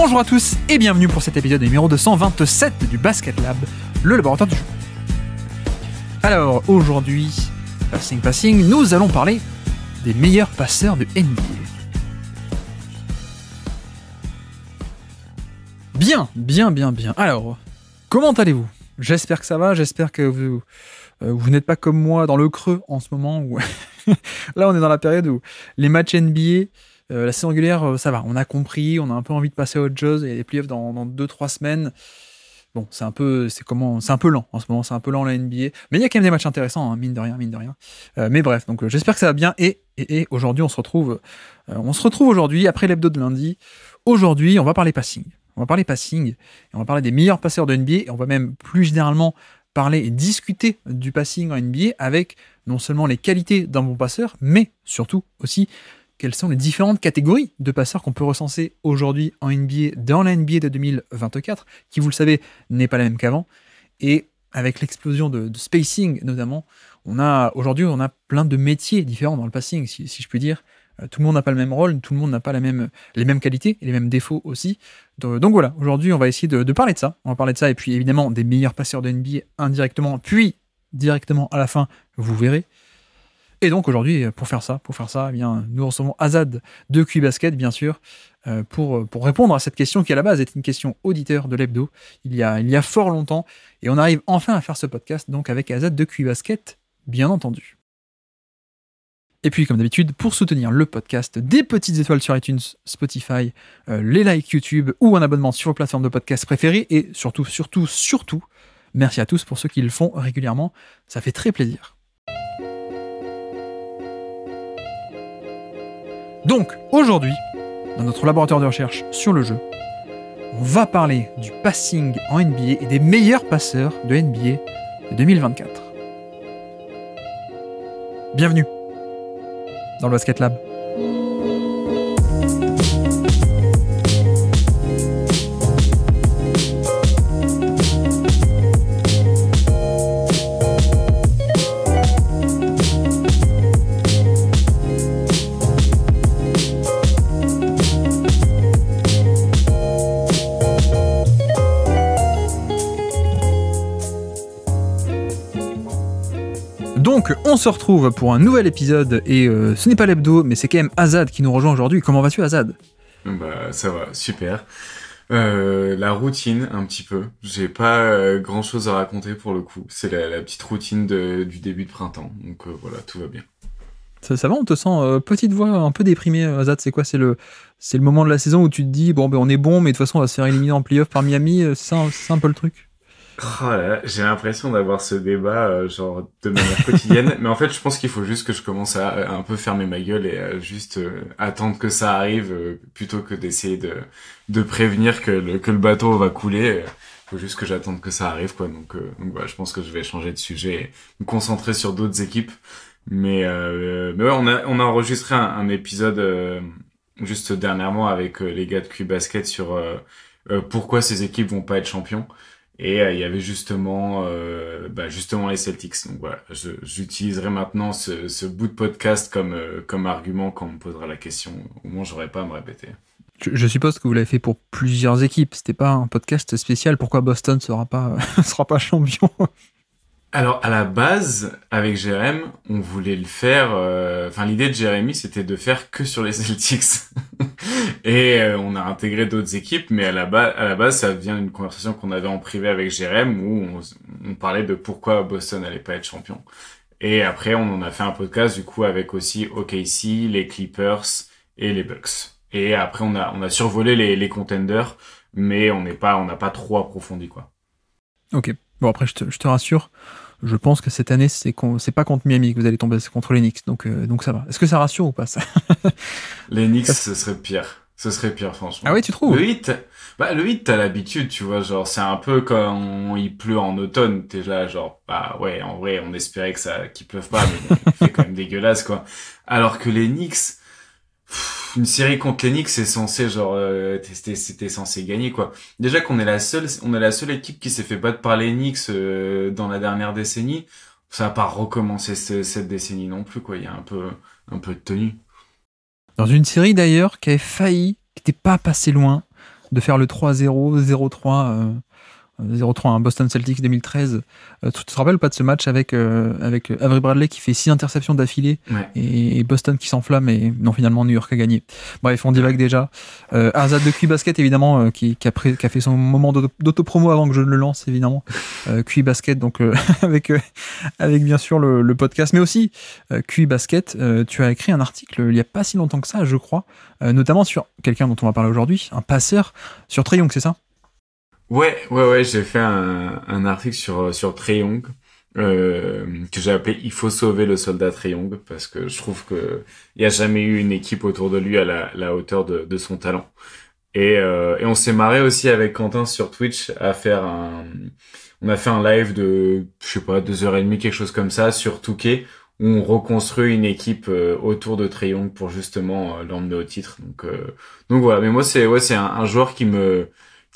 Bonjour à tous et bienvenue pour cet épisode numéro 227 du Basket Lab, le laboratoire du jeu. Alors aujourd'hui, Passing Passing, nous allons parler des meilleurs passeurs de NBA. Bien, bien, bien, bien. Alors, comment allez-vous J'espère que ça va, j'espère que vous, euh, n'êtes pas comme moi dans le creux en ce moment. Là, on est dans la période où les matchs NBA euh, la saison régulière, euh, ça va, on a compris, on a un peu envie de passer à autre chose. les les playoffs dans 2-3 semaines. Bon, c'est un peu, c'est comment, c'est un peu lent en ce moment, c'est un peu lent la NBA. Mais il y a quand même des matchs intéressants, hein, mine de rien, mine de rien. Euh, mais bref, donc j'espère que ça va bien. Et, aujourd'hui, on se retrouve, on se retrouve aujourd'hui après l'hebdo de lundi. Aujourd'hui, on va parler passing. On va parler passing. on va parler des meilleurs passeurs de NBA. Et on va même plus généralement parler et discuter du passing en NBA avec non seulement les qualités d'un bon passeur, mais surtout aussi quelles sont les différentes catégories de passeurs qu'on peut recenser aujourd'hui en NBA, dans la NBA de 2024, qui, vous le savez, n'est pas la même qu'avant. Et avec l'explosion de, spacing notamment, on a aujourd'hui on a plein de métiers différents dans le passing, si, je puis dire. Euh, tout le monde n'a pas le même rôle, tout le monde n'a pas la même, les mêmes qualités et les mêmes défauts aussi. Donc, voilà, aujourd'hui on va essayer de, de, parler de ça. On va parler de ça et puis évidemment des meilleurs passeurs de NBA indirectement, puis directement à la fin, vous verrez. Et donc aujourd'hui, pour faire ça, pour faire ça, eh bien, nous recevons Azad de Q-Basket, bien sûr, euh, pour, pour répondre à cette question qui à la base est une question auditeur de l'hebdo il y a il a fort longtemps. Et on arrive enfin à faire ce podcast donc avec Azad de Q-Basket, bien entendu. Et puis, comme d'habitude, pour soutenir le podcast, des petites étoiles sur iTunes, Spotify, euh, les likes YouTube ou un abonnement sur vos plateformes de podcast préférées. Et surtout, surtout, surtout, merci à tous pour ceux qui le font régulièrement. Ça fait très plaisir. Donc, aujourd'hui, dans notre laboratoire de recherche sur le jeu, on va parler du passing en NBA et des meilleurs passeurs de NBA de 2024. Bienvenue dans le Basket Lab. on se retrouve pour un nouvel épisode et euh, ce n'est pas l'hebdo mais c'est quand même Azad qui nous rejoint aujourd'hui. Comment vas-tu Azad Bah ça va, super. Euh, la routine un petit peu. J'ai pas euh, grand chose à raconter pour le coup. C'est la, petite routine du début de printemps. Donc voilà, tout va bien. Ça, va, on te sent petite voix un peu déprimé, Azad. C'est quoi C'est le, le moment de la saison où tu te dis bon ben on est bon, mais de toute façon on va se faire éliminer en playoff par Miami. c'est un peu le truc. Oh j'ai l'impression d'avoir ce débat euh, genre de manière quotidienne, mais en fait je pense qu'il faut juste que je commence à, euh, un peu fermer ma gueule et euh, juste attendre que ça arrive plutôt que d'essayer de, de prévenir que le, que le bateau va couler. Il Faut juste que j'attende que ça arrive quoi. Donc, donc voilà, je pense que je vais changer de sujet et me concentrer sur d'autres équipes. Mais mais ouais, on a on a enregistré un, épisode juste dernièrement avec les gars de Q Basket sur pourquoi ces équipes vont pas être champions. Et euh, il y avait justement, euh, bah justement les Celtics. Donc voilà, j'utiliserai maintenant ce, bout de podcast comme, euh, comme argument quand on me posera la question. Au moins, j'aurai pas à me répéter. Je, suppose que vous l'avez fait pour plusieurs équipes. C'était pas un podcast spécial. Pourquoi Boston ne sera pas, sera pas champion Alors à la base, avec Jérémy, on voulait le faire. Enfin, l'idée de Jérémy, c'était de faire que sur les Celtics. et euh, on a intégré d'autres équipes, mais à la, base, à la base, ça vient d'une conversation qu'on avait en privé avec Jérém où on, parlait de pourquoi Boston n'allait pas être champion. Et après, on en a fait un podcast du coup avec aussi OKC, les Clippers et les Bucks. Et après, on a on a survolé les, les contenders, mais on n'est pas on n'a pas trop approfondi quoi. Ok. Bon après, je te, je te rassure je pense que cette année, c'est con... pas contre Miami que vous allez tomber, c'est contre les Knicks. Donc, euh, donc ça va. Est-ce que ça rassure ou pas ça Les Knicks, ce serait pire. Ce serait pire, franchement. Ah oui, tu trouves Le hit, bah, le hit, t'as l'habitude, tu vois, genre, c'est un peu quand il pleut en automne, t'es là, genre, bah ouais, en vrai, on espérait que ça, qu'il pleuve pas, mais il fait quand même dégueulasse, quoi. Alors que les Knicks, une série contre l'Enix, c'est censé genre euh, c'était censé gagner quoi. Déjà qu'on est la seule on est la seule équipe qui s'est fait battre par l'Enix euh, dans la dernière décennie. Ça va pas recommencé cette décennie non plus quoi. Il y a un peu un peu de tenue. Dans une série d'ailleurs qui avait failli, qui n'était pas passé loin de faire le 3-0, 0-3 0-3 hein, Boston Celtics 2013. Euh, tu te rappelles pas de ce match avec, euh, avec euh, Avery Bradley qui fait six interceptions d'affilée et, Boston qui s'enflamme et non, finalement New York a gagné. Bref, on divague déjà. Euh, Arzad de Cui basket évidemment qui, qui, a pris, qui, a fait son moment d'autopromo avant que je ne le lance évidemment. Cui basket donc avec, avec bien sûr le, podcast mais aussi Cui basket tu as écrit un article il y a pas si longtemps que ça je crois, notamment sur quelqu'un dont on va parler aujourd'hui, un passeur sur Young, c'est ça Ouais, ouais, ouais, j'ai fait un, un, article sur sur Treyong euh, que j'ai appelé "Il faut sauver le soldat Treyong" parce que je trouve que il y a jamais eu une équipe autour de lui à la, hauteur de, de, son talent. Et, euh, et on s'est marré aussi avec Quentin sur Twitch à faire un, on a fait un live de je sais pas deux heures et demie quelque chose comme ça sur Touquet où on reconstruit une équipe euh, autour de Treyong pour justement euh, l'emmener au titre. Donc euh, donc voilà. Mais moi c'est ouais c'est un joueur qui me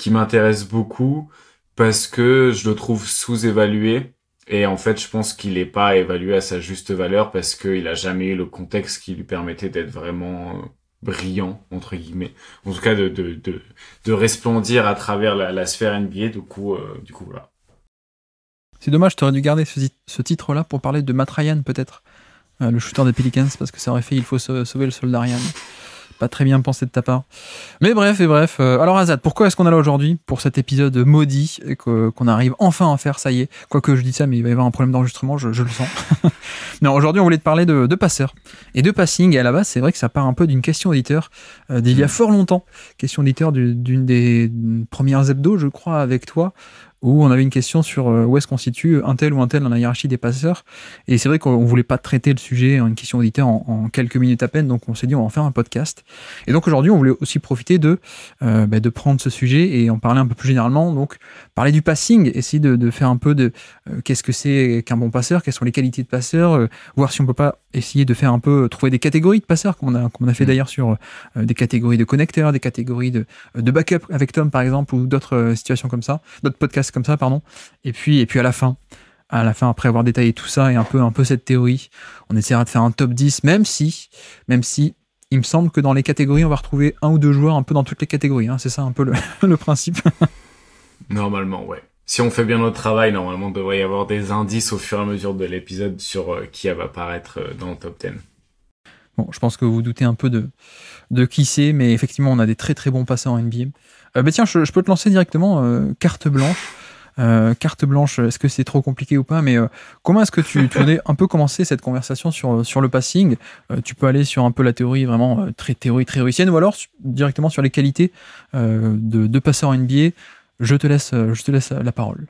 qui m'intéresse beaucoup parce que je le trouve sous-évalué. Et en fait, je pense qu'il n'est pas évalué à sa juste valeur parce qu'il n'a jamais eu le contexte qui lui permettait d'être vraiment euh, brillant, entre guillemets. En tout cas, de, de, resplendir à travers la, sphère NBA. Du coup, euh, du coup voilà. C'est dommage, tu aurais dû garder ce, titre-là pour parler de Matt peut-être. Euh, le shooter des Pelicans, parce que ça aurait fait Il faut sauver le soldat Ryan pas très bien pensé de ta part. Mais bref, et bref. Euh, alors Azad, pourquoi est-ce qu'on est là aujourd'hui pour cet épisode maudit qu'on arrive enfin à faire, ça y est. Quoique je dis ça, mais il va y avoir un problème d'enregistrement, je, le sens. non, aujourd'hui on voulait te parler de, passeurs et de passing. Et à la base, c'est vrai que ça part un peu d'une question auditeur euh, d'il y a hmm. fort longtemps. Question auditeur d'une des premières hebdos, je crois, avec toi, où on avait une question sur euh, où est-ce qu'on situe un tel ou un tel dans la hiérarchie des passeurs. Et c'est vrai qu'on voulait pas traiter le sujet en une question auditeur en, quelques minutes à peine, donc on s'est dit on va en faire un podcast. Et donc aujourd'hui, on voulait aussi profiter de, euh, bah, de prendre ce sujet et en parler un peu plus généralement. Donc parler du passing, essayer de, de faire un peu de euh, qu'est-ce que c'est qu'un bon passeur, quelles sont les qualités de passeur, voir si on peut pas essayer de faire un peu, trouver des catégories de passeurs qu'on a, qu'on a fait mm. d'ailleurs sur euh, des catégories de connecteurs, des catégories de, de backup avec Tom par exemple ou d'autres euh, situations comme ça, d'autres podcasts comme ça, pardon. Et puis, et puis à la fin, à la fin, après avoir détaillé tout ça et un peu, un peu cette théorie, on essaiera de faire un top 10, même si, même si, il me semble que dans les catégories, on va retrouver un ou deux joueurs un peu dans toutes les catégories. Hein. C'est ça un peu le principe. Normalement, ouais si on fait bien notre travail, normalement, il devrait y avoir des indices au fur et à mesure de l'épisode sur euh, qui va apparaître euh, dans le top 10. Bon, je pense que vous, doutez un peu de, de qui c'est, mais effectivement, on a des très très bons passeurs en NBA. Euh, bah tiens, je, peux te lancer directement, euh, carte blanche. carte blanche, est-ce que c'est trop compliqué ou pas Mais comment est-ce que tu, tu un peu commencer cette conversation sur, sur le passing Tu peux aller sur un peu la théorie vraiment très théorie, très ou alors directement sur les qualités de, de passeurs en NBA. Je te laisse, euh, je te laisse euh, la parole.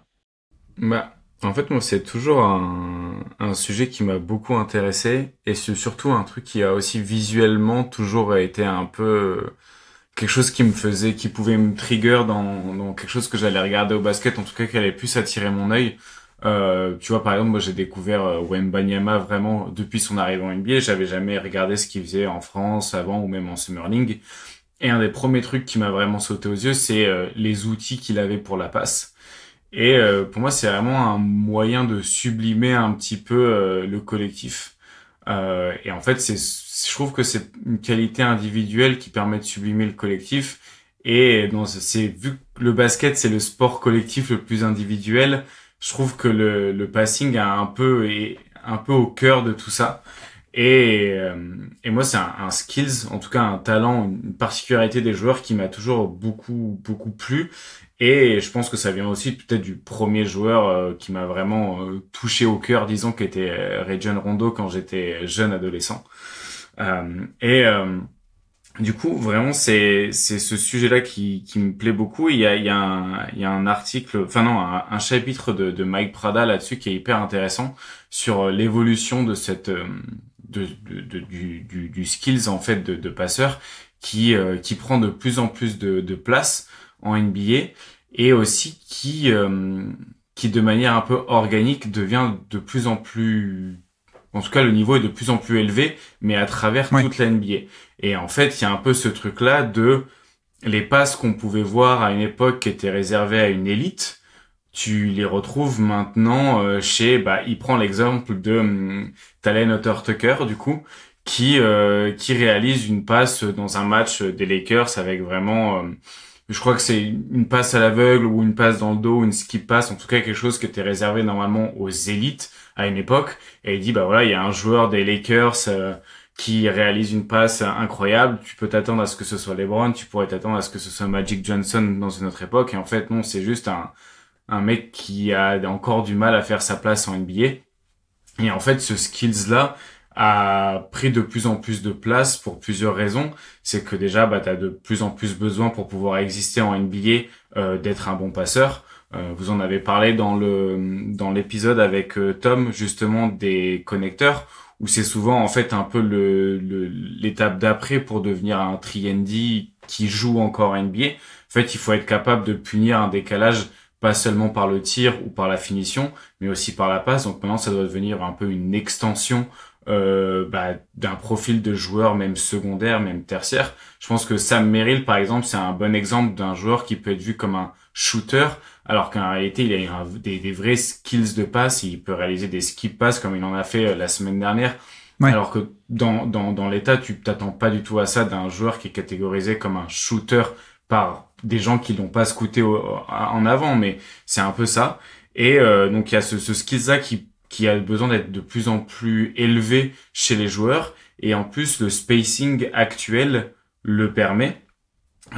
Bah, en fait, moi, c'est toujours un, sujet qui m'a beaucoup intéressé et c'est surtout un truc qui a aussi visuellement toujours été un peu euh, quelque chose qui me faisait, qui pouvait me trigger dans, quelque chose que j'allais regarder au basket, en tout cas qui allait plus attirer mon œil. Euh, tu vois, par exemple, moi, j'ai découvert Banyama vraiment depuis son arrivée en NBA. J'avais jamais regardé ce qu'il faisait en France avant ou même en Summerling. Et un des premiers trucs qui m'a vraiment sauté aux yeux, c'est euh, les outils qu'il avait pour la passe. Et euh, pour moi, c'est vraiment un moyen de sublimer un petit peu euh, le collectif. et en fait, c'est, je trouve que c'est une qualité individuelle qui permet de sublimer le collectif. Et dans c'est vu que le basket, c'est le sport collectif le plus individuel. Je trouve que le, le passing a un peu est un peu au cœur de tout ça. Et, euh, et moi, c'est un, skills, en tout cas un talent, une particularité des joueurs qui m'a toujours beaucoup, beaucoup plu. Et je pense que ça vient aussi peut-être du premier joueur euh, qui m'a vraiment euh, touché au cœur, disons, qui était Region Rondo quand j'étais jeune adolescent. Euh, et du coup, vraiment, c'est c'est ce sujet-là qui, qui me plaît beaucoup. Il y a il y a un, il y a un article, enfin non, un, chapitre de, de Mike Prada là-dessus qui est hyper intéressant sur l'évolution de cette de, du, du, du, skills en fait de, de passeur qui euh, qui prend de plus en plus de, de place en NBA et aussi qui euh, qui de manière un peu organique devient de plus en plus en tout cas le niveau est de plus en plus élevé mais à travers toute la NBA et en fait il y a un peu ce truc là de les passes qu'on pouvait voir à une époque qui était réservées à une élite tu les retrouves maintenant euh, chez bah il prend l'exemple de hum, Talen Otter Tucker du coup qui euh, qui réalise une passe dans un match des Lakers avec vraiment euh, je crois que c'est une passe à l'aveugle ou une passe dans le dos, une skip pass, en tout cas quelque chose qui était réservé normalement aux élites à une époque et il dit bah voilà, il y a un joueur des Lakers qui réalise une passe incroyable, tu peux t'attendre à ce que ce soit LeBron, tu pourrais t'attendre à ce que ce soit Magic Johnson dans une autre époque et en fait non, c'est juste un un mec qui a encore du mal à faire sa place en NBA. Et en fait, ce skills-là a pris de plus en plus de place pour plusieurs raisons. C'est que déjà, bah, tu as de plus en plus besoin pour pouvoir exister en NBA euh, d'être un bon passeur. Euh, vous en avez parlé dans le dans l'épisode avec euh, Tom justement des connecteurs où c'est souvent en fait un peu le, l'étape d'après pour devenir un 3 qui joue encore NBA. En fait, il faut être capable de punir un décalage pas seulement par le tir ou par la finition, mais aussi par la passe. Donc maintenant, ça doit devenir un peu une extension euh, bah, d'un profil de joueur même secondaire, même tertiaire. Je pense que Sam Merrill, par exemple, c'est un bon exemple d'un joueur qui peut être vu comme un shooter, alors qu'en réalité, il a des, vrais skills de passe, il peut réaliser des skip passes comme il en a fait euh, la semaine dernière. Alors que dans, dans, dans l'état, tu t'attends pas du tout à ça d'un joueur qui est catégorisé comme un shooter par des gens qui n'ont pas scouté en avant, mais c'est un peu ça. Et euh, donc il y a ce, ce qui, qui a besoin d'être de plus en plus élevé chez les joueurs, et en plus le spacing actuel le permet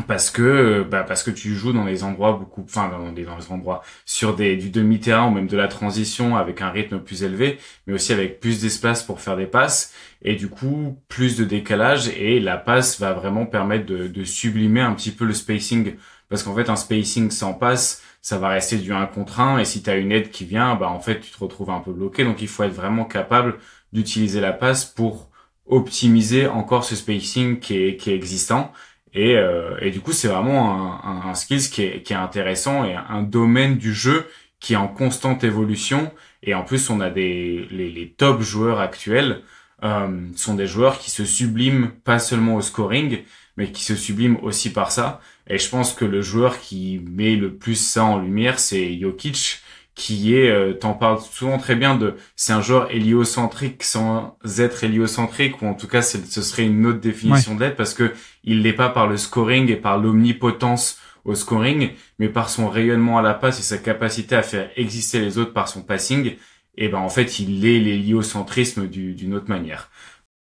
parce que euh, bah parce que tu joues dans des endroits beaucoup enfin dans des endroits sur des du demi terrain ou même de la transition avec un rythme plus élevé mais aussi avec plus d'espace pour faire des passes et du coup plus de décalage et la passe va vraiment permettre de, de sublimer un petit peu le spacing parce qu'en fait un spacing sans passe ça va rester du 1 contre 1 et si tu as une aide qui vient bah en fait tu te retrouves un peu bloqué donc il faut être vraiment capable d'utiliser la passe pour optimiser encore ce spacing qui est, qui est existant et, euh, et du coup c'est vraiment un, un, qui est, qui est intéressant et un domaine du jeu qui est en constante évolution et en plus on a des les, les top joueurs actuels euh, sont des joueurs qui se subliment pas seulement au scoring, mais qui se subliment aussi par ça. Et je pense que le joueur qui met le plus ça en lumière, c'est Jokic, qui est, euh, t'en parles souvent très bien de, c'est un joueur héliocentrique sans être héliocentrique, ou en tout cas, ce serait une autre définition d'être parce que il l'est pas par le scoring et par l'omnipotence au scoring, mais par son rayonnement à la passe et sa capacité à faire exister les autres par son passing et eh ben en fait il est l'héliocentrisme d'une autre manière.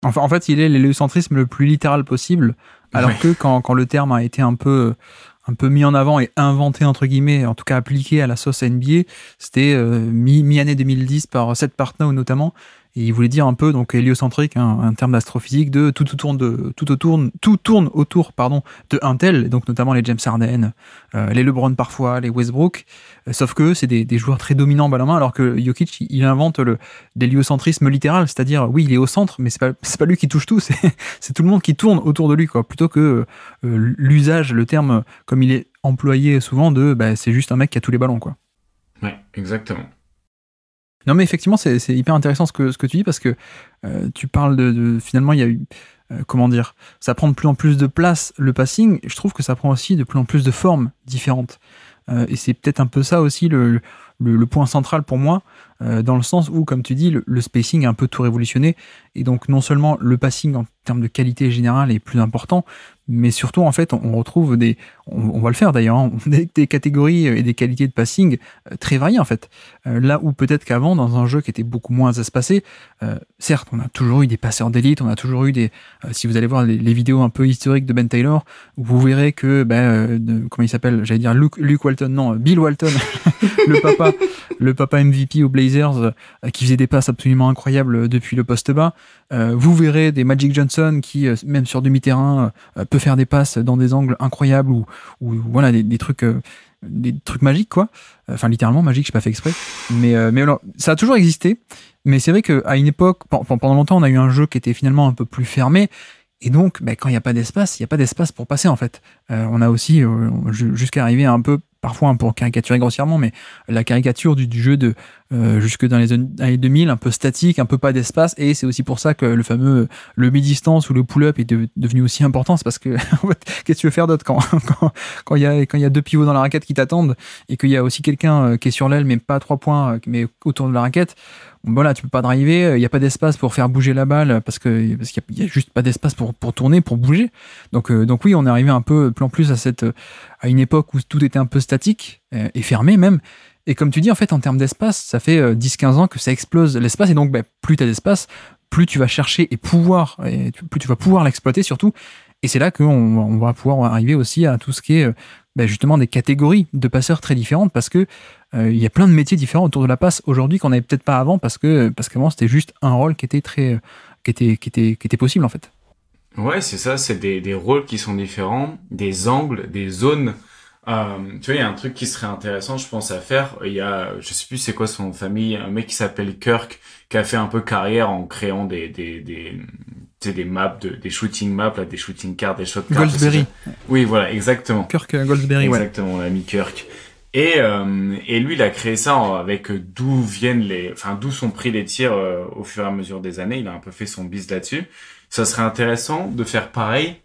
Enfin, en fait, il est l'héliocentrisme le plus littéral possible, alors que quand, le terme a été un peu, un peu mis en avant et inventé, entre guillemets, en tout cas appliqué à la sauce NBA, c'était euh, mi-année 2010 par Seth Partnow notamment, il voulait dire un peu, donc héliocentrique, hein, un terme d'astrophysique, de tout, tourne de tout, autour, tout tourne autour pardon, de Intel, donc notamment les James Harden, euh, les LeBron parfois, les Westbrook, euh, sauf que c'est des, joueurs très dominants balle en main, alors que Jokic, il invente l'héliocentrisme littéral, c'est-à-dire, oui, il est au centre, mais c'est pas, pas lui qui touche tout, c'est tout le monde qui tourne autour de lui, quoi, plutôt que euh, l'usage, le terme, comme il est employé souvent, de bah, c'est juste un mec qui a tous les ballons, quoi. Ouais, exactement. Non, mais effectivement, c'est hyper intéressant ce que, ce que tu dis parce que euh, tu parles de, Finalement, il y a eu. Euh, comment dire Ça prend de plus en plus de place le passing. Je trouve que ça prend aussi de plus en plus de formes différentes. Euh, et c'est peut-être un peu ça aussi le, le point central pour moi. Euh, dans le sens où, comme tu dis, le, spacing a un peu tout révolutionné. Et donc, non seulement le passing en termes de qualité générale est plus important, mais surtout, en fait, on, retrouve des. On, va le faire d'ailleurs, hein, des, catégories et des qualités de passing euh, très variées, en fait. Euh, là où peut-être qu'avant, dans un jeu qui était beaucoup moins à se passer certes, on a toujours eu des passeurs d'élite, on a toujours eu des. si vous allez voir les, vidéos un peu historiques de Ben Taylor, vous verrez que, ben, comment il s'appelle J'allais dire Luke, Walton, non, Bill Walton, le papa, le papa MVP au euh, qui faisait des passes absolument incroyables euh, depuis le poste bas. Euh, vous verrez des Magic Johnson qui, même sur demi-terrain, peut faire des passes dans des angles incroyables ou, voilà des, trucs des trucs magiques quoi enfin littéralement magique je pas fait exprès mais mais alors, ça a toujours existé mais c'est vrai que à une époque pendant longtemps on a eu un jeu qui était finalement un peu plus fermé et donc ben, quand il n'y a pas d'espace il n'y a pas d'espace pour passer en fait on a aussi jusqu'à arriver un peu parfois hein, pour caricaturer grossièrement, mais la caricature du, jeu de euh, jusque dans les années 2000, un peu statique, un peu pas d'espace, et c'est aussi pour ça que le fameux le mi-distance ou le pull-up est devenu aussi important, c'est parce que qu'est-ce que tu veux faire d'autre quand quand il y a quand il y a deux pivots dans la raquette qui t'attendent et qu'il y a aussi quelqu'un euh, qui est sur l'aile mais pas trois points euh, mais autour de la raquette, voilà, tu peux pas driver, il euh, n'y a pas d'espace pour faire bouger la balle parce que parce qu'il n'y a juste pas d'espace pour, tourner, pour bouger. Donc euh, donc oui, on est arrivé un peu plus plus à cette à une époque où tout était un peu statique euh, et, fermé même. Et comme tu dis, en fait, en termes d'espace, ça fait 10-15 ans que ça explose l'espace. Et donc, bah, plus tu as d'espace, plus tu vas chercher et pouvoir, plus tu vas pouvoir l'exploiter surtout. Et c'est là qu'on on va pouvoir arriver aussi à tout ce qui est bah, justement des catégories de passeurs très différentes parce que euh, il y a plein de métiers différents autour de la passe aujourd'hui qu'on n'avait peut-être pas avant parce que parce qu'avant c'était juste un rôle qui était très euh, qui était qui qui était possible en fait. Ouais, c'est ça, c'est des, rôles qui sont différents, des angles, des zones. Euh, tu vois, il y a un truc qui serait intéressant, je pense, à faire. Il y a, je sais plus c'est quoi son famille, un mec qui s'appelle Kirk, qui a fait un peu carrière en créant des, des, maps, des shooting maps, des shooting cards, des shot cards. Goldsberry. Oui, voilà, exactement. Kirk Goldsberry, ouais. Exactement, l'ami Kirk. Et, euh, et lui, il a créé ça avec d'où viennent les, enfin d'où sont pris les tirs euh, au fur et à mesure des années. Il a un peu fait son bis là-dessus. Ça serait intéressant de faire pareil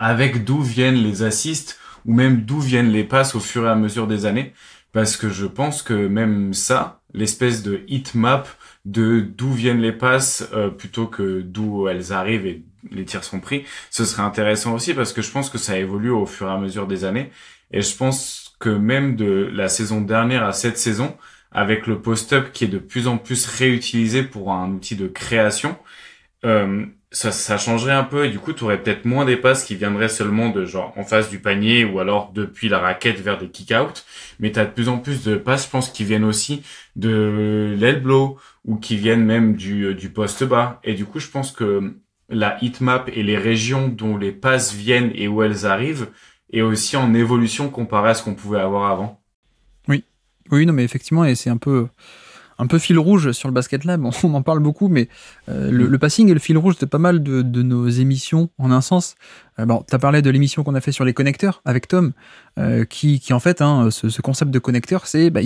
avec d'où viennent les assists ou même d'où viennent les passes au fur et à mesure des années, parce que je pense que même ça, l'espèce de hit map de d'où viennent les passes euh, plutôt que d'où elles arrivent et les tirs sont pris, ce serait intéressant aussi parce que je pense que ça évolue au fur et à mesure des années et je pense que même de la saison dernière à cette saison, avec le post-up qui est de plus en plus réutilisé pour un outil de création, euh, ça, ça, changerait un peu et du coup tu aurais peut-être moins des passes qui viendraient seulement de genre en face du panier ou alors depuis la raquette vers des kick-out mais tu as de plus en plus de passes je pense qui viennent aussi de l'elbow ou qui viennent même du, euh, du poste bas et du coup je pense que la heatmap et les régions dont les passes viennent et où elles arrivent et aussi en évolution comparé à ce qu'on pouvait avoir avant. Oui, oui, non, mais effectivement, et c'est un peu un peu fil rouge sur le basket lab, on en parle beaucoup, mais euh, le, passing et le fil rouge de pas mal de, nos émissions en un sens. Euh, tu as parlé de l'émission qu'on a fait sur les connecteurs avec Tom, euh, qui, en fait, hein, ce, concept de connecteur, c'est bah,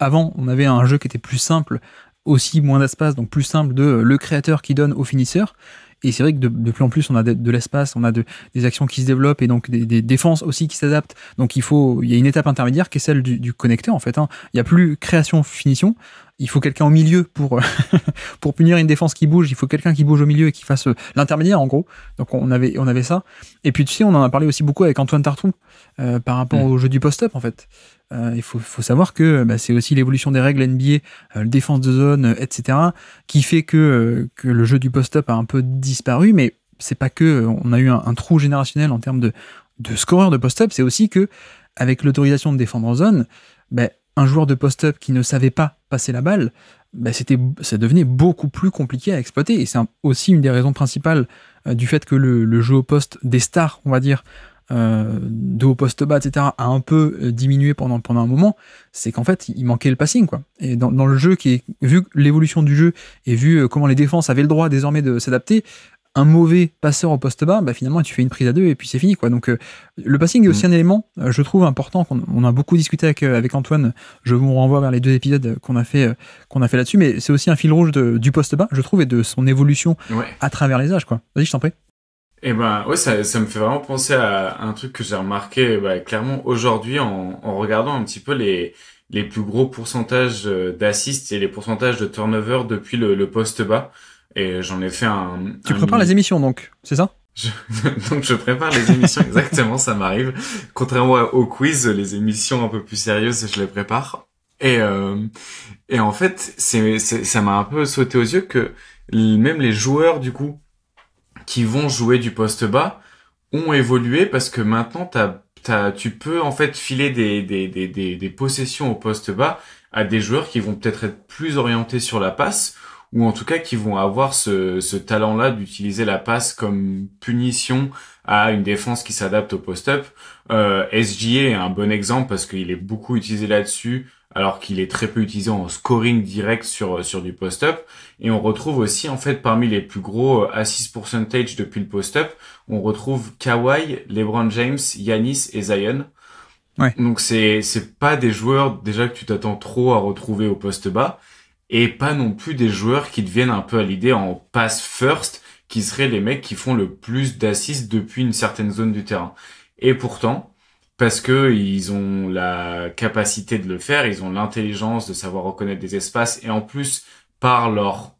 avant on avait un jeu qui était plus simple, aussi moins d'espace, donc plus simple de le créateur qui donne au finisseur. Et c'est vrai que de, plus en plus, on a de, l'espace, on a des actions qui se développent et donc des, défenses aussi qui s'adaptent. Donc il faut, il y a une étape intermédiaire qui est celle du, connecteur en fait. Hein. Il n'y a plus création-finition il faut quelqu'un au milieu pour, pour punir une défense qui bouge. Il faut quelqu'un qui bouge au milieu et qui fasse euh, l'intermédiaire, en gros. Donc, on avait, on avait ça. Et puis, tu sais, on en a parlé aussi beaucoup avec Antoine Tarton euh, par rapport mm. au jeu du post-up, en fait. Euh, il faut, savoir que bah, c'est aussi l'évolution des règles NBA, défense de zone, etc., qui fait que, que le jeu du post-up a un peu disparu. Mais c'est pas que on a eu un, trou générationnel en termes de, de scoreur de post-up, c'est aussi que avec l'autorisation de défendre en zone, ben, un joueur de post-up qui ne savait pas passer la balle, bah, c'était, ça devenait beaucoup plus compliqué à exploiter. Et c'est aussi une des raisons principales euh, du fait que le, jeu au poste des stars, on va dire, euh, de haut poste bas, etc., a un peu euh, diminué pendant, pendant un moment. C'est qu'en fait, il manquait le passing, quoi. Et dans, le jeu, qui vu l'évolution du jeu et vu comment les défenses avaient le droit désormais de s'adapter, un mauvais passeur au poste bas, bah, finalement tu fais une prise à deux et puis c'est fini quoi. Donc euh, le passing est aussi mm. un élément, euh, je trouve important. qu'on on a beaucoup discuté euh, avec, Antoine. Je vous renvoie vers les deux épisodes qu'on a fait qu'on a fait là-dessus, mais c'est aussi un fil rouge du poste bas, je trouve, et de son évolution à travers les âges quoi. Vas-y, je t'en prie. eh ben ouais, ça, me fait vraiment penser à un truc que j'ai remarqué bah, clairement aujourd'hui en, regardant un petit peu les les plus gros pourcentages d'assists et les pourcentages de turnover depuis le poste bas. Et j'en ai fait un. Tu prépares les émissions donc, c'est ça Donc je prépare les émissions, exactement, ça m'arrive. Contrairement au quiz, les émissions un peu plus sérieuses, je les prépare. Et, euh, et en fait, c'est, ça m'a un peu sauté aux yeux que même les joueurs, du coup, qui vont jouer du poste bas, ont évolué parce que maintenant, t'as, tu peux en fait filer des, des, des, des possessions au poste bas à des joueurs qui vont peut-être être plus orientés sur la passe ou en tout cas qui vont avoir ce, talent-là d'utiliser la passe comme punition à une défense qui s'adapte au post-up. Euh, SGA est un bon exemple parce qu'il est beaucoup utilisé là-dessus, alors qu'il est très peu utilisé en scoring direct sur sur du post-up. Et on retrouve aussi en fait parmi les plus gros euh, assist percentage depuis le post-up, on retrouve Kawhi, LeBron James, Yanis et Zion. Ouais. Donc c'est c'est pas des joueurs déjà que tu t'attends trop à retrouver au poste bas et pas non plus des joueurs qui deviennent un peu à l'idée en pass first, qui seraient les mecs qui font le plus d'assists depuis une certaine zone du terrain. Et pourtant, parce que ils ont la capacité de le faire, ils ont l'intelligence de savoir reconnaître des espaces, et en plus, par leur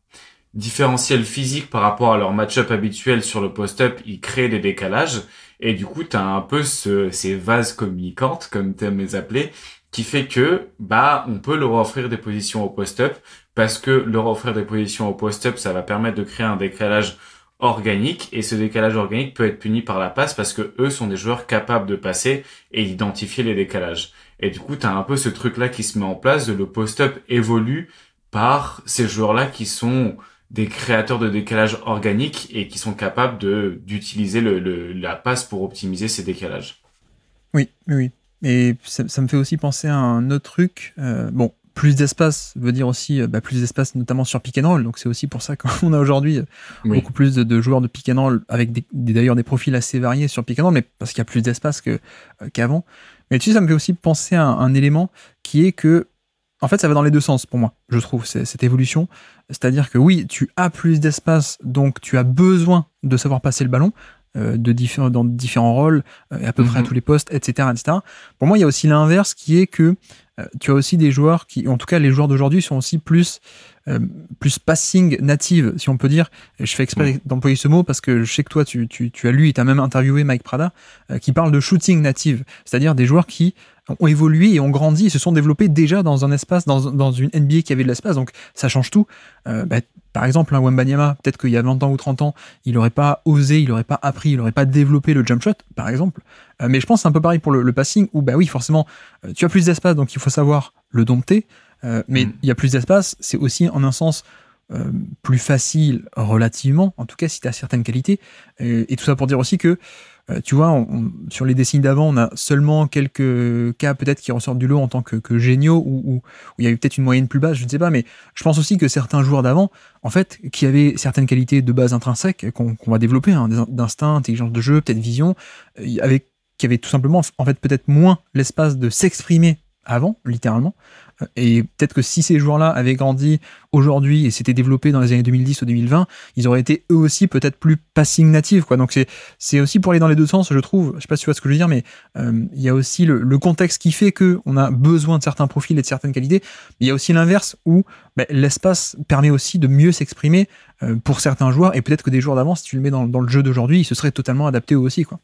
différentiel physique par rapport à leur match-up habituel sur le post-up, ils créent des décalages, et du coup, t'as un peu ces vases communicantes, comme t'aimes les appeler, qui fait que bah on peut leur offrir des positions au post-up parce que leur offrir des positions au post-up ça va permettre de créer un décalage organique et ce décalage organique peut être puni par la passe parce que eux sont des joueurs capables de passer et d'identifier les décalages. Et du coup, tu as un peu ce truc là qui se met en place, le post-up évolue par ces joueurs là qui sont des créateurs de décalage organique et qui sont capables de d'utiliser la passe pour optimiser ces décalages. Oui, oui. Et ça, me fait aussi penser à un autre truc. Euh, bon, plus d'espace veut dire aussi euh, bah, plus d'espace, notamment sur pick and roll. Donc c'est aussi pour ça qu'on a aujourd'hui euh, beaucoup plus de, joueurs de pick and roll avec d'ailleurs des, profils assez variés sur pick and roll, mais parce qu'il y a plus d'espace qu'avant. mais tu sais, ça me fait aussi penser à un, élément qui est que, en fait, ça va dans les deux sens pour moi, je trouve, cette évolution. C'est-à-dire que oui, tu as plus d'espace, donc tu as besoin de savoir passer le ballon, euh, de différents, dans différents rôles, euh, à peu près à mhm. tous les postes, etc., etc. Pour moi, il y a aussi l'inverse qui est que euh, tu as aussi des joueurs qui, en tout cas, les joueurs d'aujourd'hui sont aussi plus, plus passing native, si on peut dire. Je fais exprès d'employer ce mot parce que je sais que toi, tu, tu, tu as lu et tu as même interviewé Mike Prada, qui parle de shooting native, c'est-à-dire des joueurs qui ont évolué et ont grandi se sont développés déjà dans un espace, dans, une NBA qui avait de l'espace. Donc ça change tout. Euh, bah, par exemple, un hein, Nyama, peut-être qu'il y a 20 ans ou 30 ans, il n'aurait pas osé, il n'aurait pas appris, il n'aurait pas développé le jump shot, par exemple. Euh, mais je pense c'est un peu pareil pour le, passing, où bah oui, forcément, euh, tu as plus d'espace, donc il faut savoir le dompter. mais mm. il y a plus d'espace, c'est aussi en un sens plus facile relativement, en tout cas si tu as certaines qualités. et, tout ça pour dire aussi que euh, tu vois, sur les dessins d'avant, on a seulement quelques cas peut-être qui ressortent du lot en tant que, géniaux ou il y a eu peut-être une moyenne plus basse, je ne sais pas. Mais je pense aussi que certains joueurs d'avant, en fait, qui avaient certaines qualités de base intrinsèques qu'on va développer, hein, d'instinct, intelligence de jeu, peut-être vision, euh, avec, qui avaient tout simplement en fait peut-être moins l'espace de s'exprimer avant, littéralement, et peut-être que si ces joueurs-là avaient grandi aujourd'hui et s'étaient développés dans les années 2010 ou 2020, ils auraient été eux aussi peut-être plus passing natifs. Quoi. Donc c'est aussi pour aller dans les deux sens, je trouve. Je sais pas si tu vois ce que je veux dire, mais euh, il y a aussi le, contexte qui fait qu'on a besoin de certains profils et de certaines qualités. Il y a aussi l'inverse où ben, l'espace permet aussi de mieux s'exprimer euh, pour certains joueurs et peut-être que des joueurs d'avant, si tu le mets dans, dans le jeu d'aujourd'hui, ils se seraient totalement adaptés eux aussi. Quoi.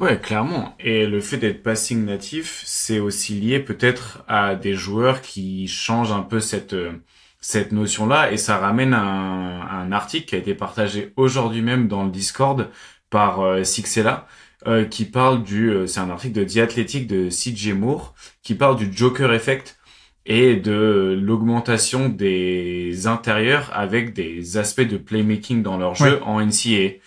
Ouais, clairement. Et le fait d'être passing natif, c'est aussi lié peut-être à des joueurs qui changent un peu cette euh, cette notion-là et ça ramène à un, un article qui a été partagé aujourd'hui même dans le Discord par euh, Sixella euh, qui parle du c'est un article de The de CJ Moore qui parle du Joker effect et de l'augmentation des intérieurs avec des aspects de playmaking dans leur jeu en NCAA.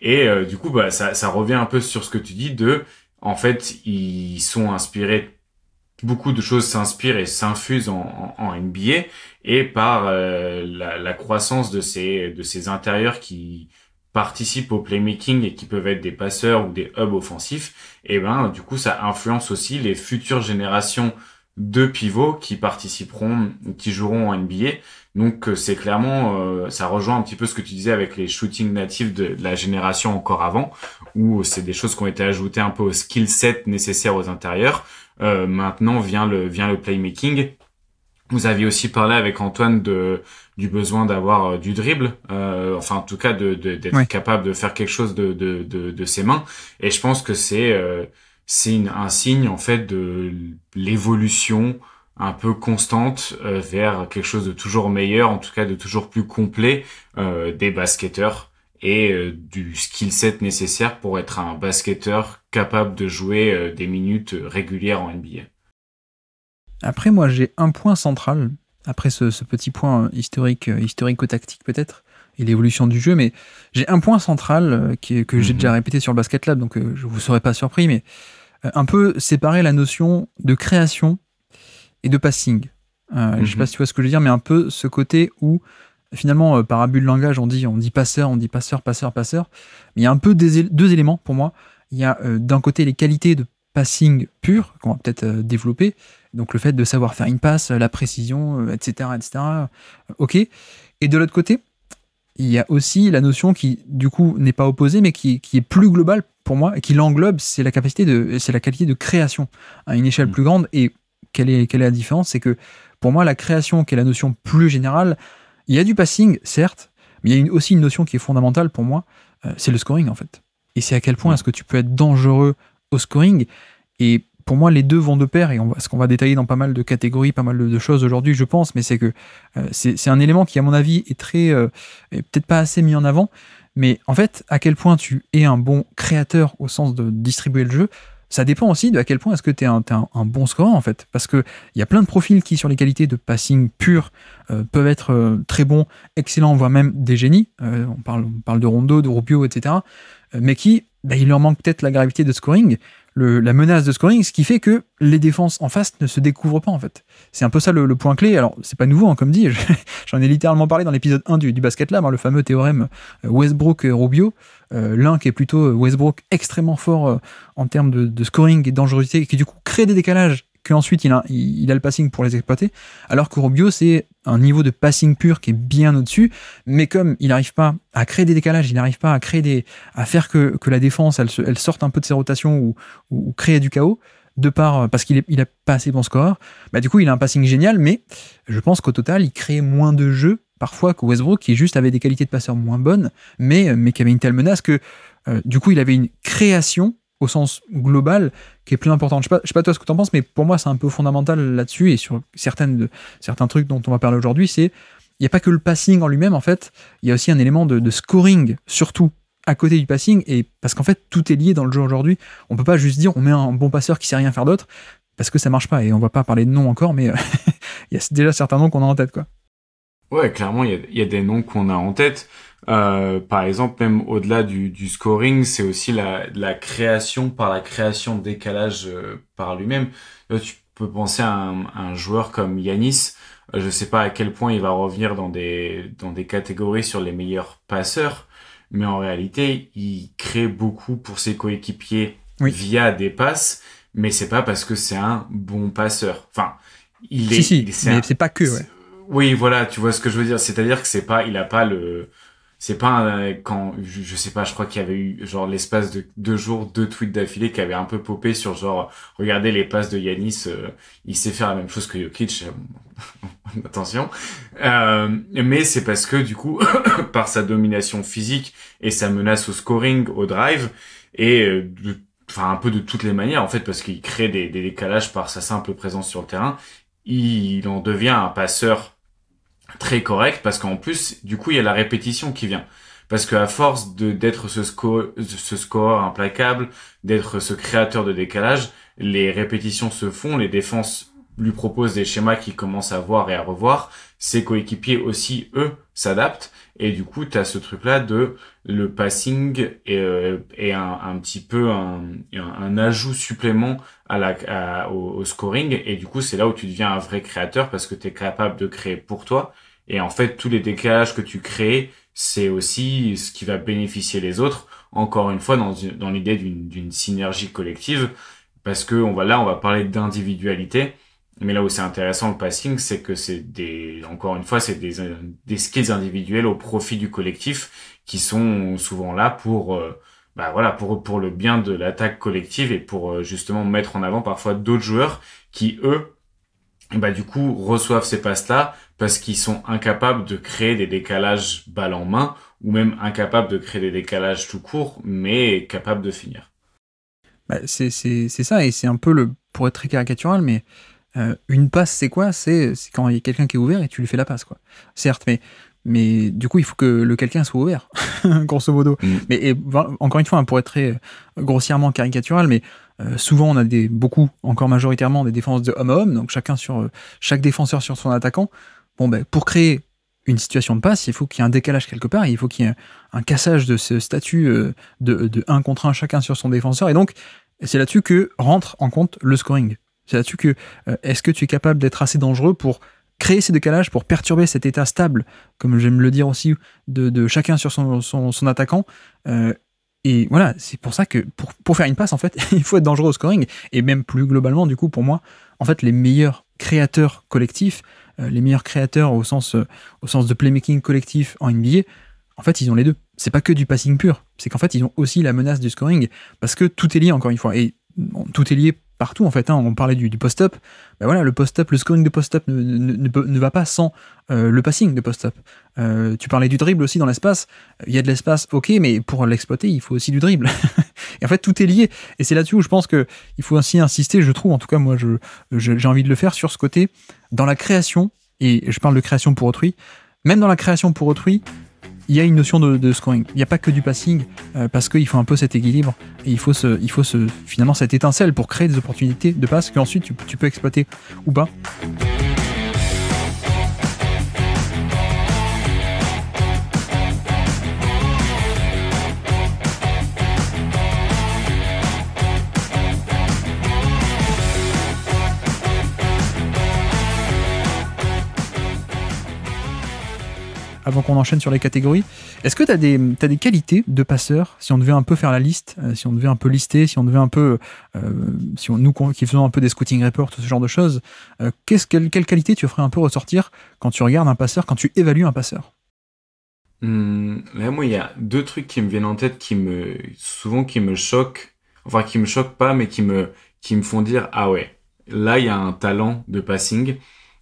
Et euh, du coup, bah, ça, revient un peu sur ce que tu dis de, en fait, ils sont inspirés, beaucoup de choses s'inspirent et s'infusent en, NBA et par euh, la, croissance de ces de ces intérieurs qui participent au playmaking et qui peuvent être des passeurs ou des hubs offensifs, et ben du coup ça influence aussi les futures générations de pivots qui participeront, qui joueront en NBA donc euh, c'est clairement, euh, ça rejoint un petit peu ce que tu disais avec les shootings natifs de, la génération encore avant, où c'est des choses qui ont été ajoutées un peu au skill set nécessaire aux intérieurs. Euh, maintenant vient le vient le playmaking. Vous aviez aussi parlé avec Antoine de du besoin d'avoir du dribble, euh, enfin en tout cas de d'être capable de faire quelque chose de, de de, de ses mains. Et je pense que c'est c'est un signe en fait de l'évolution un peu constante euh, vers quelque chose de toujours meilleur, en tout cas de toujours plus complet euh, des basketteurs et euh, du skill set nécessaire pour être un basketteur capable de jouer des minutes régulières en NBA. Après moi j'ai un point central, après ce, petit point historique, historico-tactique peut-être, et l'évolution du jeu, mais j'ai un point central que j'ai déjà mhm. répété sur le Basket Lab, donc je vous serais pas surpris, mais un peu séparer la notion de création de passing. Je euh, ne Je sais mhm. pas si tu vois ce que je veux dire, mais un peu ce côté où finalement, euh, par abus de langage, on dit, on dit passeur, on dit passeur, passeur, passeur. il y a un peu deux éléments pour moi. Il y a euh, d'un côté les qualités de passing pur qu'on va peut-être développer, donc le fait de savoir faire une passe, la précision, etc., etc. ok. Et de l'autre côté, il y a aussi la notion qui du coup n'est pas opposée, mais qui, est plus globale pour moi et qui l'englobe, c'est la capacité de, c'est la qualité de création à une échelle mm. plus grande et quelle est, la différence C'est que pour moi, la création, qui est la notion plus générale, il y a du passing, certes, mais il y a aussi une notion qui est fondamentale pour moi, euh, c'est le scoring en fait. Et c'est à quel point est-ce que tu peux être dangereux au scoring. Et pour moi, les deux vont de pair, et on va, ce qu'on va détailler dans pas mal de catégories, pas mal de, choses aujourd'hui, je pense, mais c'est que euh, c'est un élément qui, à mon avis, est très euh, peut-être pas assez mis en avant. Mais en fait, à quel point tu es un bon créateur au sens de distribuer le jeu, ça dépend aussi de à quel point est-ce que tu es, un, bon score en fait. Parce qu'il y a plein de profils qui, sur les qualités de passing pur, euh, peuvent être euh, très bons, excellents, voire même des génies. Euh, on, parle, de Rondo, de Rubio, etc. mais qui, bah, il leur manque peut-être la gravité de scoring la menace de scoring, ce qui fait que les défenses en face ne se découvrent pas en fait. C'est un peu ça le, point clé. Alors c'est pas nouveau, hein, comme dit, j'en ai littéralement parlé dans l'épisode 1 du, du Basket Lab, hein, le fameux théorème euh, Westbrook-Rubio. Euh, l'un qui est plutôt euh, Westbrook extrêmement fort en termes de, scoring et dangerosité, et qui du coup crée des décalages ensuite il a, il a le passing pour les exploiter, alors que c'est un niveau de passing pur qui est bien au-dessus, mais comme il n'arrive pas à créer des décalages, il n'arrive pas à créer des, à faire que, la défense, elle, sorte un peu de ses rotations ou, ou, créer du chaos, de part euh, parce qu'il il a pas assez bon score, bah du coup il a un passing génial, mais je pense qu'au total il crée moins de jeux parfois que qui juste avait des qualités de passeur moins bonnes, mais euh, mais qui avait une telle menace que euh, du coup il avait une création au sens global qui est plus importante. Je sais pas, je sais pas toi ce que tu en penses, mais pour moi c'est un peu fondamental là-dessus et sur certaines de, certains trucs dont on va parler aujourd'hui, c'est il n'y a pas que le passing en lui-même en fait, il y a aussi un élément de, scoring surtout à côté du passing et parce qu'en fait tout est lié dans le jeu aujourd'hui. On peut pas juste dire on met un bon passeur qui sait rien faire d'autre parce que ça marche pas et on va pas parler de noms encore, mais il y a déjà certains noms qu'on a en tête quoi. Ouais, clairement il y, y a des noms qu'on a en tête. Euh, par exemple, même au-delà du, du, scoring, c'est aussi la, la, création par la création de décalage euh, par lui-même. tu peux penser à un, un joueur comme Yanis. je euh, je sais pas à quel point il va revenir dans des dans des catégories sur les meilleurs passeurs, mais en réalité, il crée beaucoup pour ses coéquipiers oui. via des passes. Mais c'est pas parce que c'est un bon passeur. Enfin, il est. Si, si, c'est mais c'est pas que. Ouais. Oui, voilà, tu vois ce que je veux dire. C'est-à-dire que c'est pas, il a pas le c'est pas quand je, sais pas je crois qu'il y avait eu genre l'espace de deux jours deux tweets d'affilée qui avaient un peu popé sur genre regardez les passes de Yanis euh, il sait faire la même chose que Jokic euh, attention euh, mais c'est parce que du coup par sa domination physique et sa menace au scoring au drive et enfin un peu de toutes les manières en fait parce qu'il crée des décalages par sa simple présence sur le terrain il en devient un passeur très correct parce qu'en plus, du coup, il y a la répétition qui vient. Parce qu'à force de d'être ce, ce score implacable, d'être ce créateur de décalage, les répétitions se font, les défenses lui propose des schémas qu'il commence à voir et à revoir, ses coéquipiers aussi, eux, s'adaptent. Et du coup, tu as ce truc-là de le passing et, euh, un, petit peu un, ajout supplément à la, au, scoring. Et du coup, c'est là où tu deviens un vrai créateur parce que tu es capable de créer pour toi. Et en fait, tous les décalages que tu crées, c'est aussi ce qui va bénéficier les autres. Encore une fois, dans, l'idée d'une synergie collective, parce que on va là, on va parler d'individualité mais là où c'est intéressant le passing, c'est que c'est des, encore une fois, c'est des, des skills individuels au profit du collectif qui sont souvent là pour, euh, bah voilà, pour pour le bien de l'attaque collective et pour euh, justement mettre en avant parfois d'autres joueurs qui eux, eh bah du coup reçoivent ces passes là parce qu'ils sont incapables de créer des décalages balle en main ou même incapables de créer des décalages tout court, mais capables de finir. Bah, c'est ça et c'est un peu le, pour être très caricatural, mais euh, une passe, c'est quoi C'est quand il y a quelqu'un qui est ouvert et tu lui fais la passe, quoi. Certes, mais, mais du coup, il faut que le quelqu'un soit ouvert, grosso modo. Mm. Mais ben, encore une fois, hein, pour être très euh, grossièrement caricatural, mais euh, souvent on a des beaucoup, encore majoritairement, des défenses de homme à homme, donc chacun sur chaque défenseur sur son attaquant. Bon, ben, pour créer une situation de passe, il faut qu'il y ait un décalage quelque part, il faut qu'il y ait un cassage de ce statut de, un contre un chacun sur son défenseur. Et donc, c'est là-dessus que rentre en compte le scoring. C'est là-dessus que euh, est-ce que tu es capable d'être assez dangereux pour créer ces décalages, pour perturber cet état stable, comme j'aime le dire aussi, de, chacun sur son, attaquant. Euh, et voilà, c'est pour ça que pour, faire une passe, en fait, il faut être dangereux au scoring. Et même plus globalement, du coup, pour moi, en fait, les meilleurs créateurs collectifs, euh, les meilleurs créateurs au sens, au sens de playmaking collectif en NBA, en fait, ils ont les deux. C'est pas que du passing pur. C'est qu'en fait, ils ont aussi la menace du scoring parce que tout est lié, encore une fois. Et tout est lié partout en fait. Hein. On parlait du, post-up, ben voilà, le post-up, le scoring de post-up ne, ne, va pas sans euh, le passing de post-up. Euh, tu parlais du dribble aussi dans l'espace. Il y a de l'espace, ok, mais pour l'exploiter, il faut aussi du dribble. et en fait, tout est lié. Et c'est là-dessus où je pense que il faut aussi insister. Je trouve, en tout cas, moi, je, j'ai envie de le faire sur ce côté dans la création. Et je parle de création pour autrui. Même dans la création pour autrui, il y a une notion de, scoring. Il n'y a pas que du passing, euh, parce qu'il faut un peu cet équilibre et il faut, il faut finalement cette étincelle pour créer des opportunités de passe que ensuite tu peux exploiter ou pas. avant qu'on enchaîne sur les catégories. Est-ce que tu as, des, des qualités de passeur Si on devait un peu faire la liste, euh, si on devait un peu lister, si on devait un peu. Euh, si on, nous qui faisons un peu des scouting reports, ce genre de choses, euh, quelle, qualité tu ferais un peu ressortir quand tu regardes un passeur, quand tu évalues un passeur là, hmm, moi, il y a deux trucs qui me viennent en tête qui me, souvent, qui me choquent. Enfin, qui me choquent pas, mais qui me, qui me font dire, ah ouais, là, il y a un talent de passing.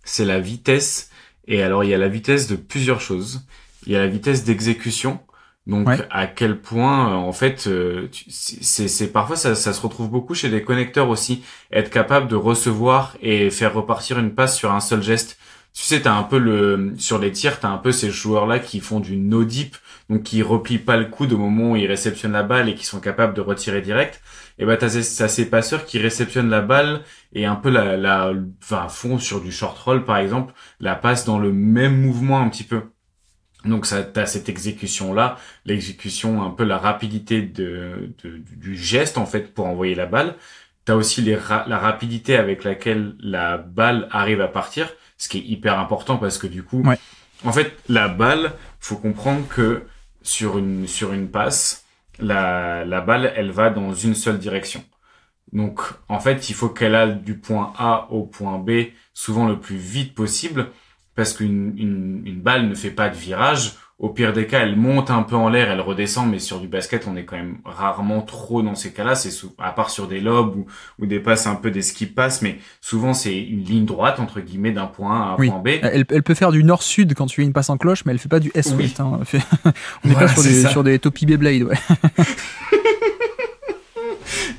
C'est la vitesse et alors, il y a la vitesse de plusieurs choses. Il y a la vitesse d'exécution. Donc, à quel point, euh, en fait, euh, c'est parfois ça, se retrouve beaucoup chez des connecteurs aussi. Être capable de recevoir et faire repartir une passe sur un seul geste. Tu sais, t'as un peu le sur les tirs, t'as un peu ces joueurs-là qui font du no deep, donc qui replient pas le coude au moment où ils réceptionnent la balle et qui sont capables de retirer direct et eh ben bah, t'as ces passeurs qui réceptionnent la balle et un peu la, la enfin fond sur du short roll par exemple la passe dans le même mouvement un petit peu. Donc ça t'as cette exécution là, l'exécution un peu la rapidité de, du geste en fait pour envoyer la balle. T'as aussi la rapidité avec laquelle la balle arrive à partir, ce qui est hyper important parce que du coup, en fait la balle, faut comprendre que sur une sur une passe, la, balle, elle va dans une seule direction. Donc, en fait, il faut qu'elle aille du point A au point B, souvent le plus vite possible, parce qu'une une balle ne fait pas de virage au pire des cas, elle monte un peu en l'air, elle redescend, mais sur du basket, on est quand même rarement trop dans ces cas-là. C'est à part sur des lobes ou, des passes un peu des skip passes, mais souvent c'est une ligne droite entre guillemets d'un point A à un point B. Euh, elle, elle, peut faire du nord-sud quand tu fais une passe en cloche, mais elle fait pas du hein. S 8 on est pas sur des, sur Topi Beyblade. Ouais.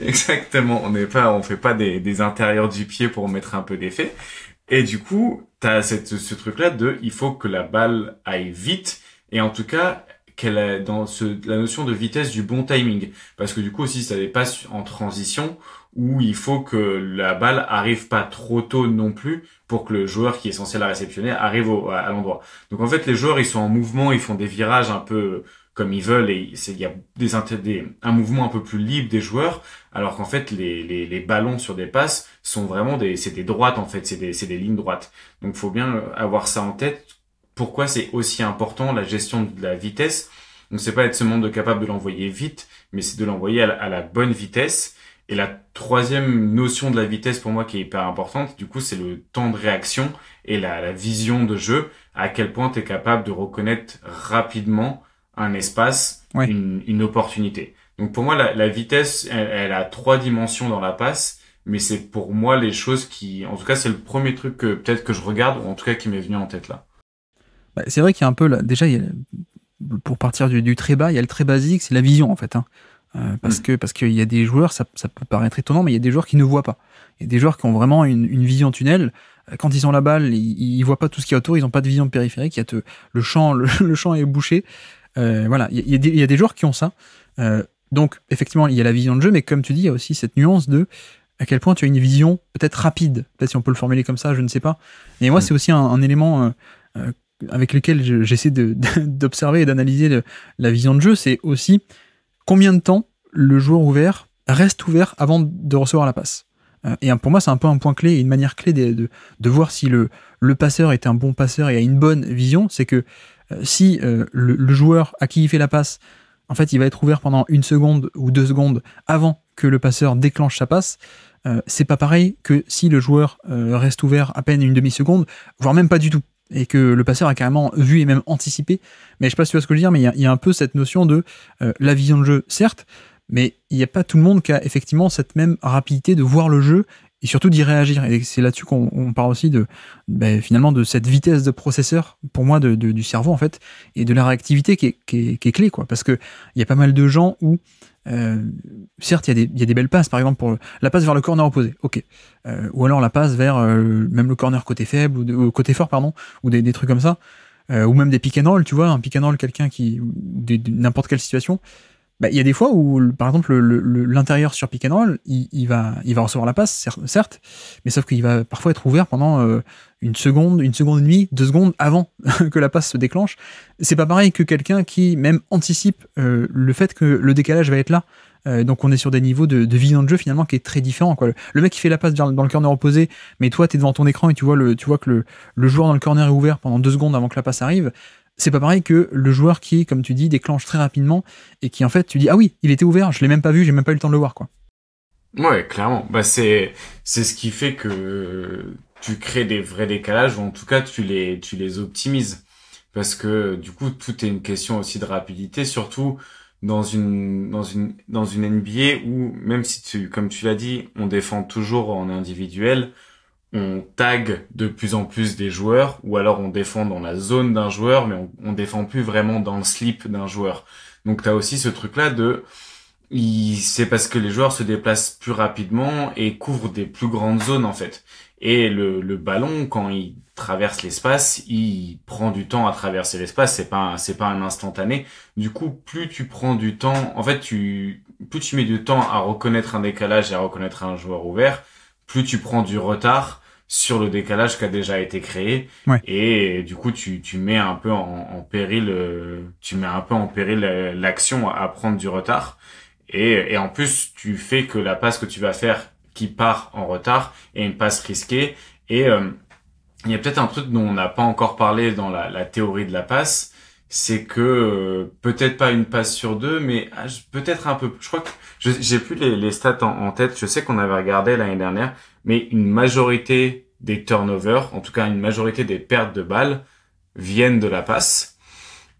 Exactement, on n'est pas, on fait pas des, intérieurs du pied pour mettre un peu d'effet. Et du coup, t'as cette, ce truc-là de, il faut que la balle aille vite et en tout cas qu'elle a dans ce, la notion de vitesse du bon timing. Parce que du coup aussi, ça dépasse en transition où il faut que la balle arrive pas trop tôt non plus pour que le joueur qui est censé la réceptionner arrive au, à, l'endroit. Donc en fait, les joueurs, ils sont en mouvement, ils font des virages un peu comme ils veulent et il y a des, des, un mouvement un peu plus libre des joueurs alors qu'en fait les, les, les, ballons sur des passes sont vraiment des c'est des droites en fait c'est des c'est des lignes droites donc faut bien avoir ça en tête pourquoi c'est aussi important la gestion de la vitesse. Donc c'est pas être seulement monde capable de l'envoyer vite, mais c'est de l'envoyer à, la bonne vitesse. Et la troisième notion de la vitesse pour moi qui est hyper importante, du coup, c'est le temps de réaction et la, vision de jeu, à quel point tu es capable de reconnaître rapidement un espace, une, opportunité. Donc pour moi, la, vitesse, elle, elle, a trois dimensions dans la passe, mais c'est pour moi les choses qui, en tout cas, c'est le premier truc que peut-être que je regarde, ou en tout cas qui m'est venu en tête là c'est vrai qu'il y a un peu, déjà, il pour partir du, très bas, il y a le très basique, c'est la vision en fait. parce que parce qu'il y a des joueurs, ça, ça, peut paraître étonnant, mais il y a des joueurs qui ne voient pas. Il y a des joueurs qui ont vraiment une, vision tunnel. Quand ils ont la balle, ils, ne voient pas tout ce qui est autour, ils n'ont pas de vision périphérique. a le champ, le, champ est bouché. voilà, il y, a des, joueurs qui ont ça. donc effectivement, il y a la vision de jeu, mais comme tu dis, il y a aussi cette nuance de à quel point tu as une vision peut-être rapide, peut-être si on peut le formuler comme ça, je ne sais pas. Et moi, c'est aussi un, un élément avec lesquels j'essaie d'observer et d'analyser la vision de jeu, c'est aussi combien de temps le joueur ouvert reste ouvert avant de recevoir la passe. Euh, et pour moi, c'est un peu un point clé une manière clé de, voir si le, passeur est un bon passeur et a une bonne vision. C'est que euh, si euh, le, joueur à qui il fait la passe, en fait, il va être ouvert pendant une seconde ou deux secondes avant que le passeur déclenche sa passe. c'est pas pareil que si le joueur reste ouvert à peine une demi-seconde, voire même pas du tout et que le passeur a carrément vu et même anticipé. Mais je sais pas si tu vois ce que je veux dire, mais il y, a un peu cette notion de euh, la vision de jeu, certes, mais il n'y a pas tout le monde qui a effectivement cette même rapidité de voir le jeu et surtout d'y réagir. Et c'est là-dessus qu'on parle aussi de ben, finalement de cette vitesse de processeur, pour moi, de, du cerveau en fait, et de la réactivité qui est, clé, quoi. Parce que il y a pas mal de gens où euh, certes, il y, a des belles passes, par exemple, pour la passe vers le corner opposé, ok. Euh, ou alors la passe vers euh, même le corner côté faible, ou, côté fort, pardon, ou des, des trucs comme ça. ou même des pick and roll, tu vois, un pick and roll, quelqu'un qui. n'importe quelle situation. Bah, il y a des fois où, par exemple, l'intérieur sur pick roll, il, va, recevoir la passe, certes, mais sauf qu'il va parfois être ouvert pendant euh, une seconde, une seconde et demie, deux secondes avant que la passe se déclenche. C'est pas pareil que quelqu'un qui même anticipe euh, le fait que le décalage va être là. Euh, donc on est sur des niveaux de, vision de jeu finalement qui est très différent. Quoi. Le, mec qui fait la passe dans le corner opposé, mais toi tu es devant ton écran et tu vois, que le, le joueur dans le corner est ouvert pendant deux secondes avant que la passe arrive c'est pas pareil que le joueur qui, comme tu dis, déclenche très rapidement et qui en fait tu dis ah oui, il était ouvert, je l'ai même pas vu, j'ai même pas eu le temps de le voir quoi. Ouais, clairement. Bah c'est c'est ce qui fait que tu crées des vrais décalages ou en tout cas tu les tu les optimises parce que du coup tout est une question aussi de rapidité, surtout dans une dans une dans une NBA où même si tu comme tu l'as dit, on défend toujours en individuel, on tag de plus en plus des joueurs, ou alors on défend dans la zone d'un joueur, mais on, défend plus vraiment dans le slip d'un joueur. Donc tu as aussi ce truc-là de, c'est parce que les joueurs se déplacent plus rapidement et couvrent des plus grandes zones en fait. Et le, ballon, quand il traverse l'espace, il prend du temps à traverser l'espace. C'est pas c'est pas un instantané. Du coup, plus tu prends du temps, en fait, tu plus tu mets du temps à reconnaître un décalage et à reconnaître un joueur ouvert, plus tu prends du retard sur le décalage qui a déjà été créé et du coup tu, tu mets un peu en, péril euh, tu mets un peu en péril euh, l'action à prendre du retard et, et en plus tu fais que la passe que tu vas faire qui part en retard est une passe risquée et euh, il y a peut-être un truc dont on n'a pas encore parlé dans la théorie de la passe c'est que euh, peut-être pas une passe sur deux, mais ah, peut-être un peu. Je crois que j'ai plus les, stats en, tête. Je sais qu'on avait regardé l'année dernière, mais une majorité des turnovers, en tout cas une majorité des pertes de balles, viennent de la passe.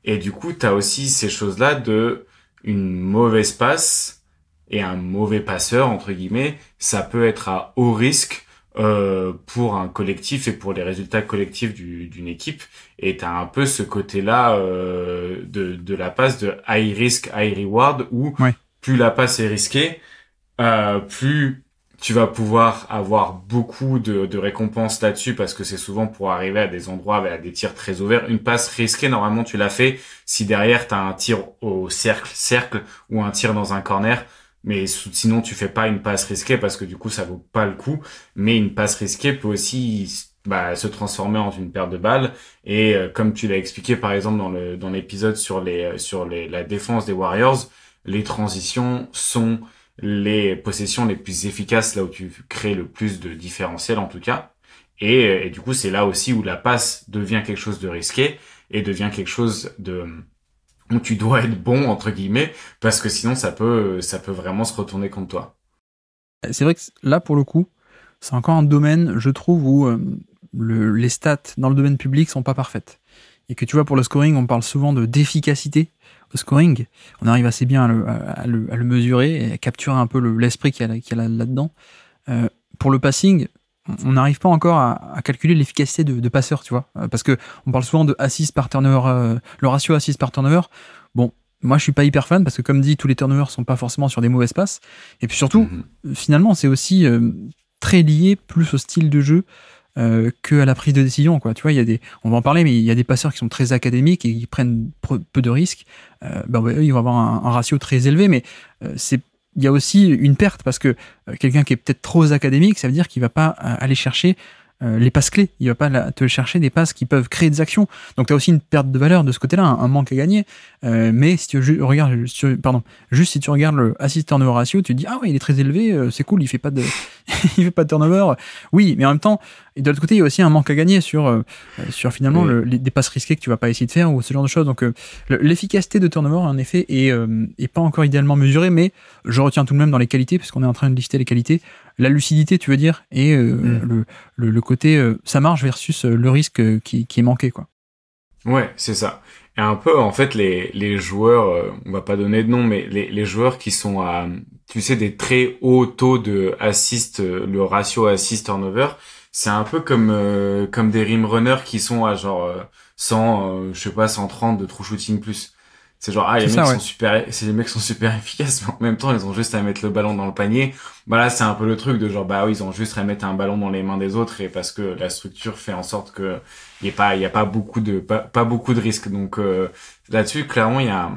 Et du coup, t'as aussi ces choses-là de une mauvaise passe et un mauvais passeur entre guillemets. Ça peut être à haut risque euh, pour un collectif et pour les résultats collectifs d'une équipe. Et tu as un peu ce côté-là euh, de, de, la passe de high risk, high reward, où plus la passe est risquée, euh, plus tu vas pouvoir avoir beaucoup de, de récompenses là-dessus parce que c'est souvent pour arriver à des endroits avec des tirs très ouverts. Une passe risquée, normalement, tu l'as fait si derrière tu as un tir au cercle, cercle ou un tir dans un corner mais sinon tu fais pas une passe risquée parce que du coup ça vaut pas le coup mais une passe risquée peut aussi bah, se transformer en une perte de balles et euh, comme tu l'as expliqué par exemple dans le dans l'épisode sur les euh, sur les, la défense des Warriors les transitions sont les possessions les plus efficaces là où tu crées le plus de différentiel en tout cas et, euh, et du coup c'est là aussi où la passe devient quelque chose de risqué et devient quelque chose de où tu dois être bon entre guillemets parce que sinon ça peut ça peut vraiment se retourner contre toi. Euh, c'est vrai que là pour le coup, c'est encore un domaine je trouve où euh, les stats dans le domaine public sont pas parfaites et que tu vois pour le scoring on parle souvent de d'efficacité au scoring, on arrive assez bien à le, à, le, mesurer et à capturer un peu l'esprit qu'il y a, a là-dedans. Euh, pour le passing, on n'arrive pas encore à, calculer l'efficacité de, de, passeurs, tu vois. Euh, parce que on parle souvent de assist par turnover, euh, le ratio assist par turnover. Bon, moi je suis pas hyper fan parce que comme dit, tous les turnovers sont pas forcément sur des mauvaises passes. Et puis surtout, mhm. euh, finalement, c'est aussi très lié plus au style de jeu. qu'à que à la prise de décision quoi tu vois il y a des on va en parler mais il y a des passeurs qui sont très académiques et qui prennent peu de risques ben, ils vont avoir un ratio très élevé mais c'est il y a aussi une perte parce que euh, quelqu'un qui est peut-être trop académique, ça veut dire qu'il va pas euh, aller chercher euh, les passes clés. Il va pas te chercher des passes qui peuvent créer des actions. Donc tu as aussi une perte de valeur de ce côté-là, un, manque à gagner. Euh, mais si tu regardes, pardon, juste si tu regardes le assist turnover ratio, tu te dis ah ouais il est très élevé, euh, c'est cool, il fait pas de, il fait pas de turnover. Oui, mais en même temps, de l'autre côté il y a aussi un manque à gagner sur sur finalement les, des passes risquées que tu vas pas essayer de faire ou ce genre de choses. Donc l'efficacité de turnover en effet est, est pas encore idéalement mesurée, mais je retiens tout de même dans les qualités parce qu'on est en train de lister les qualités la lucidité, tu veux dire, et euh, mm. le, le, côté ça euh, marche versus euh, le risque qui, qui est manqué, quoi. Ouais, c'est ça. Et un peu, en fait, les, les joueurs, on va pas donner de nom, mais les, les joueurs qui sont à, tu sais, des très hauts taux de assist, le ratio assist-turnover, c'est un peu comme comme des rim runners qui sont à genre 100 je sais pas 130 de true shooting plus c'est genre ah les mecs sont super, les mecs sont super efficaces, mais en même temps ils ont juste à mettre le ballon dans le panier. Bah là c'est un peu le truc de genre bah oui ils ont juste à mettre un ballon dans les mains des autres et parce que la structure fait en sorte que il y a pas il y a pas beaucoup de pas, beaucoup de risques. Donc euh, là-dessus clairement il y a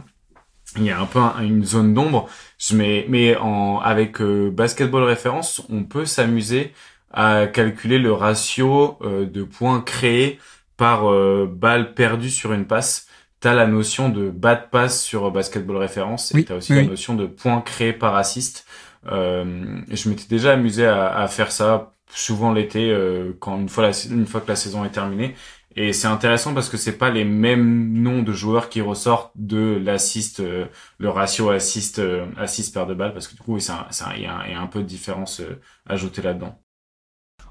il y a un peu une zone d'ombre. Mais mais en avec euh, basketball référence on peut s'amuser à calculer le ratio euh, de points créés par balle perdue sur une passe t'as la notion de bas de passe sur basketball référence oui, tu t'as aussi la notion de points créés par assist. Euh, je m'étais déjà amusé à, à, faire ça souvent l'été euh, quand une fois la, une fois que la saison est terminée. Et c'est intéressant parce que c'est pas les mêmes noms de joueurs qui ressortent de l'assist, euh, le ratio assist euh, assist paire de balles parce que du coup il y, y, a un peu de différence ajoutée là-dedans.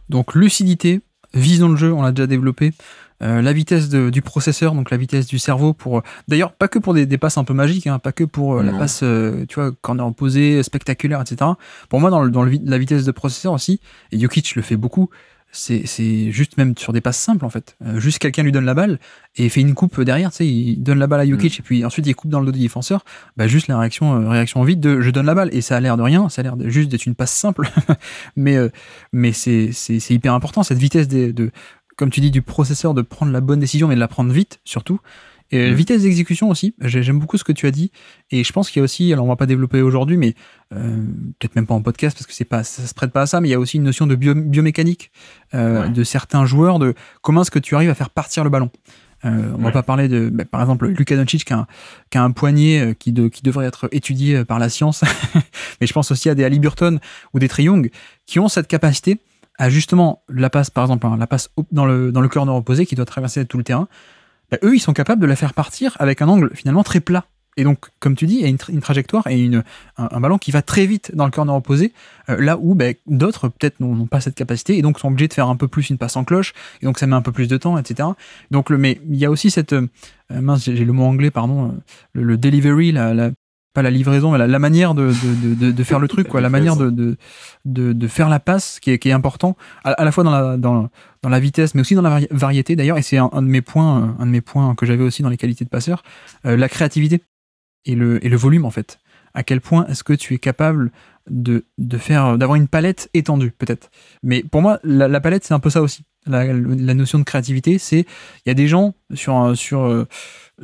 Donc lucidité, vision de jeu, on l'a déjà développé. Euh, la vitesse du processeur, donc la vitesse du cerveau pour. D'ailleurs, pas que pour des, des, passes un peu magiques, hein, pas que pour euh, la passe, euh, tu vois, quand on est en posé, spectaculaire, etc. Pour moi, dans, le, dans le, la vitesse de processeur aussi, et Jokic le fait beaucoup. C'est juste même sur des passes simples en fait. juste quelqu'un lui donne la balle et fait une coupe derrière, tu sais, il donne la balle à mm. Jokic et puis ensuite il coupe dans le dos du défenseur. Bah, juste la réaction, réaction vide de je donne la balle et ça a l'air de rien, ça a l'air juste d'être une passe simple, mais mais c'est hyper important cette vitesse de, comme tu dis, du processeur de prendre la bonne décision, mais de la prendre vite, surtout. Et mm. vitesse d'exécution aussi, j'aime beaucoup ce que tu as dit. Et je pense qu'il y a aussi, alors on va pas développer aujourd'hui, mais euh, peut-être même pas en podcast parce que c'est pas, ça se prête pas à ça, mais il y a aussi une notion de biomécanique euh, de certains joueurs, de comment est-ce que tu arrives à faire partir le ballon. Euh, on va pas parler de, bah, par exemple, Luka Doncic qui a un, poignet qui, qui devrait être étudié par la science, mais je pense aussi à des Ali ou des Triung qui ont cette capacité justement la passe, par exemple, hein, la passe dans le, dans le corner opposé qui doit traverser tout le terrain, bah, eux, ils sont capables de la faire partir avec un angle finalement très plat. Et donc, comme tu dis, il y a une, trajectoire et une, un, ballon qui va très vite dans le corner opposé, euh, là où bah, d'autres, peut-être, n'ont pas cette capacité et donc sont obligés de faire un peu plus une passe en cloche, et donc ça met un peu plus de temps, etc. Donc, le, mais il y a aussi cette. Euh, mince, j'ai le mot anglais, pardon, euh, le, delivery, la pas la livraison, mais la, manière de, de, de, faire le truc, quoi, la manière de, de, faire la passe qui est, qui est important, à, à la fois dans la, dans, dans, la vitesse, mais aussi dans la variété d'ailleurs, et c'est un, de mes points, un de mes points que j'avais aussi dans les qualités de passeur, euh, la créativité et le, et le volume en fait. À quel point est-ce que tu es capable de, de faire d'avoir une palette étendue peut-être Mais pour moi, la palette c'est un peu ça aussi la, notion de créativité, c'est il y a des gens sur euh,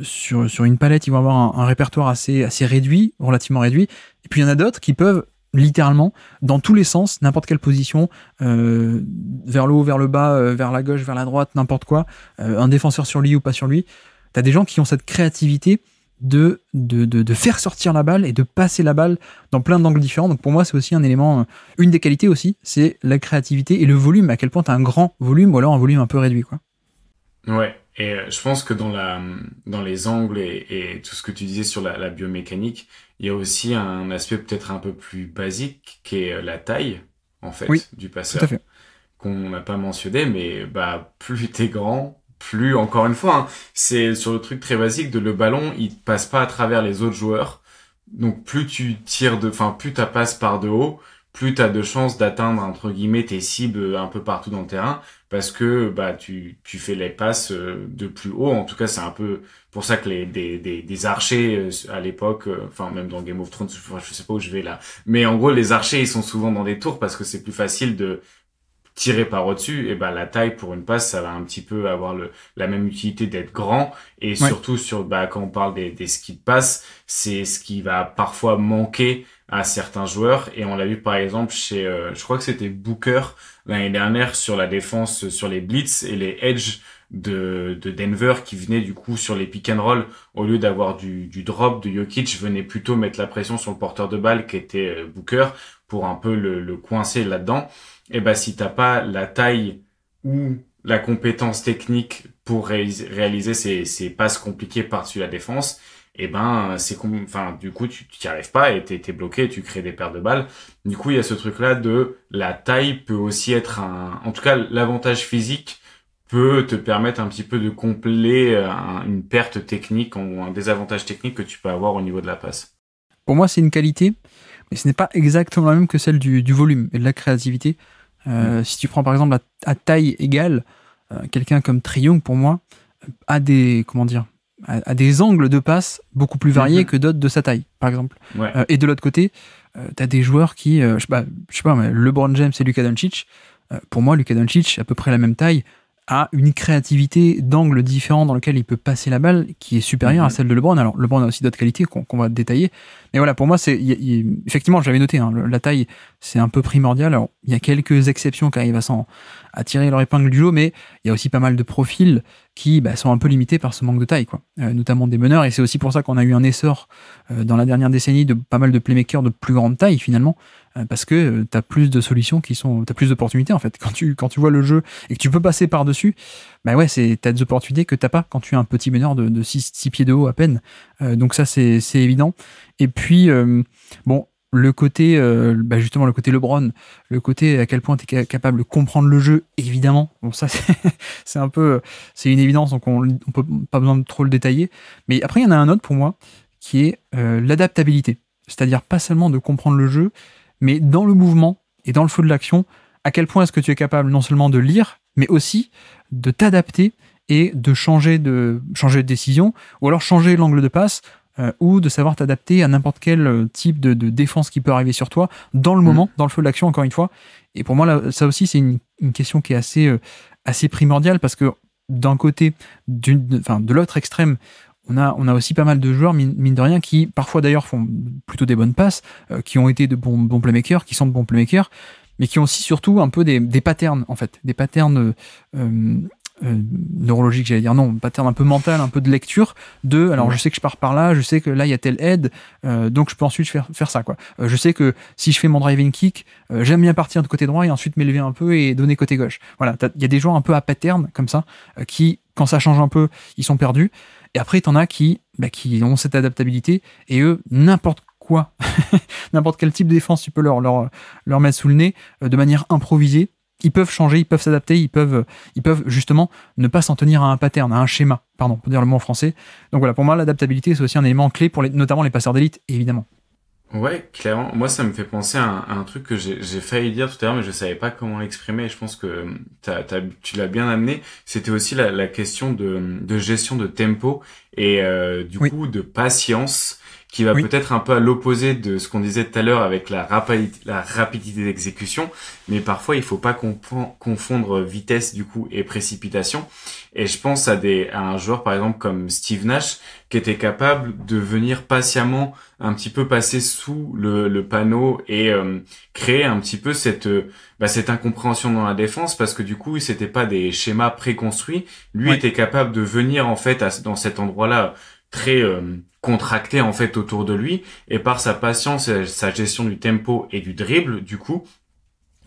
sur sur, une palette, ils vont avoir un, répertoire assez assez réduit, relativement réduit, et puis il y en a d'autres qui peuvent littéralement dans tous les sens, n'importe quelle position, euh, vers le haut, vers le bas, euh, vers la gauche, vers la droite, n'importe quoi, un défenseur sur lui ou pas sur lui. T'as des gens qui ont cette créativité de, de, faire sortir la balle et de passer la balle dans plein d'angles différents. Donc pour moi, c'est aussi un élément, euh, une des qualités aussi, c'est la créativité et le volume, à quel point tu un grand volume ou alors un volume un peu réduit. Quoi. Ouais, et euh, je pense que dans, la, dans les angles et, tout ce que tu disais sur la, biomécanique, il y a aussi un aspect peut-être un peu plus basique qui est euh, la taille, en fait, du passeur. Qu'on n'a pas mentionné, mais bah, plus es grand, plus, encore une fois, hein. c'est sur le truc très basique de le ballon, il passe pas à travers les autres joueurs. Donc plus tu tires de, enfin plus ta passe par de haut, plus tu as de chances d'atteindre entre guillemets tes cibles euh, un peu partout dans le terrain parce que bah tu tu fais les passes euh, de plus haut. En tout cas, c'est un peu pour ça que les des des, des archers euh, à l'époque, enfin même dans Game of Thrones, je sais pas où je vais là, mais en gros les archers ils sont souvent dans des tours parce que c'est plus facile de tirer par au-dessus, et eh ben la taille pour une passe, ça va un petit peu avoir le, la même utilité d'être grand. Et surtout sur bah, quand on parle des, des skis de passe, c'est ce qui va parfois manquer à certains joueurs. Et on l'a vu par exemple chez, euh, je crois que c'était Booker l'année dernière sur la défense, sur les blitz et les edge de, de Denver qui venait du coup sur les pick and roll au lieu d'avoir du, du drop de Jokic venait plutôt mettre la pression sur le porteur de balle qui était euh, Booker pour un peu le, le coincer là-dedans et eh ben si t'as pas la taille ou la compétence technique pour réaliser ces, passes compliquées par-dessus la défense, et eh ben c'est enfin du coup tu n'y arrives pas et t'es es bloqué, tu crées des paires de balles. Du coup il y a ce truc là de la taille peut aussi être un, en tout cas l'avantage physique peut te permettre un petit peu de compléter euh, une perte technique ou un désavantage technique que tu peux avoir au niveau de la passe. Pour moi c'est une qualité, mais ce n'est pas exactement la même que celle du volume et de la créativité. Euh, mm. si tu prends par exemple à, taille égale, euh, quelqu'un comme Triung, pour moi, euh, a des, comment dire, a, des angles de passe beaucoup plus variés mm-hmm. que d'autres de sa taille, par exemple. et de l'autre côté, tu as des joueurs qui, je sais pas, sais pas LeBron James et Luka Doncic, pour moi, Luka Doncic, à peu près la même taille, a une créativité d'angle différent dans lequel il peut passer la balle qui est supérieure à mhm. celle de LeBron. Alors LeBron a aussi d'autres qualités qu'on va détailler, mais voilà pour moi c'est effectivement je l'avais noté hein, la taille c'est un peu primordial. Alors il y a quelques exceptions qui il va s'en attirer leur épingle du lot, mais il y a aussi pas mal de profils qui bah, sont un peu limités par ce manque de taille, quoi. Euh, notamment des meneurs. Et c'est aussi pour ça qu'on a eu un essor euh, dans la dernière décennie de pas mal de playmakers de plus grande taille finalement, euh, parce que euh, tu as plus de solutions qui sont. Tu as plus d'opportunités, en fait. Quand tu, quand tu vois le jeu et que tu peux passer par-dessus, bah ouais, tu as des opportunités que tu pas quand tu es un petit meneur de 6 pieds de haut à peine. Euh, donc, ça, c'est évident. Et puis, bon, le côté, bah justement, le côté LeBron, le côté à quel point tu es capable de comprendre le jeu, évidemment. Bon, ça, c'est un peu, c'est une évidence, donc on peut pas besoin de trop le détailler. Mais après, il y en a un autre pour moi qui est l'adaptabilité. C'est-à-dire pas seulement de comprendre le jeu, mais dans le mouvement et dans le feu de l'action, à quel point est-ce que tu es capable non seulement de lire, mais aussi de t'adapter et de changer de, changer de décision, ou alors changer l'angle de passe, euh, ou de savoir t'adapter à n'importe quel euh, type de, défense qui peut arriver sur toi, dans le mm. moment, dans le feu de l'action, encore une fois. Et pour moi, ça aussi, c'est une, question qui est assez, euh, assez primordiale, parce que d'un côté, enfin, de l'autre extrême, on a, on a aussi pas mal de joueurs, mine, de rien, qui parfois d'ailleurs font plutôt des bonnes passes, euh, qui ont été de bons, bons playmakers, qui sont de bons playmakers, mais qui ont aussi surtout un peu des, des patterns, en fait, des patterns euh, euh, neurologiques, j'allais dire non, patterns un peu mental, un peu de lecture de alors je sais que je pars par là, je sais que là il y a telle aide, donc je peux ensuite faire, faire ça quoi. je sais que si je fais mon driving kick, j'aime bien partir de côté droit et ensuite m'élever un peu et donner côté gauche. Voilà, il y a des joueurs un peu à pattern comme ça qui quand ça change un peu, ils sont perdus. Et après, en as qui, bah, qui ont cette adaptabilité et eux, n'importe quoi, n'importe quel type de défense, tu peux leur, leur, mettre sous le nez euh, de manière improvisée. Ils peuvent changer, ils peuvent s'adapter, ils peuvent, ils peuvent justement ne pas s'en tenir à un pattern, à un schéma, pardon, pour dire le mot en français. Donc voilà, pour moi, l'adaptabilité, c'est aussi un élément clé pour notamment les passeurs d'élite, évidemment. Ouais, clairement. Moi, ça me fait penser à un, truc que j'ai failli dire tout à l'heure, mais je savais pas comment l'exprimer. Et je pense que euh, tu l'as bien amené. C'était aussi la, question de, de gestion de tempo et euh, du coup de patience qui va peut-être un peu à l'opposé de ce qu'on disait tout à l'heure avec la, rapidité, la rapidité d'exécution, mais parfois il faut pas confondre vitesse du coup et précipitation. Et je pense à, des, à un joueur par exemple comme Steve Nash qui était capable de venir patiemment un petit peu passer sous le, panneau et euh, créer un petit peu cette euh, bah, cette incompréhension dans la défense parce que du coup c'était pas des schémas préconstruits. Lui était capable de venir en fait dans cet endroit là très euh, contracté en fait autour de lui et par sa patience, sa gestion du tempo et du dribble, du coup,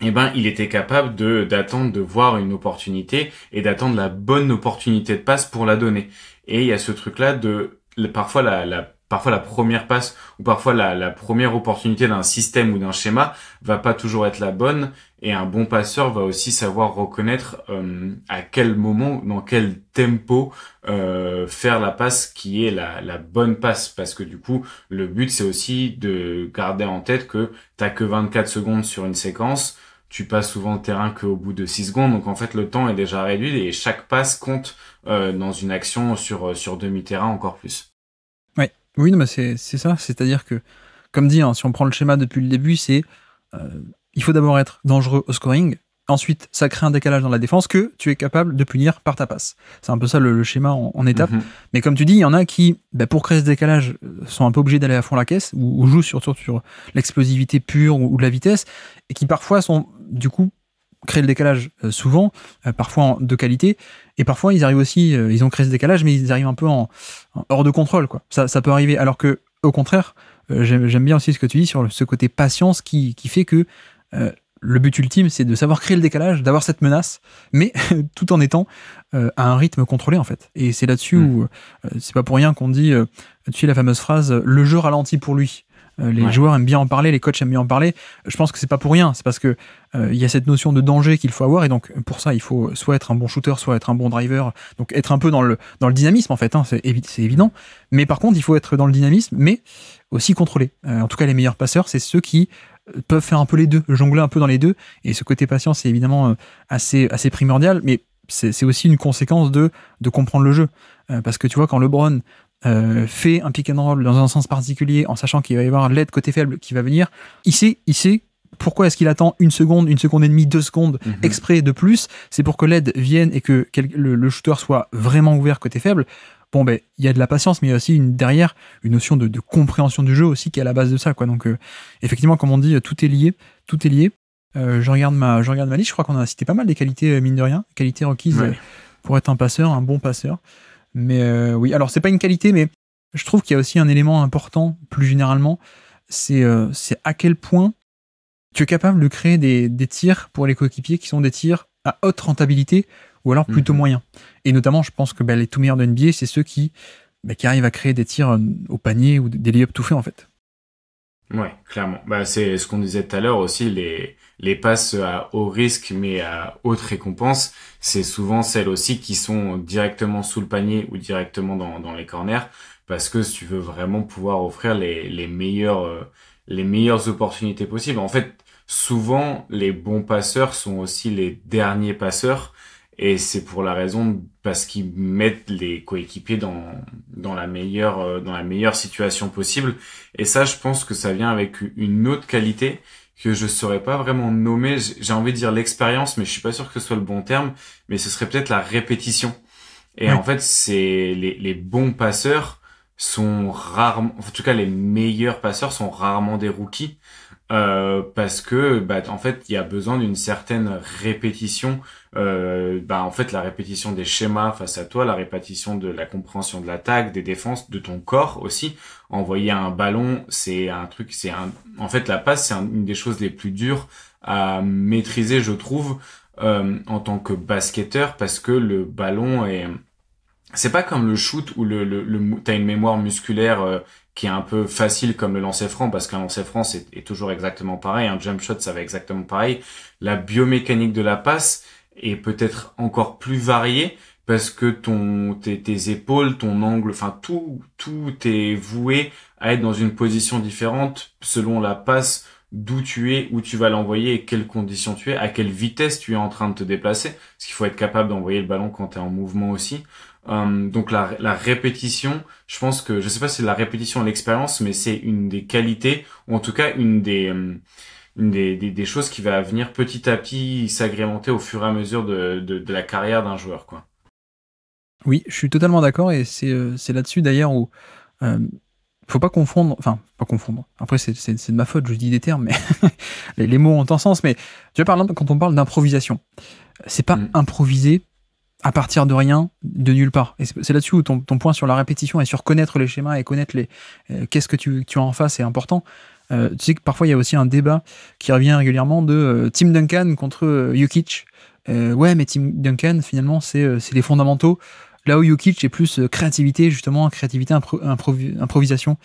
eh ben, il était capable de d'attendre de voir une opportunité et d'attendre la bonne opportunité de passe pour la donner. Et il y a ce truc là de parfois la parfois la première passe ou parfois la, première opportunité d'un système ou d'un schéma va pas toujours être la bonne et un bon passeur va aussi savoir reconnaître euh, à quel moment, dans quel tempo euh, faire la passe qui est la, bonne passe parce que du coup le but c'est aussi de garder en tête que t'as que 24 secondes sur une séquence tu passes souvent le terrain qu'au bout de 6 secondes. Donc en fait, le temps est déjà réduit et chaque passe compte euh, dans une action sur, sur demi-terrain encore plus. Oui, mais c'est ça. C'est-à-dire que, comme dit, hein, si on prend le schéma depuis le début, c'est euh, il faut d'abord être dangereux au scoring. Ensuite, ça crée un décalage dans la défense que tu es capable de punir par ta passe. C'est un peu ça le, schéma en, étape. Mhm. Mais comme tu dis, il y en a qui, bah, pour créer ce décalage, euh, sont un peu obligés d'aller à fond la caisse ou, jouent surtout sur, l'explosivité pure ou, de la vitesse et qui parfois sont du coup créer le décalage euh, souvent, euh, parfois de qualité, et parfois ils arrivent aussi, euh, ils ont créé ce décalage, mais ils arrivent un peu en, hors de contrôle, quoi. Ça, peut arriver. Alors que, au contraire, j'aime bien aussi ce que tu dis sur ce côté patience qui, fait que le but ultime, c'est de savoir créer le décalage, d'avoir cette menace, mais tout en étant à un rythme contrôlé en fait. Et c'est là-dessus mm. où c'est pas pour rien qu'on dit, tu sais la fameuse phrase, le jeu ralentit pour lui. Euh, les joueurs aiment bien en parler, les coachs aiment bien en parler. Je pense que c'est pas pour rien. C'est parce que euh, il y a cette notion de danger qu'il faut avoir. Et donc, pour ça, il faut soit être un bon shooter, soit être un bon driver. Donc, être un peu dans le, dans le dynamisme, en fait. Hein, c'est évident. Mais par contre, il faut être dans le dynamisme, mais aussi contrôlé. Euh, en tout cas, les meilleurs passeurs, c'est ceux qui peuvent faire un peu les deux, jongler un peu dans les deux. Et ce côté patient, c'est évidemment assez, assez primordial, mais c'est aussi une conséquence de, de comprendre le jeu. parce que tu vois, quand LeBron euh, fait un pick and roll dans un sens particulier en sachant qu'il va y avoir l'aide côté faible qui va venir, il sait, il sait pourquoi est-ce qu'il attend une seconde, une seconde et demie, deux secondes mhm. exprès de plus C'est pour que l'aide vienne et que le, shooter soit vraiment ouvert côté faible. Bon, ben, il y a de la patience, mais il y a aussi une, derrière une notion de, compréhension du jeu aussi qui est à la base de ça, quoi. Donc, euh, effectivement, comme on dit, euh, tout est lié, tout est lié. je regarde ma, je regarde ma liste. Je crois qu'on a cité pas mal des qualités mine de rien, qualités requises pour être un passeur, un bon passeur. Mais euh, oui, alors c'est pas une qualité, mais je trouve qu'il y a aussi un élément important, plus généralement, c'est euh, à quel point tu es capable de créer des, tirs pour les coéquipiers qui sont des tirs à haute rentabilité ou alors plutôt moyen. Mhm. moyens. Et notamment, je pense que bah, les tout meilleurs de NBA, c'est ceux qui, bah, qui arrivent à créer des tirs euh, au panier ou des layups tout faits en fait. Ouais, clairement. Bah, c'est ce qu'on disait tout à l'heure aussi, les, les passes à haut risque mais à haute récompense, c'est souvent celles aussi qui sont directement sous le panier ou directement dans, dans les corners, parce que tu veux vraiment pouvoir offrir les, les euh, les meilleures opportunités possibles. En fait, souvent, les bons passeurs sont aussi les derniers passeurs, et c'est pour la raison parce qu'ils mettent les coéquipiers dans, dans, la meilleure, euh, dans la meilleure situation possible. Et ça, je pense que ça vient avec une autre qualité que je saurais pas vraiment nommer. J'ai envie de dire l'expérience, mais je suis pas sûr que ce soit le bon terme. Mais ce serait peut-être la répétition. Et en fait, c'est les, les bons passeurs sont rarement, en tout cas les meilleurs passeurs sont rarement des rookies. Euh, parce que bah, en fait il y a besoin d'une certaine répétition euh, bah, en fait la répétition des schémas face à toi la répétition de la compréhension de l'attaque des défenses de ton corps aussi envoyer un ballon c'est un truc c'est en fait la passe c'est une des choses les plus dures à maîtriser je trouve euh, en tant que basketteur parce que le ballon est c'est pas comme le shoot où le, le, le une mémoire musculaire euh, qui est un peu facile comme le lancer franc, parce qu'un lancer franc c'est toujours exactement pareil, un jump shot ça va exactement pareil. La biomécanique de la passe est peut-être encore plus variée parce que ton tes, épaules, ton angle, enfin tout tout est voué à être dans une position différente selon la passe d'où tu es, où tu vas l'envoyer et quelles conditions tu es, à quelle vitesse tu es en train de te déplacer, parce qu'il faut être capable d'envoyer le ballon quand tu es en mouvement aussi. Euh, donc la, répétition, je pense que, je sais pas si c'est la répétition à l'expérience, mais c'est une des qualités, ou en tout cas une des, euh, des, choses qui va venir petit à petit s'agrémenter au fur et à mesure de, la carrière d'un joueur. quoi. Oui, je suis totalement d'accord, et euh, c'est là-dessus d'ailleurs où... Euh, faut pas confondre, enfin, pas confondre. Après, c'est de ma faute, je dis des termes, mais les, mots ont un sens. Mais tu vois, par exemple, quand on parle d'improvisation, c'est pas mm. improviser à partir de rien, de nulle part. Et c'est là-dessus où ton, point sur la répétition et sur connaître les schémas et connaître les euh, qu'est-ce que tu, tu, as en face est important. Euh, tu sais que parfois il y a aussi un débat qui revient régulièrement de euh, Tim Duncan contre Jokic. ouais, mais Tim Duncan, finalement, c'est les fondamentaux. Là où Jokic est plus créativité, justement, créativité, improvisation.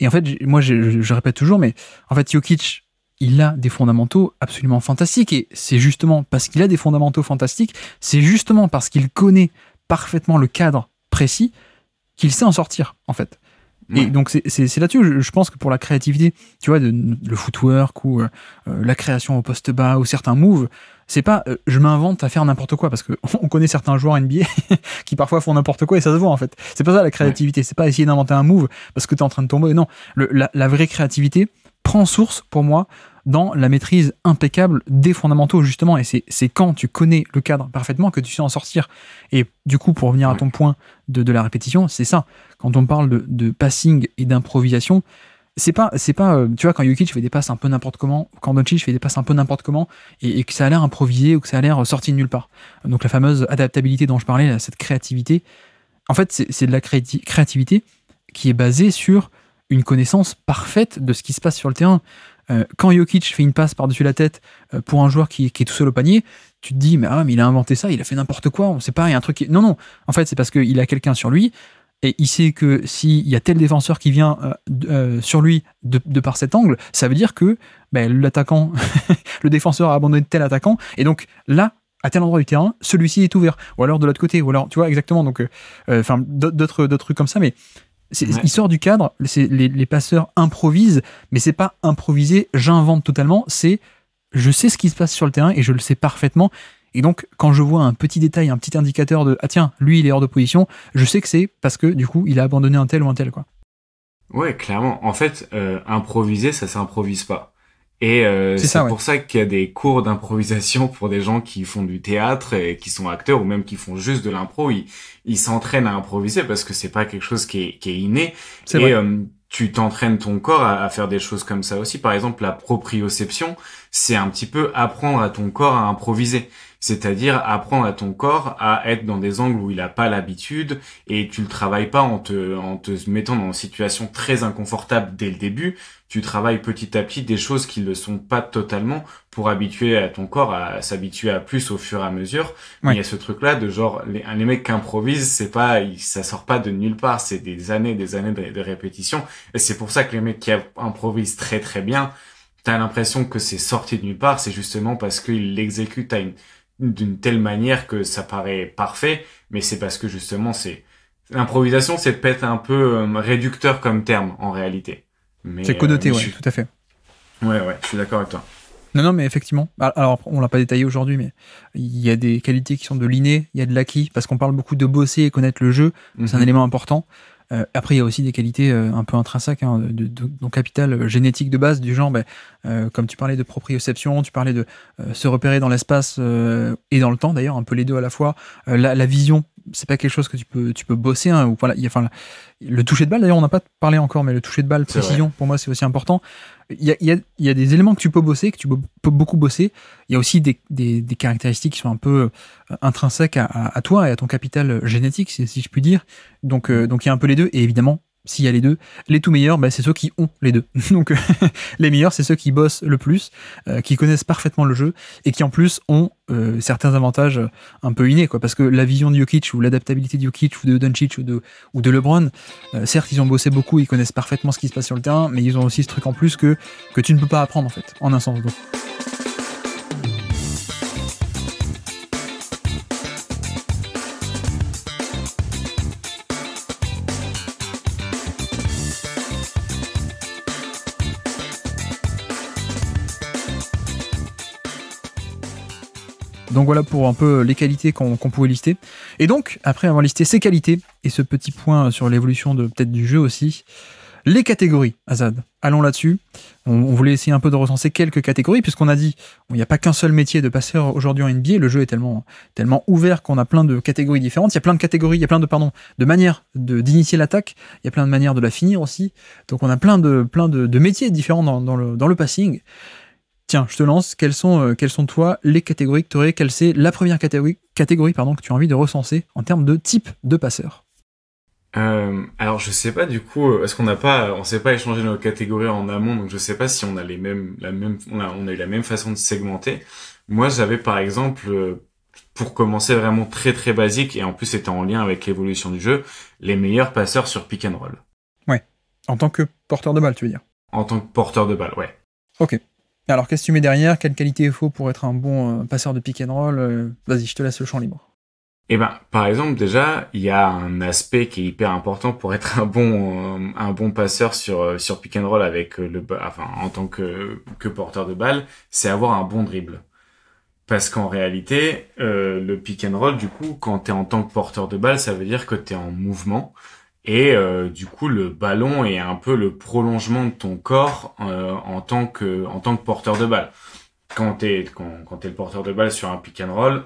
Et en fait, moi, je, je, répète toujours, mais en fait, yukich, il a des fondamentaux absolument fantastiques. Et c'est justement parce qu'il a des fondamentaux fantastiques, c'est justement parce qu'il connaît parfaitement le cadre précis qu'il sait en sortir, en fait. Et donc c'est là-dessus, je, pense que pour la créativité, tu vois, de, le footwork ou euh, euh, la création au poste bas ou certains moves, c'est pas euh, je m'invente à faire n'importe quoi parce que on connaît certains joueurs NBA qui parfois font n'importe quoi et ça se voit en fait. C'est pas ça la créativité, c'est pas essayer d'inventer un move parce que t'es en train de tomber. Non, la vraie créativité prend source pour moi dans la maîtrise impeccable des fondamentaux, justement. Et c'est quand tu connais le cadre parfaitement que tu sais en sortir. Et du coup, pour revenir à ton point de, de la répétition, c'est ça. Quand on parle de, de passing et d'improvisation, c'est pas c'est pas euh, tu vois quand je fais des passes un peu n'importe comment quand je fait des passes un peu n'importe comment et, que ça a l'air improvisé ou que ça a l'air euh, sorti de nulle part donc la fameuse adaptabilité dont je parlais cette créativité en fait c'est de la créativité qui est basée sur une connaissance parfaite de ce qui se passe sur le terrain euh, quand Jokic fait une passe par-dessus la tête euh, pour un joueur qui, est tout seul au panier, tu te dis, mais, ah, mais il a inventé ça, il a fait n'importe quoi, on sait pas, il y un truc qui... Non, non, en fait, c'est parce qu'il a quelqu'un sur lui, et il sait que s'il y a tel défenseur qui vient euh, sur lui de, par cet angle, ça veut dire que ben, l'attaquant, le défenseur a abandonné tel attaquant, et donc là, à tel endroit du terrain, celui-ci est ouvert, ou alors de l'autre côté, ou alors, tu vois, exactement, donc, enfin, d'autres trucs comme ça, mais il sort du cadre, les, les, passeurs improvisent, mais c'est pas improviser, j'invente totalement, c'est je sais ce qui se passe sur le terrain et je le sais parfaitement. Et donc, quand je vois un petit détail, un petit indicateur de ah tiens, lui il est hors de position, je sais que c'est parce que du coup il a abandonné un tel ou un tel quoi. Ouais, clairement. En fait, euh, improviser, ça s'improvise pas. Et euh, c'est pour ça qu'il y a des cours d'improvisation pour des gens qui font du théâtre et qui sont acteurs ou même qui font juste de l'impro. Ils s'entraînent à improviser parce que c'est pas quelque chose qui est, inné. et euh, tu t'entraînes ton corps à, faire des choses comme ça aussi. Par exemple, la proprioception, c'est un petit peu apprendre à ton corps à improviser. C'est-à-dire apprendre à ton corps à être dans des angles où il a pas l'habitude et tu le travailles pas en te, en te mettant dans une situation très inconfortable dès le début. Tu travailles petit à petit des choses qui ne le sont pas totalement pour habituer à ton corps à s'habituer à plus au fur et à mesure. il y a ce truc-là de genre, les, les mecs qui improvisent, c'est pas, ça sort pas de nulle part. C'est des années, des années de, répétition. Et c'est pour ça que les mecs qui improvisent très très bien, tu as l'impression que c'est sorti de nulle part, c'est justement parce qu'ils l'exécutent à une, d'une telle manière que ça paraît parfait, mais c'est parce que justement c'est l'improvisation, c'est peut-être un peu euh, réducteur comme terme en réalité. C'est connoté, euh, oui, tout à fait. Ouais, ouais, je suis d'accord avec toi. Non, non, mais effectivement. Bah, alors, on l'a pas détaillé aujourd'hui, mais il y a des qualités qui sont de l'inné, il y a de l'acquis, parce qu'on parle beaucoup de bosser et connaître le jeu, c'est un mhm. élément important. Euh, après, il y a aussi des qualités euh, un peu intrinsèques, hein, de, capital euh, génétique de base, du genre, ben, comme tu parlais de proprioception, tu parlais de se repérer dans l'espace et dans le temps, d'ailleurs, un peu les deux à la fois. La, la, vision, c'est pas quelque chose que tu peux, tu peux bosser. Hein, voilà, le toucher de balle, d'ailleurs, on n'a pas parlé encore, mais le toucher de balle, précision, pour moi, c'est aussi important. Il y a, des éléments que tu peux bosser, que tu peux beaucoup bosser. Il y a aussi des, caractéristiques qui sont un peu euh, intrinsèques à, toi et à ton capital euh, génétique, si, je puis dire. Donc, euh, mm. donc il y a un peu les deux. Et évidemment, s'il y a les deux, les tout meilleurs, bah, c'est ceux qui ont les deux. Donc euh, les meilleurs, c'est ceux qui bossent le plus, euh, qui connaissent parfaitement le jeu et qui en plus ont euh, certains avantages un peu innés. Quoi, parce que la vision de Jokic ou l'adaptabilité de Jokic ou de Doncic ou de, ou de LeBron, certes, ils ont bossé beaucoup, ils connaissent parfaitement ce qui se passe sur le terrain, mais ils ont aussi ce truc en plus que, que tu ne peux pas apprendre en fait, en un sens. Donc. Donc voilà pour un peu les qualités qu'on pouvait lister. Et donc, après avoir listé ces qualités et ce petit point sur l'évolution de peut-être du jeu aussi, les catégories, Azad. Allons là-dessus. On, voulait essayer un peu de recenser quelques catégories, puisqu'on a dit, il n'y a pas qu'un seul métier de passeur aujourd'hui en NBA. Le jeu est tellement, tellement ouvert qu'on a plein de catégories différentes. Il y a plein de catégories, il y a plein de, pardon, de manières d'initier l'attaque. Il y a plein de manières de la finir aussi. Donc on a plein de, plein de, métiers différents le, dans le passing. Tiens, je te lance. Quelles sont, euh, toi les catégories que tu aurais Quelle c'est La première catégorie, catégorie pardon, que tu as envie de recenser en termes de type de passeur euh, alors je sais pas du coup euh, parce qu'on n'a pas on s'est pas échangé nos catégories en amont donc je sais pas si on a les mêmes la même on a, eu la même façon de segmenter. Moi j'avais par exemple pour commencer vraiment très très basique et en plus c'était en lien avec l'évolution du jeu les meilleurs passeurs sur pick and roll. Ouais. En tant que porteur de balle tu veux dire En tant que porteur de balle ouais. Ok. Alors, qu'est-ce que tu mets derrière Quelle qualité il faut pour être un bon euh, passeur de pick and roll euh, Vas-y, je te laisse le champ libre. Eh ben, par exemple, déjà, il y a un aspect qui est hyper important pour être un bon euh, un bon passeur sur sur pick and roll avec le enfin en tant que que porteur de balle, c'est avoir un bon dribble. Parce qu'en réalité, le pick and roll, du coup, quand t'es en tant que porteur de balle, ça veut dire que tu es en mouvement et euh, du coup, le ballon est un peu le prolongement de ton corps euh, en tant que en tant que porteur de balle. Quand t'es quand, quand es le porteur de balle sur un pick and roll,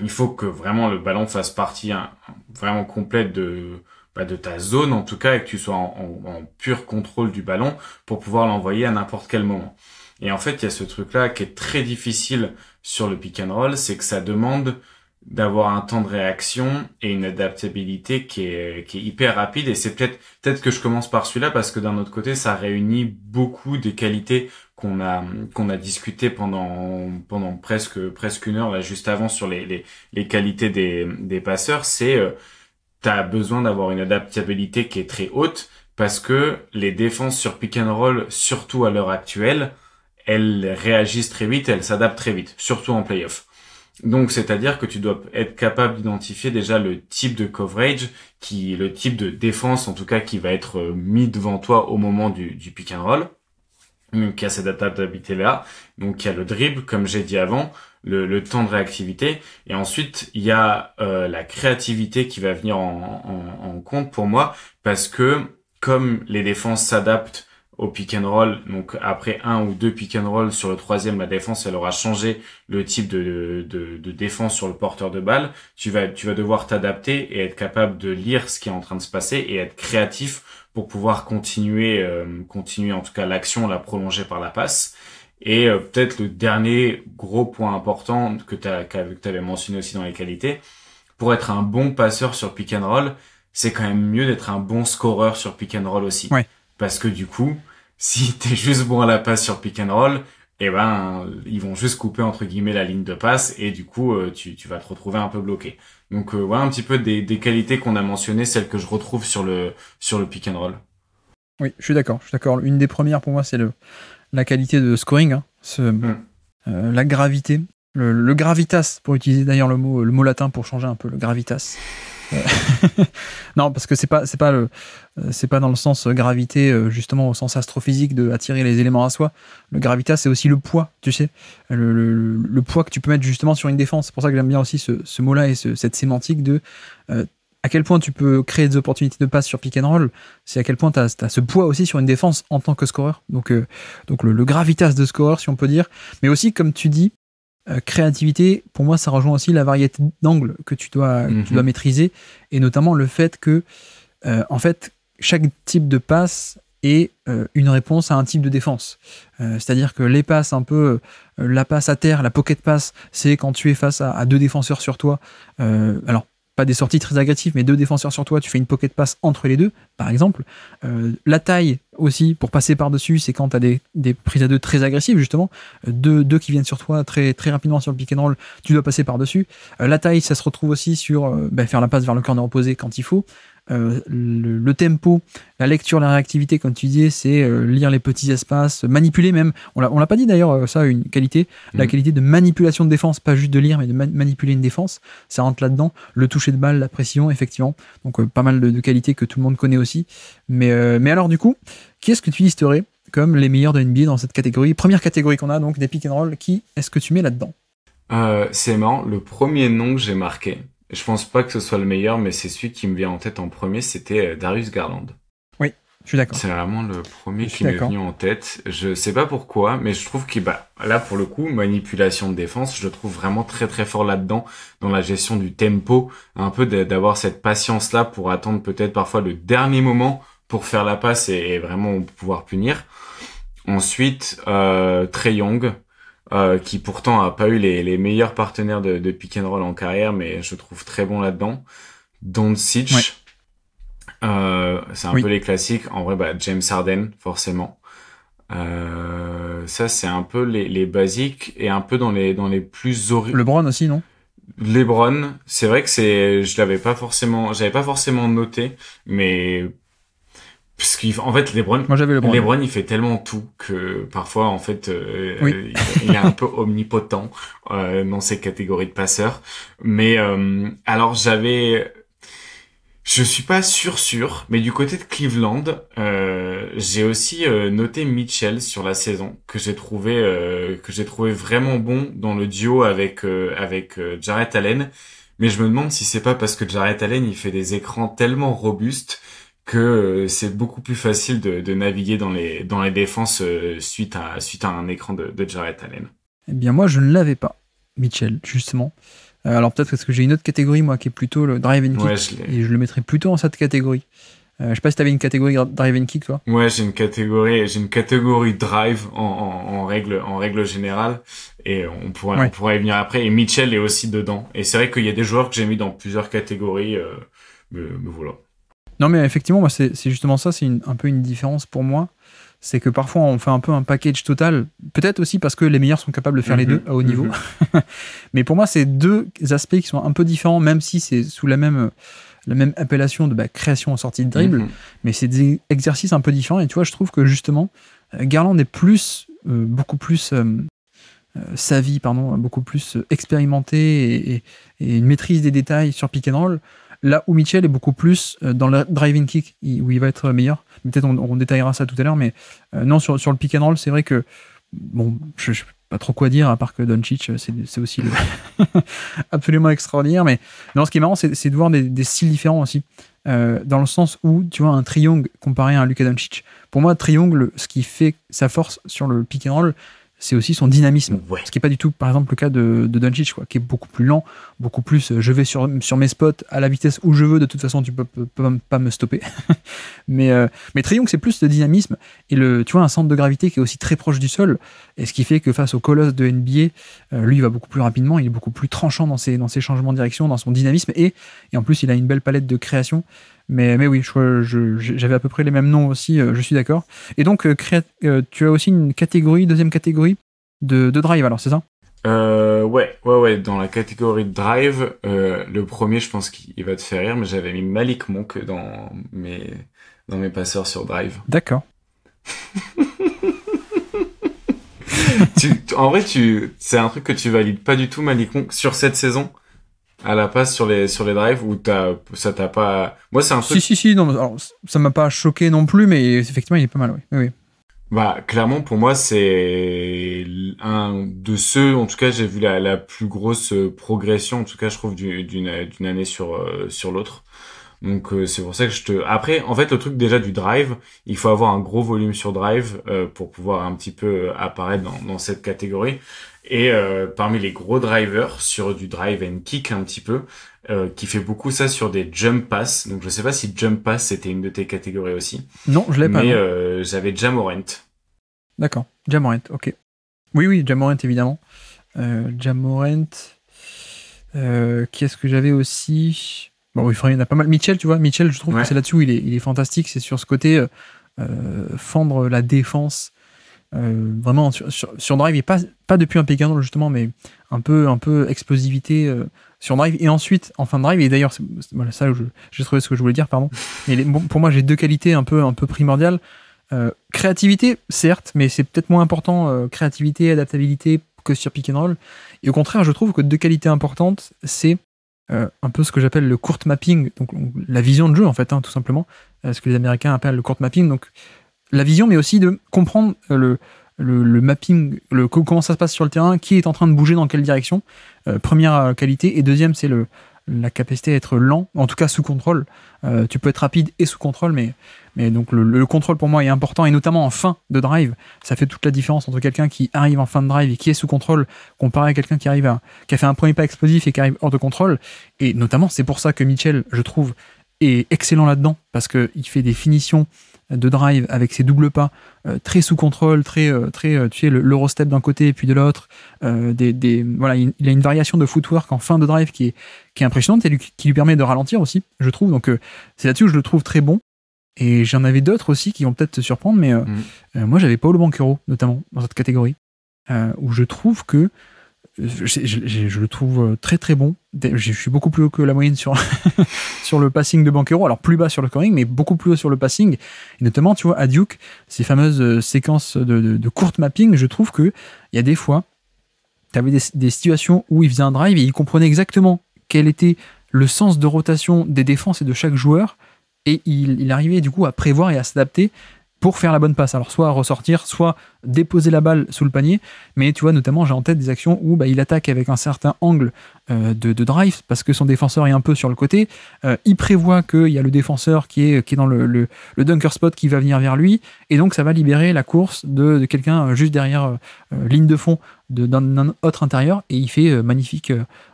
il faut que vraiment le ballon fasse partie hein, vraiment complète de bah, de ta zone en tout cas et que tu sois en pur contrôle du ballon pour pouvoir l'envoyer à n'importe quel moment. Et en fait, il y a ce truc là qui est très difficile sur le pick and roll, c'est que ça demande d'avoir un temps de réaction et une adaptabilité qui est, qui est hyper rapide et c'est peut-être peut-être que je commence par celui-là parce que d'un autre côté ça réunit beaucoup des qualités qu'on a qu'on a discuté pendant pendant presque presque une heure là juste avant sur les les, les qualités des des passeurs c'est euh, tu as besoin d'avoir une adaptabilité qui est très haute parce que les défenses sur pick and roll surtout à l'heure actuelle elles réagissent très vite elles s'adaptent très vite surtout en playoff donc, c'est-à-dire que tu dois être capable d'identifier déjà le type de coverage, qui, le type de défense, en tout cas, qui va être euh, mis devant toi au moment du, du pick and roll. Donc, il y a cette là Donc, il y a le dribble, comme j'ai dit avant, le, temps de réactivité. Et ensuite, il y a euh, la créativité qui va venir en, en compte pour moi, parce que comme les défenses s'adaptent au pick and roll. Donc après un ou deux pick and roll sur le troisième, la défense elle aura changé le type de, de, défense sur le porteur de balle. Tu vas tu vas devoir t'adapter et être capable de lire ce qui est en train de se passer et être créatif pour pouvoir continuer euh, continuer en tout cas l'action, la prolonger par la passe. Et euh, peut-être le dernier gros point important que tu que avais mentionné aussi dans les qualités, pour être un bon passeur sur pick and roll, c'est quand même mieux d'être un bon scoreur sur pick and roll aussi. Parce que du coup, si t'es juste bon à la passe sur pick and roll, eh ben, ils vont juste couper entre guillemets la ligne de passe et du coup, euh, tu, vas te retrouver un peu bloqué. Donc euh, voilà un petit peu des, qualités qu'on a mentionnées, celles que je retrouve sur le sur le pick and roll. Oui, je suis d'accord. Je suis d'accord. Une des premières pour moi, c'est la qualité de scoring, hein. hmm. euh, la gravité, le, le, gravitas pour utiliser d'ailleurs le mot le mot latin pour changer un peu le gravitas. non, parce que c'est pas c'est pas le euh, c'est pas dans le sens euh, gravité euh, justement au sens astrophysique de attirer les éléments à soi. Le gravitas c'est aussi le poids, tu sais, le, poids que tu peux mettre justement sur une défense. C'est pour ça que j'aime bien aussi ce, mot-là et cette sémantique de à quel point tu peux créer des opportunités de passe sur pick and roll, c'est à quel point tu as, ce poids aussi sur une défense en tant que scoreur. Donc, donc le, le, gravitas de scoreur, si on peut dire. Mais aussi, comme tu dis, euh, créativité, pour moi, ça rejoint aussi la variété d'angles que tu dois, mhm. dois maîtriser, et notamment le fait que, euh, en fait, chaque type de passe est euh, une réponse à un type de défense. C'est-à-dire que les passes un peu, la passe à terre, la pocket passe, c'est quand tu es face à, à deux défenseurs sur toi. alors, pas des sorties très agressives, mais deux défenseurs sur toi, tu fais une pocket pass entre les deux, par exemple. Euh, la taille aussi, pour passer par-dessus, c'est quand tu as des, des, prises à deux très agressives, justement. Euh, deux, deux qui viennent sur toi très, très rapidement sur le pick and roll, tu dois passer par-dessus. Euh, la taille, ça se retrouve aussi sur ben, faire la passe vers le corner opposé quand il faut. Euh, le, tempo, la lecture, la réactivité, comme tu disais, c'est euh, lire les petits espaces, manipuler même. On ne l'a pas dit d'ailleurs, euh, ça, une qualité, la mhm. qualité de manipulation de défense, pas juste de lire, mais de manipuler une défense. Ça rentre là-dedans. Le toucher de balle, la pression effectivement. Donc, pas mal de, qualités que tout le monde connaît aussi. Mais, mais alors, du coup, qui est-ce que tu listerais comme les meilleurs de NBA dans cette catégorie Première catégorie qu'on a, donc des pick and roll. Qui est-ce que tu mets là-dedans C'est marrant, le premier nom que j'ai marqué, je pense pas que ce soit le meilleur, mais c'est celui qui me vient en tête en premier, c'était euh, Darius Garland. Oui, je suis d'accord. C'est vraiment le premier qui m'est venu en tête. Je sais pas pourquoi, mais je trouve qu'il, bah, là pour le coup, manipulation de défense, je le trouve vraiment très très fort là-dedans, dans la gestion du tempo, un peu d'avoir cette patience-là pour attendre peut-être parfois le dernier moment pour faire la passe et, vraiment pouvoir punir. Ensuite, euh, Trey Young, euh, qui pourtant a pas eu les, les meilleurs partenaires de, de, pick and roll en carrière, mais je trouve très bon là-dedans. Don't Sitch, euh, c'est un peu les classiques. En vrai, bah, James Harden, forcément. Euh, ça, c'est un peu les, les, basiques et un peu dans les dans les plus horribles. LeBron aussi, non LeBron, c'est vrai que c'est, je l'avais pas forcément, j'avais pas forcément noté, mais parce qu'en fait LeBron moi j'avais LeBron. il fait tellement tout que parfois en fait euh, euh, il, est un peu omnipotent euh, dans ces catégories de passeurs mais alors j'avais je suis pas sûr sûr mais du côté de Cleveland j'ai aussi noté Mitchell sur la saison que j'ai trouvé que j'ai trouvé vraiment bon dans le duo avec avec Jarrett Allen mais je me demande si c'est pas parce que Jarrett Allen il fait des écrans tellement robustes que euh, c'est beaucoup plus facile de, naviguer dans les, dans les défenses euh, suite à, suite à un écran de, Jared Allen. Eh bien, moi, je ne l'avais pas, Mitchell, justement. Euh, alors, peut-être parce que j'ai une autre catégorie, moi, qui est plutôt le drive and kick. et je le mettrais plutôt en cette catégorie. je je sais pas si tu avais une catégorie drive and kick, toi. Ouais, j'ai une catégorie, j'ai une catégorie drive en, règle, en règle générale, et on pourrait on pourrait y venir après. Et Mitchell est aussi dedans. Et c'est vrai qu'il y a des joueurs que j'ai mis dans plusieurs catégories, euh, mais voilà. Non, mais effectivement, moi, c'est justement ça, c'est un peu une différence pour moi. C'est que parfois, on fait un peu un package total. Peut-être aussi parce que les meilleurs sont capables de faire les mhm. deux à haut mhm. niveau. mais pour moi, c'est deux aspects qui sont un peu différents, même si c'est sous la même appellation de bah, création en sortie de dribble, mhm. mais c'est des exercices un peu différents. Et tu vois, je trouve que justement, euh, Garland est plus, euh, beaucoup plus, euh, sa vie, pardon, beaucoup plus expérimenté et, et, une maîtrise des détails sur pick and roll. Là où Mitchell est beaucoup plus euh, dans le driving kick, où il va être meilleur. Peut-être on, détaillera ça tout à l'heure, mais euh, non, sur, le pick and roll, c'est vrai que, bon, je ne sais pas trop quoi dire, à part que Doncic, euh, c'est aussi absolument extraordinaire. Mais non, ce qui est marrant, c'est de voir des, styles différents aussi. dans le sens où, tu vois, un triangle comparé à un Luka Doncic. Pour moi, triangle, ce qui fait sa force sur le pick and roll, c'est aussi son dynamisme. Ce qui n'est pas du tout, par exemple, le cas de, de Doncic, qui est beaucoup plus lent, beaucoup plus euh, je vais sur, sur mes spots à la vitesse où je veux, de toute façon, tu peux, peux, pas me stopper. mais, euh, mais Triumph, c'est plus le dynamisme et le, tu vois, un centre de gravité qui est aussi très proche du sol, et ce qui fait que face au colosse de NBA, euh, lui, il va beaucoup plus rapidement, il est beaucoup plus tranchant dans ses, dans ses changements de direction, dans son dynamisme, et, et en plus, il a une belle palette de création. Mais, mais oui, j'avais à peu près les mêmes noms aussi, euh, je suis d'accord. Et donc, euh, euh, tu as aussi une catégorie, deuxième catégorie de, drive, alors c'est ça ouais, ouais, ouais. Dans la catégorie drive, le premier, je pense qu'il va te faire rire, mais j'avais mis Malik Monk dans mes dans mes passeurs sur drive. D'accord. en vrai, c'est un truc que tu valides pas du tout, Malik Monk, sur cette saison à la passe sur les sur les drives où t'as ça t'a pas moi c'est un truc si si si non alors, ça m'a pas choqué non plus mais effectivement il est pas mal oui bah clairement pour moi c'est un de ceux en tout cas j'ai vu la, la plus grosse euh, progression en tout cas je trouve d'une d'une année sur euh, sur l'autre donc euh, c'est pour ça que je te après en fait le truc déjà du drive il faut avoir un gros volume sur drive pour pouvoir un petit peu apparaître dans dans cette catégorie et euh, parmi les gros drivers sur du drive and kick un petit peu, euh, qui fait beaucoup ça sur des jump pass. Donc je sais pas si jump pass c'était une de tes catégories aussi. Non, je l'ai pas. Mais euh, j'avais Jamorant. D'accord, Jamorant, ok. Oui, oui, Jamorant évidemment. Jamorant. qui ce que j'avais aussi Bon, il y en a pas mal. Mitchell, tu vois, Mitchell, je trouve que c'est là-dessus il il est fantastique. C'est sur ce côté fendre la défense euh, vraiment sur, Drive et pas, pas depuis un Pick and roll justement mais un peu un peu explosivité euh, sur Drive et ensuite en fin de Drive et d'ailleurs c'est, voilà ça j'ai trouvé ce que je voulais dire pardon mais pour moi j'ai deux qualités un peu un peu primordiales euh, créativité certes mais c'est peut-être moins important créativité adaptabilité que sur Pick and roll et au contraire je trouve que deux qualités importantes c'est un peu ce que j'appelle le court mapping donc la vision de jeu en fait hein, tout simplement ce que les Américains appellent le court mapping donc la vision, mais aussi de comprendre euh, le, le, mapping, le, comment ça se passe sur le terrain, qui est en train de bouger dans quelle direction. Euh, première euh, qualité. Et deuxième, c'est la capacité à être lent, en tout cas sous contrôle. tu peux être rapide et sous contrôle, mais, mais donc le, contrôle pour moi est important, et notamment en fin de drive. Ça fait toute la différence entre quelqu'un qui arrive en fin de drive et qui est sous contrôle, comparé à quelqu'un qui arrive qui a fait un premier pas explosif et qui arrive hors de contrôle. Et notamment, c'est pour ça que Mitchell, je trouve, est excellent là-dedans, parce qu'il fait des finitions de drive avec ses doubles pas euh, très sous contrôle, très, euh, très euh, tu sais, d'un côté et puis de l'autre. des, voilà, il a une variation de footwork en fin de drive qui est, qui est impressionnante et qui lui permet de ralentir aussi, je trouve. Donc c'est là-dessus que je le trouve très bon. Et j'en avais d'autres aussi qui vont peut-être te surprendre, mais mm. moi j'avais le Banquero notamment dans cette catégorie, où je trouve que je, le trouve euh, très très bon. Je suis beaucoup plus haut que la moyenne sur, sur le passing de Banquero. Alors plus bas sur le scoring, mais beaucoup plus haut sur le passing. Et notamment, tu vois, à Duke, ces fameuses euh, séquences de, de, courte mapping, je trouve qu'il y a des fois, tu avais des, situations où il faisait un drive et il comprenait exactement quel était le sens de rotation des défenses et de chaque joueur. Et il arrivait du coup à prévoir et à s'adapter pour faire la bonne passe. Alors soit ressortir, soit déposer la balle sous le panier. Mais tu vois, notamment, j'ai en tête des actions où bah, il attaque avec un certain angle euh, de, drive parce que son défenseur est un peu sur le côté. Euh, il prévoit qu'il y a le défenseur qui est, dans le, dunker spot qui va venir vers lui. Et donc ça va libérer la course de, quelqu'un euh, juste derrière ligne de fond d'un autre intérieur. Et il fait magnifique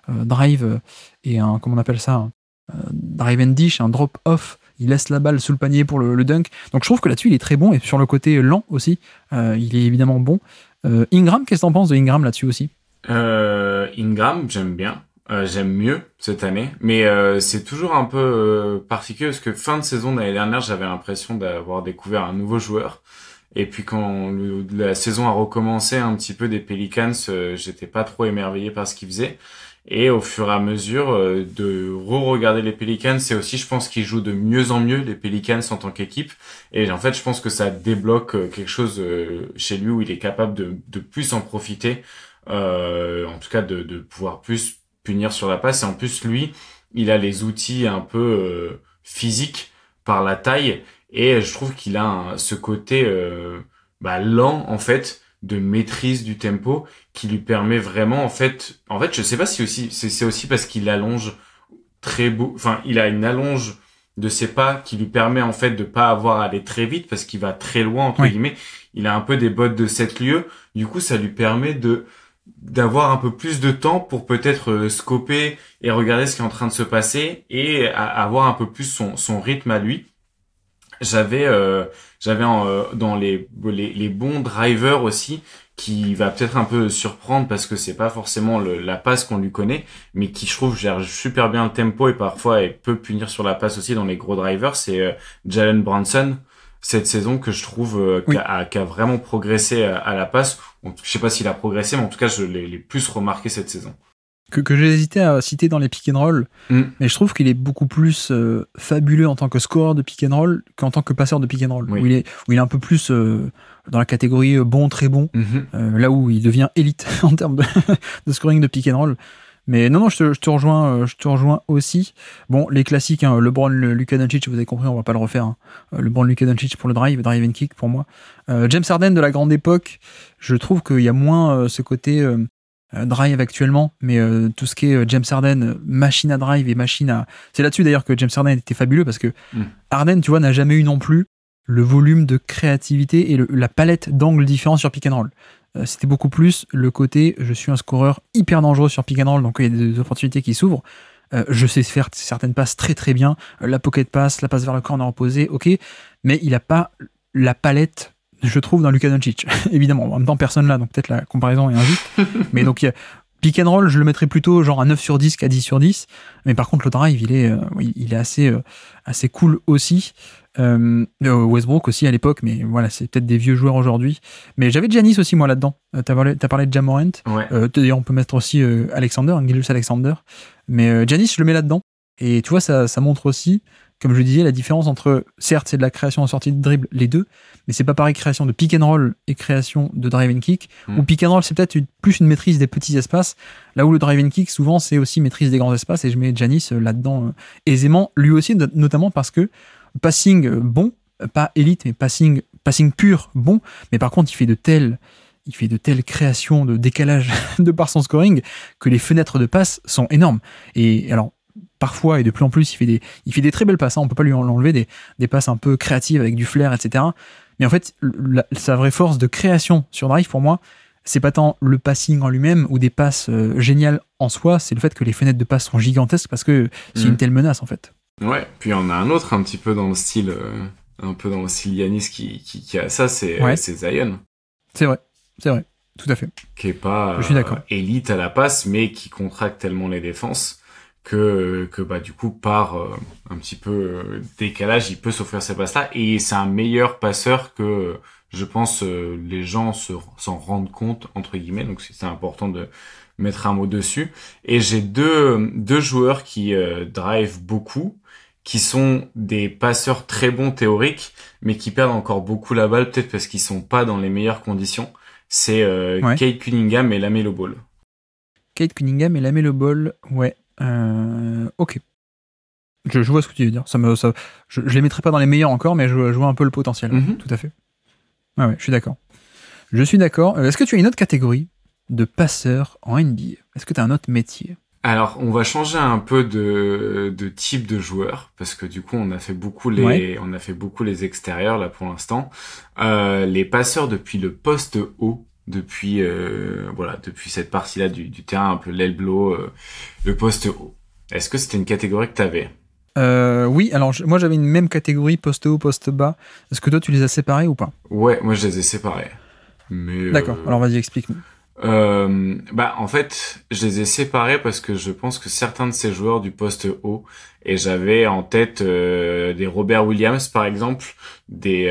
drive et un, comment on appelle ça, drive and dish, un drop off il laisse la balle sous le panier pour le, dunk. Donc je trouve que là-dessus, il est très bon. Et sur le côté euh, lent aussi, euh, il est évidemment bon. Euh, Ingram, qu'est-ce que t'en penses de Ingram là-dessus aussi Ingram, j'aime bien. j'aime mieux cette année. Mais c'est toujours un peu particulier parce que fin de saison l'année dernière, j'avais l'impression d'avoir découvert un nouveau joueur. Et puis quand la saison a recommencé un petit peu des Pelicans, j'étais pas trop émerveillé par ce qu'ils faisait et au fur et à mesure euh, de re-regarder les Pelicans, c'est aussi, je pense, qu'il joue de mieux en mieux les Pelicans en tant qu'équipe. Et en fait, je pense que ça débloque euh, quelque chose euh, chez lui où il est capable de, de plus en profiter, en tout cas de, de, pouvoir plus punir sur la passe. Et en plus, lui, il a les outils un peu physiques par la taille. Et je trouve qu'il a ce côté bah, lent, en fait, de maîtrise du tempo qui lui permet vraiment en fait en fait je sais pas si aussi c'est aussi parce qu'il allonge très beau enfin il a une allonge de ses pas qui lui permet en fait de pas avoir à aller très vite parce qu'il va très loin entre guillemets il a un peu des bottes de 7 lieues du coup ça lui permet de d'avoir un peu plus de temps pour peut-être euh, scoper et regarder ce qui est en train de se passer et avoir un peu plus son, son rythme à lui j'avais euh, j'avais euh, dans les, les, bons drivers aussi qui va peut-être un peu surprendre parce que c'est pas forcément la passe qu'on lui connaît, mais qui je trouve gère super bien le tempo et parfois peut punir sur la passe aussi dans les gros drivers, c'est euh, Jalen Branson cette saison que je trouve qui a, vraiment progressé à, la passe. je sais pas s'il a progressé, mais en tout cas je l'ai plus remarqué cette saison que, j'ai hésité à citer dans les pick and roll, mm. mais je trouve qu'il est beaucoup plus euh, fabuleux en tant que scoreur de pick and roll qu'en tant que passeur de pick and roll, il est, il est un peu plus euh, dans la catégorie euh, bon, très bon, mm-hmm. là où il devient élite en termes de, scoring de pick and roll. Mais non, non, je te, rejoins, je te rejoins aussi. Bon, les classiques, hein, LeBron, le, Luka Doncic, vous avez compris, on va pas le refaire. Hein. LeBron, Luka Doncic pour le drive, drive and kick pour moi. James Harden de la grande époque, je trouve qu'il y a moins ce côté euh, drive actuellement, mais euh, tout ce qui est euh, James Harden, machine à drive et machine à. C'est là-dessus d'ailleurs que James Harden était fabuleux parce que mm. Harden, tu vois, n'a jamais eu non plus le volume de créativité et la palette d'angles différents sur pick and roll. C'était beaucoup plus le côté je suis un scoreur hyper dangereux sur pick and roll, donc il y a des opportunités qui s'ouvrent. je sais faire certaines passes très très bien, la pocket pass, la passe vers le corner opposé, ok, mais il n'a pas la palette je trouve, dans Luka Doncic. Évidemment, en même temps, personne là, donc peut-être la comparaison est injuste. mais donc, pick and roll, je le mettrais plutôt genre à 9 sur 10 qu'à 10 sur 10. Mais par contre, le il est, euh, il est assez, euh, assez cool aussi. Euh, Westbrook aussi à l'époque, mais voilà, c'est peut-être des vieux joueurs aujourd'hui. Mais j'avais Janis aussi, moi, là-dedans. t'as, parlé, as parlé de Jamorant. Ouais. d'ailleurs, on peut mettre aussi Alexander, Angelus Alexander. Mais Janis, je le mets là-dedans. Et tu vois, ça, ça montre aussi comme je disais, la différence entre, certes, c'est de la création en sortie de dribble, les deux, mais c'est pas pareil création de pick and roll et création de drive and kick. Ou hmm. Où pick and roll, c'est peut-être plus une maîtrise des petits espaces, là où le drive and kick, souvent, c'est aussi maîtrise des grands espaces. Et je mets Janis euh, là-dedans euh, aisément, lui aussi, notamment parce que passing euh, bon, pas élite, mais passing, passing pur bon. Mais par contre, il fait de telles il fait de telles créations de décalage de par son scoring que les fenêtres de passe sont énormes. Et alors, parfois et de plus en plus, il fait des, il fait des très belles passes. Hein. on peut pas lui enlever des, passes un peu créatives avec du flair, etc. Mais en fait, sa vraie force de création sur drive pour moi, c'est pas tant le passing en lui-même ou des passes euh, géniales en soi, c'est le fait que les fenêtres de passe sont gigantesques parce que c'est une mm. telle menace en fait. Ouais, puis on a un autre un petit peu dans le style, euh, un peu dans le style Yanis qui, qui, a ça, euh, c'est Zion. C'est vrai, c'est vrai, tout à fait. Qui est pas élite à la passe, mais qui contracte tellement les défenses que, que bah, du coup, par euh, un petit peu euh, décalage, il peut s'offrir ces passes-là. Et c'est un meilleur passeur que, je pense, euh, les gens s'en rendent compte, entre guillemets. Donc, c'est important de mettre un mot dessus. Et j'ai deux, deux joueurs qui euh, drive beaucoup, qui sont des passeurs très bons théoriques, mais qui perdent encore beaucoup la balle, peut-être parce qu'ils sont pas dans les meilleures conditions. C'est Kate Cunningham et Lamelo Ball. Kate Cunningham et Lamelo Ball, ouais. Euh, ok. Je, vois ce que tu veux dire. Ça je, les mettrai pas dans les meilleurs encore, mais je, vois un peu le potentiel. Mhm. Tout à fait. Ah ouais, je suis d'accord. Je suis d'accord. Euh, est-ce que tu as une autre catégorie de passeurs en NBA Est-ce que tu as un autre métier alors, on va changer un peu de, type de joueur parce que du coup, on a fait beaucoup les, on a fait beaucoup les extérieurs là pour l'instant. Euh, les passeurs depuis le poste haut, depuis euh, voilà depuis cette partie-là du, terrain, un peu l'aile euh, le poste haut. Est-ce que c'était une catégorie que tu avais euh, oui, alors moi j'avais une même catégorie poste haut, poste bas. Est-ce que toi tu les as séparés ou pas Ouais, moi je les ai séparés. D'accord, alors vas-y explique moi bah en fait, je les ai séparés parce que je pense que certains de ces joueurs du poste haut et j'avais en tête des Robert Williams par exemple, des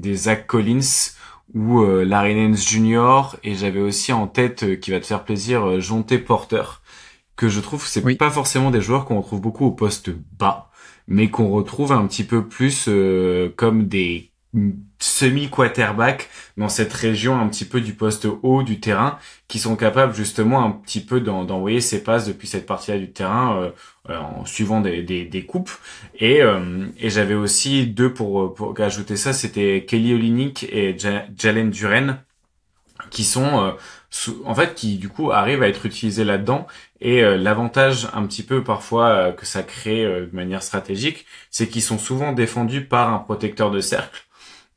des Zach Collins, ou euh, Larry Nance Jr. et j'avais aussi en tête euh, qui va te faire plaisir euh, Jonté Porter que je trouve c'est pas forcément des joueurs qu'on retrouve beaucoup au poste bas mais qu'on retrouve un petit peu plus comme des semi-quarterback dans cette région un petit peu du poste haut du terrain qui sont capables justement un petit peu d'envoyer ses passes depuis cette partie-là du terrain euh, euh, en suivant des, des, des coupes. Et, euh, et j'avais aussi deux pour, pour ajouter ça, c'était Kelly Olynyk et Jalen Duren qui sont en fait qui du coup arrivent à être utilisés là-dedans et l'avantage un petit peu parfois que ça crée de manière stratégique c'est qu'ils sont souvent défendus par un protecteur de cercle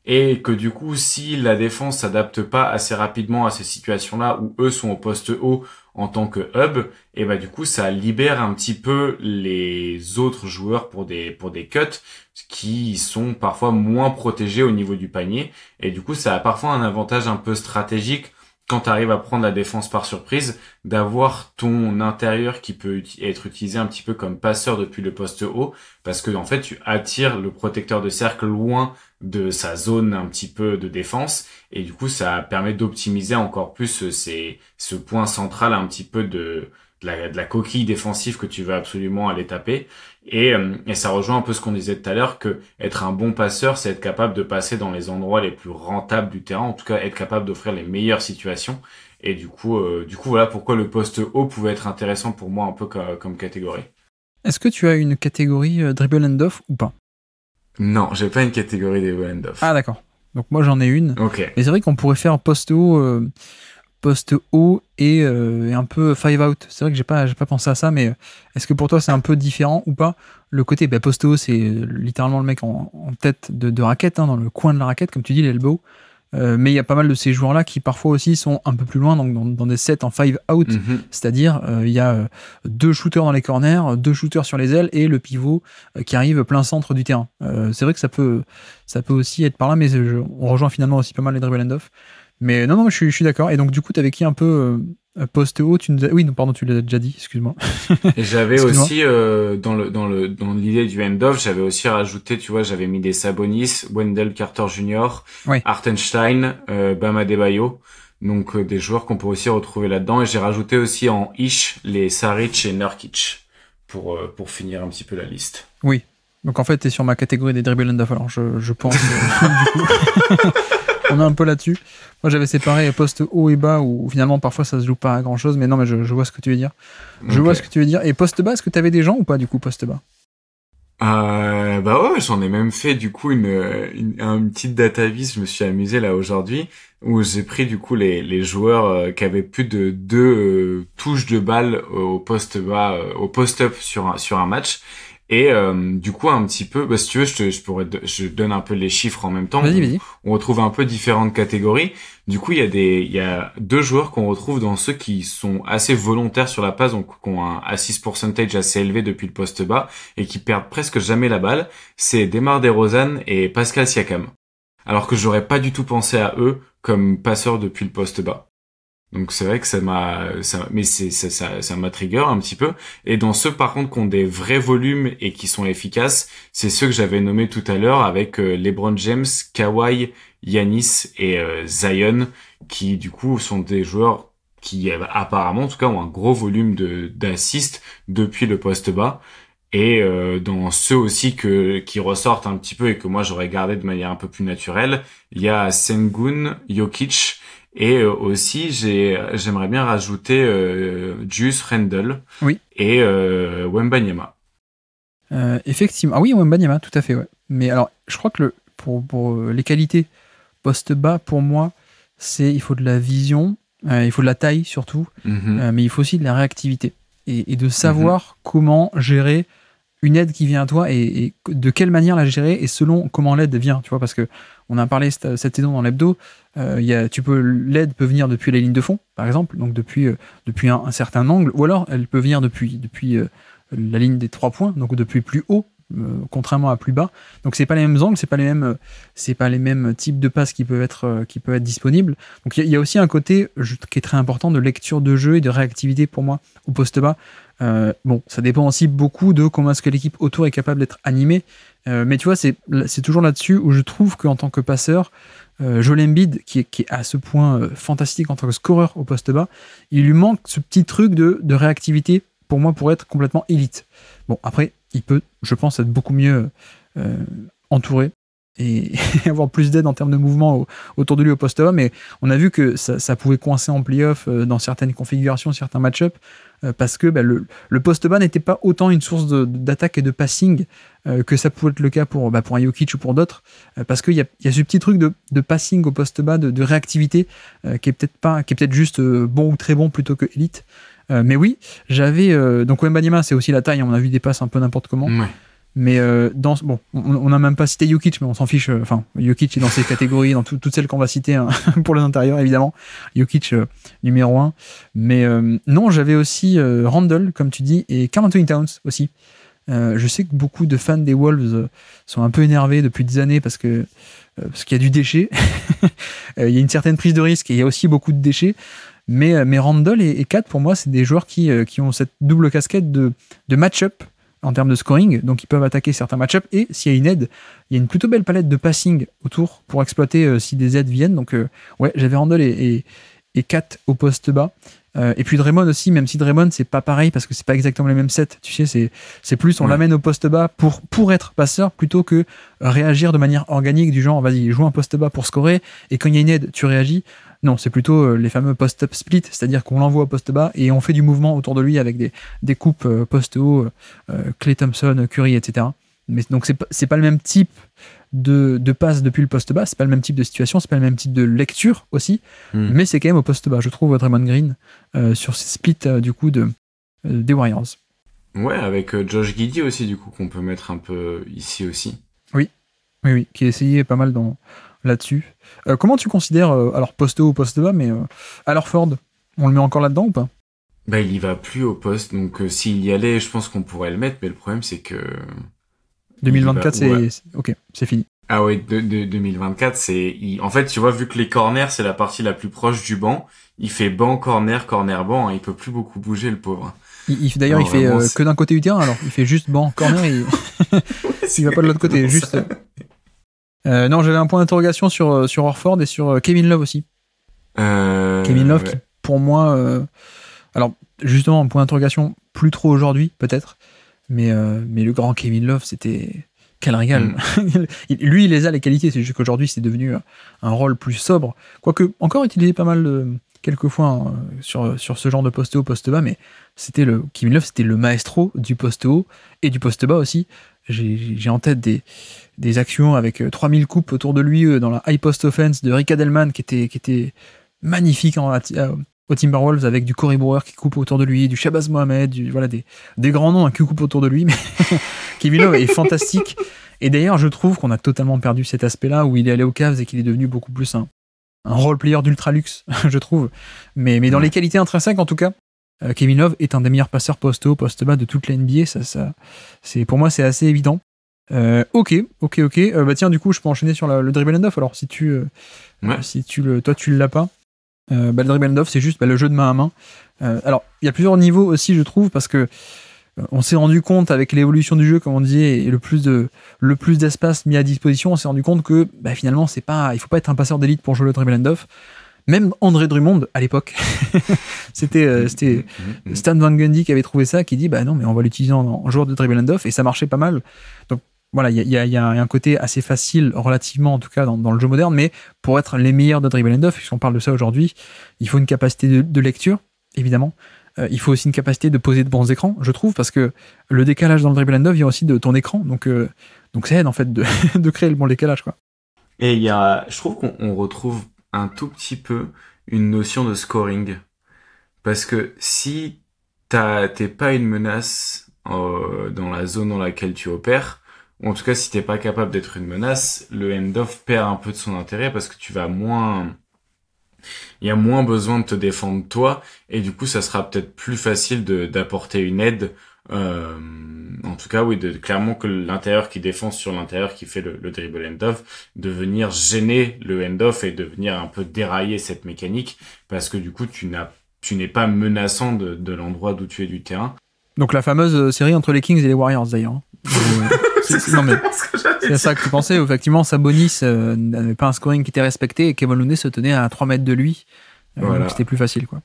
et que du coup, si la défense s'adapte pas assez rapidement à ces situations-là où eux sont au poste haut en tant que hub, et eh bah ben, du coup, ça libère un petit peu les autres joueurs pour des pour des cuts qui sont parfois moins protégés au niveau du panier, et du coup, ça a parfois un avantage un peu stratégique quand tu arrives à prendre la défense par surprise, d'avoir ton intérieur qui peut être utilisé un petit peu comme passeur depuis le poste haut, parce que en fait tu attires le protecteur de cercle loin de sa zone un petit peu de défense et du coup ça permet d'optimiser encore plus euh, ces, ce point central un petit peu de, de, la, coquille défensive que tu veux absolument aller taper euh, et, ça rejoint un peu ce qu'on disait tout à l'heure que être un bon passeur c'est être capable de passer dans les endroits les plus rentables du terrain en tout cas être capable d'offrir les meilleures situations et du coup euh, du coup voilà pourquoi le poste haut pouvait être intéressant pour moi un peu comme, comme catégorie. Est-ce que tu as une catégorie dribble and off ou pas non, j'ai pas une catégorie des off. Ah d'accord. Donc moi j'en ai une. Ok. Mais c'est vrai qu'on pourrait faire post haut, euh, euh, et, un peu five out. C'est vrai que j'ai pas, pas pensé à ça, mais euh, est-ce que pour toi c'est un peu différent ou pas Le côté bah, post haut, c'est littéralement le mec en, tête de, raquette, hein, dans le coin de la raquette, comme tu dis, l'elbow. Euh, mais il y a pas mal de ces joueurs-là qui parfois aussi sont un peu plus loin, donc dans, des sets en 5 out, mhm. c'est-à-dire euh, il y a euh, deux shooters dans les corners, deux shooters sur les ailes et le pivot qui arrive plein centre du terrain. c'est vrai que ça peut, ça peut aussi être par là, mais on rejoint finalement aussi pas mal les dribble end-off. Mais non, non, je suis, je suis d'accord. Et donc, du coup, tu avec qui un peu euh, haut Oui, non, pardon, tu l'as déjà dit, excuse-moi. j'avais aussi, euh, dans le dans le l'idée du end-off, j'avais aussi rajouté, tu vois, j'avais mis des Sabonis, Wendell Carter Jr., Hartenstein, Artenstein, euh, Bama Donc, euh, des joueurs qu'on peut aussi retrouver là-dedans. Et j'ai rajouté aussi en ish les Saric et Nurkic pour, euh, pour finir un petit peu la liste. Oui. Donc, en fait, tu es sur ma catégorie des dribbles end-off, alors je, je pense. du coup... on est un peu là-dessus. Moi, j'avais séparé poste haut et bas, où finalement, parfois, ça se joue pas à grand-chose. Mais non, mais je, vois ce que tu veux dire. Je vois ce que tu veux dire. Et poste bas, est-ce que tu avais des gens ou pas, du coup, poste bas euh, bah ouais, j'en ai même fait du coup une, une, petite database, je me suis amusé là aujourd'hui, où j'ai pris du coup les, joueurs euh, qui avaient plus de deux euh, touches de balle au poste bas, euh, au post-up sur sur un match. Et euh, du coup, un petit peu, bah, si tu veux, je, te, je pourrais, je donne un peu les chiffres en même temps. On retrouve un peu différentes catégories. Du coup, il y a des, il y a deux joueurs qu'on retrouve dans ceux qui sont assez volontaires sur la passe, donc qui ont un assist percentage assez élevé depuis le poste bas et qui perdent presque jamais la balle. C'est Demar Derozan et Pascal Siakam. Alors que j'aurais pas du tout pensé à eux comme passeurs depuis le poste bas. Donc c'est vrai que ça m'a, ça, mais c'est ça, ça, m'a trigger un petit peu. Et dans ceux par contre qui ont des vrais volumes et qui sont efficaces, c'est ceux que j'avais nommés tout à l'heure avec euh, LeBron James, Kawhi, Yanis et euh, Zion, qui du coup sont des joueurs qui apparemment, en tout cas, ont un gros volume de d'assists depuis le poste bas. Et euh, dans ceux aussi que qui ressortent un petit peu et que moi j'aurais gardé de manière un peu plus naturelle, il y a Sengun, Jokic et euh, aussi, j'aimerais bien rajouter euh, Jus, Rendel oui. et euh, Wembanyama. effectivement. Ah oui, Wembanyama, tout à fait. Ouais. Mais alors, je crois que le, pour, pour les qualités post bas, pour moi, c'est il faut de la vision, il faut de la taille surtout, mhm. mais il faut aussi de la réactivité et, de savoir mhm. comment gérer une aide qui vient à toi et, de quelle manière la gérer et selon comment l'aide vient, tu vois, parce que on a parlé cette, saison dans l'hebdo, euh, tu peux l'aide peut venir depuis les lignes de fond, par exemple, donc depuis euh, depuis un, certain angle, ou alors elle peut venir depuis depuis euh, la ligne des trois points, donc depuis plus haut, contrairement à plus bas. Donc c'est pas les mêmes angles, c'est pas les mêmes, c'est pas les mêmes types de passes qui peuvent être qui peuvent être disponibles. Donc il y, a aussi un côté qui est très important de lecture de jeu et de réactivité pour moi au poste bas. Euh, bon, ça dépend aussi beaucoup de comment est-ce que l'équipe autour est capable d'être animée. Euh, mais tu vois, c'est toujours là-dessus où je trouve qu'en tant que passeur, euh, Joel Embiid, qui est, qui est, à ce point euh, fantastique en tant que scoreur au poste bas, il lui manque ce petit truc de, de réactivité pour moi pour être complètement élite. Bon, après, il peut, je pense, être beaucoup mieux entouré et avoir plus d'aide en termes de mouvement autour de lui au poste bas. Mais on a vu que ça, ça pouvait coincer en playoff dans certaines configurations, certains match up euh, parce que bah, le, poste bas n'était pas autant une source d'attaque et de passing euh, que ça pouvait être le cas pour, bah, pour un Jokic ou pour d'autres, euh, parce qu'il y a, ce petit truc de, passing au poste bas, de, réactivité, qui est peut-être pas, qui peut-être juste bon ou très bon plutôt que élite. mais oui, j'avais donc Nima, c'est aussi la taille. On a vu des passes un peu n'importe comment. Mais euh, dans bon, on n'a même pas cité Jokic, mais on s'en fiche. Euh, enfin, euh, est dans ces catégories, dans toutes celles qu'on va citer hein, pour les intérieurs, évidemment. Jokic euh, numéro 1 Mais non, j'avais aussi Randall, comme tu dis, et Carl Towns aussi. je sais que beaucoup de fans des Wolves sont un peu énervés depuis des années parce que parce qu'il y a du déchet, il y a une certaine prise de risque et il y a aussi beaucoup de déchets. Mais, mais Randall et, Cat pour moi, c'est des joueurs qui, qui ont cette double casquette de, de match-up en termes de scoring, donc ils peuvent attaquer certains matchups Et s'il y a une aide, il y a une plutôt belle palette de passing autour pour exploiter euh, si des aides viennent. Donc, euh, ouais, j'avais Randall et, et, Kat au poste bas. Euh, et puis Draymond aussi, même si Draymond, c'est pas pareil parce que c'est pas exactement les mêmes sets. Tu sais, c'est plus on l'amène au poste bas pour, pour être passeur plutôt que réagir de manière organique, du genre vas-y, joue un poste bas pour scorer. Et quand il y a une aide, tu réagis. Non, c'est plutôt euh, les fameux post-up split, c'est-à-dire qu'on l'envoie au poste bas et on fait du mouvement autour de lui avec des, des coupes euh, post-haut, euh, Clay Thompson, Curry, etc. Mais donc c'est n'est pas le même type de, de passe depuis le poste bas, c'est pas le même type de situation, c'est pas le même type de lecture aussi, hmm. mais c'est quand même au poste bas, je trouve, Draymond Green sur ces splits du coup de, des Warriors. Ouais, avec Josh Giddy aussi, du coup, qu'on peut mettre un peu ici aussi. Oui, oui, oui, qui a essayé pas mal dans, là-dessus. Euh, comment tu considères, euh, alors poste haut ou poste bas, mais euh, alors Ford, on le met encore là-dedans ou pas Bah il y va plus au poste, donc s'il y allait, je pense qu'on pourrait le mettre, mais le problème c'est que... 2024, c'est... Ok, c'est fini. Ah ouais, de, 2024, c'est... En fait, tu vois, vu que les corners, c'est la partie la plus proche du banc, il fait banc, corner, corner, banc, hein, il peut plus beaucoup bouger le pauvre. Il, d'ailleurs, il fait, que d'un côté du terrain, alors il fait juste banc, corner, et... ne va pas de l'autre côté, juste... Euh, non, j'avais un point d'interrogation sur, euh, sur Orford et sur euh, Kevin Love aussi. Kevin Love, qui pour moi. alors, justement, un point d'interrogation, plus trop aujourd'hui, peut-être. Mais, mais le grand Kevin Love, c'était. Quel régal mm. Lui, il les a, les qualités. C'est juste qu'aujourd'hui, c'est devenu un rôle plus sobre. Quoique, encore utilisé pas mal de quelquefois hein, sur, sur ce genre de poste haut, poste bas, mais c'était le Kevin Love, c'était le maestro du poste haut et du poste bas aussi. J'ai en tête des, des actions avec 3000 euh, coupes autour de lui euh, dans la high post offense de Rick Adelman qui était, qui était magnifique en, euh, au Timberwolves avec du Corey Brewer qui coupe autour de lui, du Shabazz Mohamed, voilà, des, des grands noms un hein, qui coupent autour de lui. Mais Kevin Love est fantastique. Et d'ailleurs, je trouve qu'on a totalement perdu cet aspect-là où il est allé aux Cavs et qu'il est devenu beaucoup plus un, un role player d'ultra luxe, je trouve. Mais, mais dans les qualités intrinsèques, en tout cas, Kevin Love est un des meilleurs passeurs post-haut, poste bas de toute la NBA. Ça, ça, c'est, pour moi, c'est assez évident. Euh, ok, ok, ok. Euh, bah tiens, du coup, je peux enchaîner sur le dribble and off. Alors, si tu, euh, si tu le, toi, tu l'as pas. Bah, le dribble and off, c'est juste bah, le jeu de main à main. alors, il y a plusieurs niveaux aussi, je trouve, parce que on s'est rendu compte avec l'évolution du jeu, comme on dit, et le plus de, le plus d'espace mis à disposition, on s'est rendu compte que bah, finalement, c'est pas, il faut pas être un passeur d'élite pour jouer le dribble and off. Même André Drummond à l'époque, c'était Stan Van Gundy qui avait trouvé ça, qui dit bah non mais on va l'utiliser en, joueur de dribble and off et ça marchait pas mal. Donc voilà, il y, a, un côté assez facile, relativement en tout cas dans, le jeu moderne, mais pour être les meilleurs de Dribble and Off, puisqu'on parle de ça aujourd'hui, il faut une capacité de, lecture, évidemment. Euh, il faut aussi une capacité de poser de bons écrans, je trouve, parce que le décalage dans le Dribble and Off vient aussi de ton écran, donc, euh, donc ça aide en fait de, créer le bon décalage. Quoi. Et y a, je trouve qu'on retrouve un tout petit peu une notion de scoring, parce que si t'es pas une menace euh, dans la zone dans laquelle tu opères, en tout cas si t'es pas capable d'être une menace, le end-off perd un peu de son intérêt parce que tu vas moins, il y a moins besoin de te défendre toi et du coup ça sera peut-être plus facile d'apporter une aide. Euh, en tout cas, oui, de, clairement que l'intérieur qui défend sur l'intérieur qui fait le, le dribble end-off, de venir gêner le end-off et de venir un peu dérailler cette mécanique parce que du coup tu n'as tu n'es pas menaçant de, de l'endroit d'où tu es du terrain. Donc la fameuse euh, série entre les Kings et les Warriors d'ailleurs. c'est ça que tu pensais. Effectivement, Sabonis euh, n'avait pas un scoring qui était respecté et Kevin Looney se tenait à 3 mètres de lui. Euh, voilà. c'était plus facile, quoi.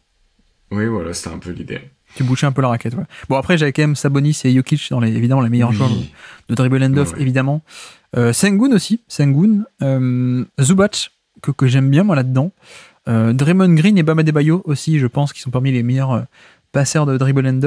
Oui, voilà, c'était un peu l'idée. Tu bouchais un peu la raquette, ouais. Bon, après, j'avais quand même Sabonis et Jokic dans les, évidemment, les meilleurs joueurs de dribble évidemment. Sengun aussi, Sengun. Zubac, que, que j'aime bien, moi, là-dedans. Draymond Green et Bamadebayo Bayo aussi, je pense, qui sont parmi les meilleurs passeurs de dribble and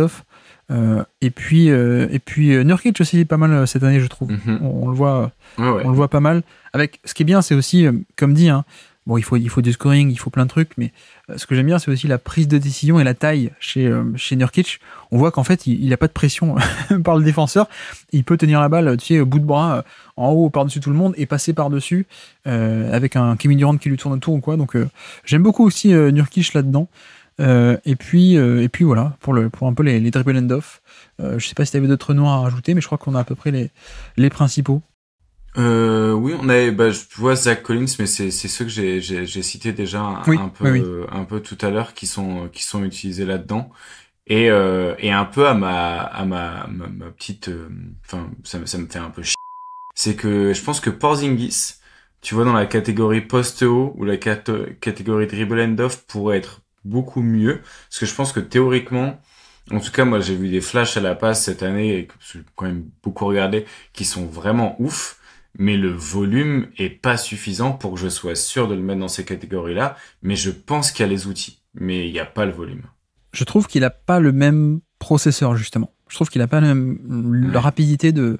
euh, et puis, euh, et puis euh, Nurkic aussi pas mal cette année, je trouve. Mhm. on, le voit, on le voit pas mal. Avec ce qui est bien, c'est aussi, comme dit, hein, bon, il faut, il faut du scoring, il faut plein de trucs, mais ce que j'aime bien, c'est aussi la prise de décision et la taille chez chez Nurkic. On voit qu'en fait, il, n'a a pas de pression par le défenseur. Il peut tenir la balle, tu sais, bout de bras, en haut, par-dessus tout le monde et passer par-dessus avec un Kimi Durant qui lui tourne autour ou quoi. Donc, j'aime beaucoup aussi Nurkic là-dedans. Euh, et puis euh, et puis voilà pour le pour un peu les, les dribble end off. Euh, je sais pas si tu avais d'autres noms à rajouter, mais je crois qu'on a à peu près les les principaux. Euh, oui, on a, bah, je vois Zach Collins, mais c'est ceux que j'ai j'ai cité déjà un, peu un peu tout à l'heure qui sont qui sont utilisés là-dedans et un peu à ma à ma petite enfin ça me fait un peu chier. C'est que je pense que Porzingis tu vois, dans la catégorie post-haut ou la catégorie dribble end-off pourrait être beaucoup mieux. Parce que je pense que théoriquement, en tout cas, moi, j'ai vu des flashs à la passe cette année, et que j'ai quand même beaucoup regardé, qui sont vraiment ouf. Mais le volume est pas suffisant pour que je sois sûr de le mettre dans ces catégories-là. Mais je pense qu'il y a les outils, mais il n'y a pas le volume. Je trouve qu'il n'a pas le même processeur, justement. Je trouve qu'il n'a pas la même, la rapidité de,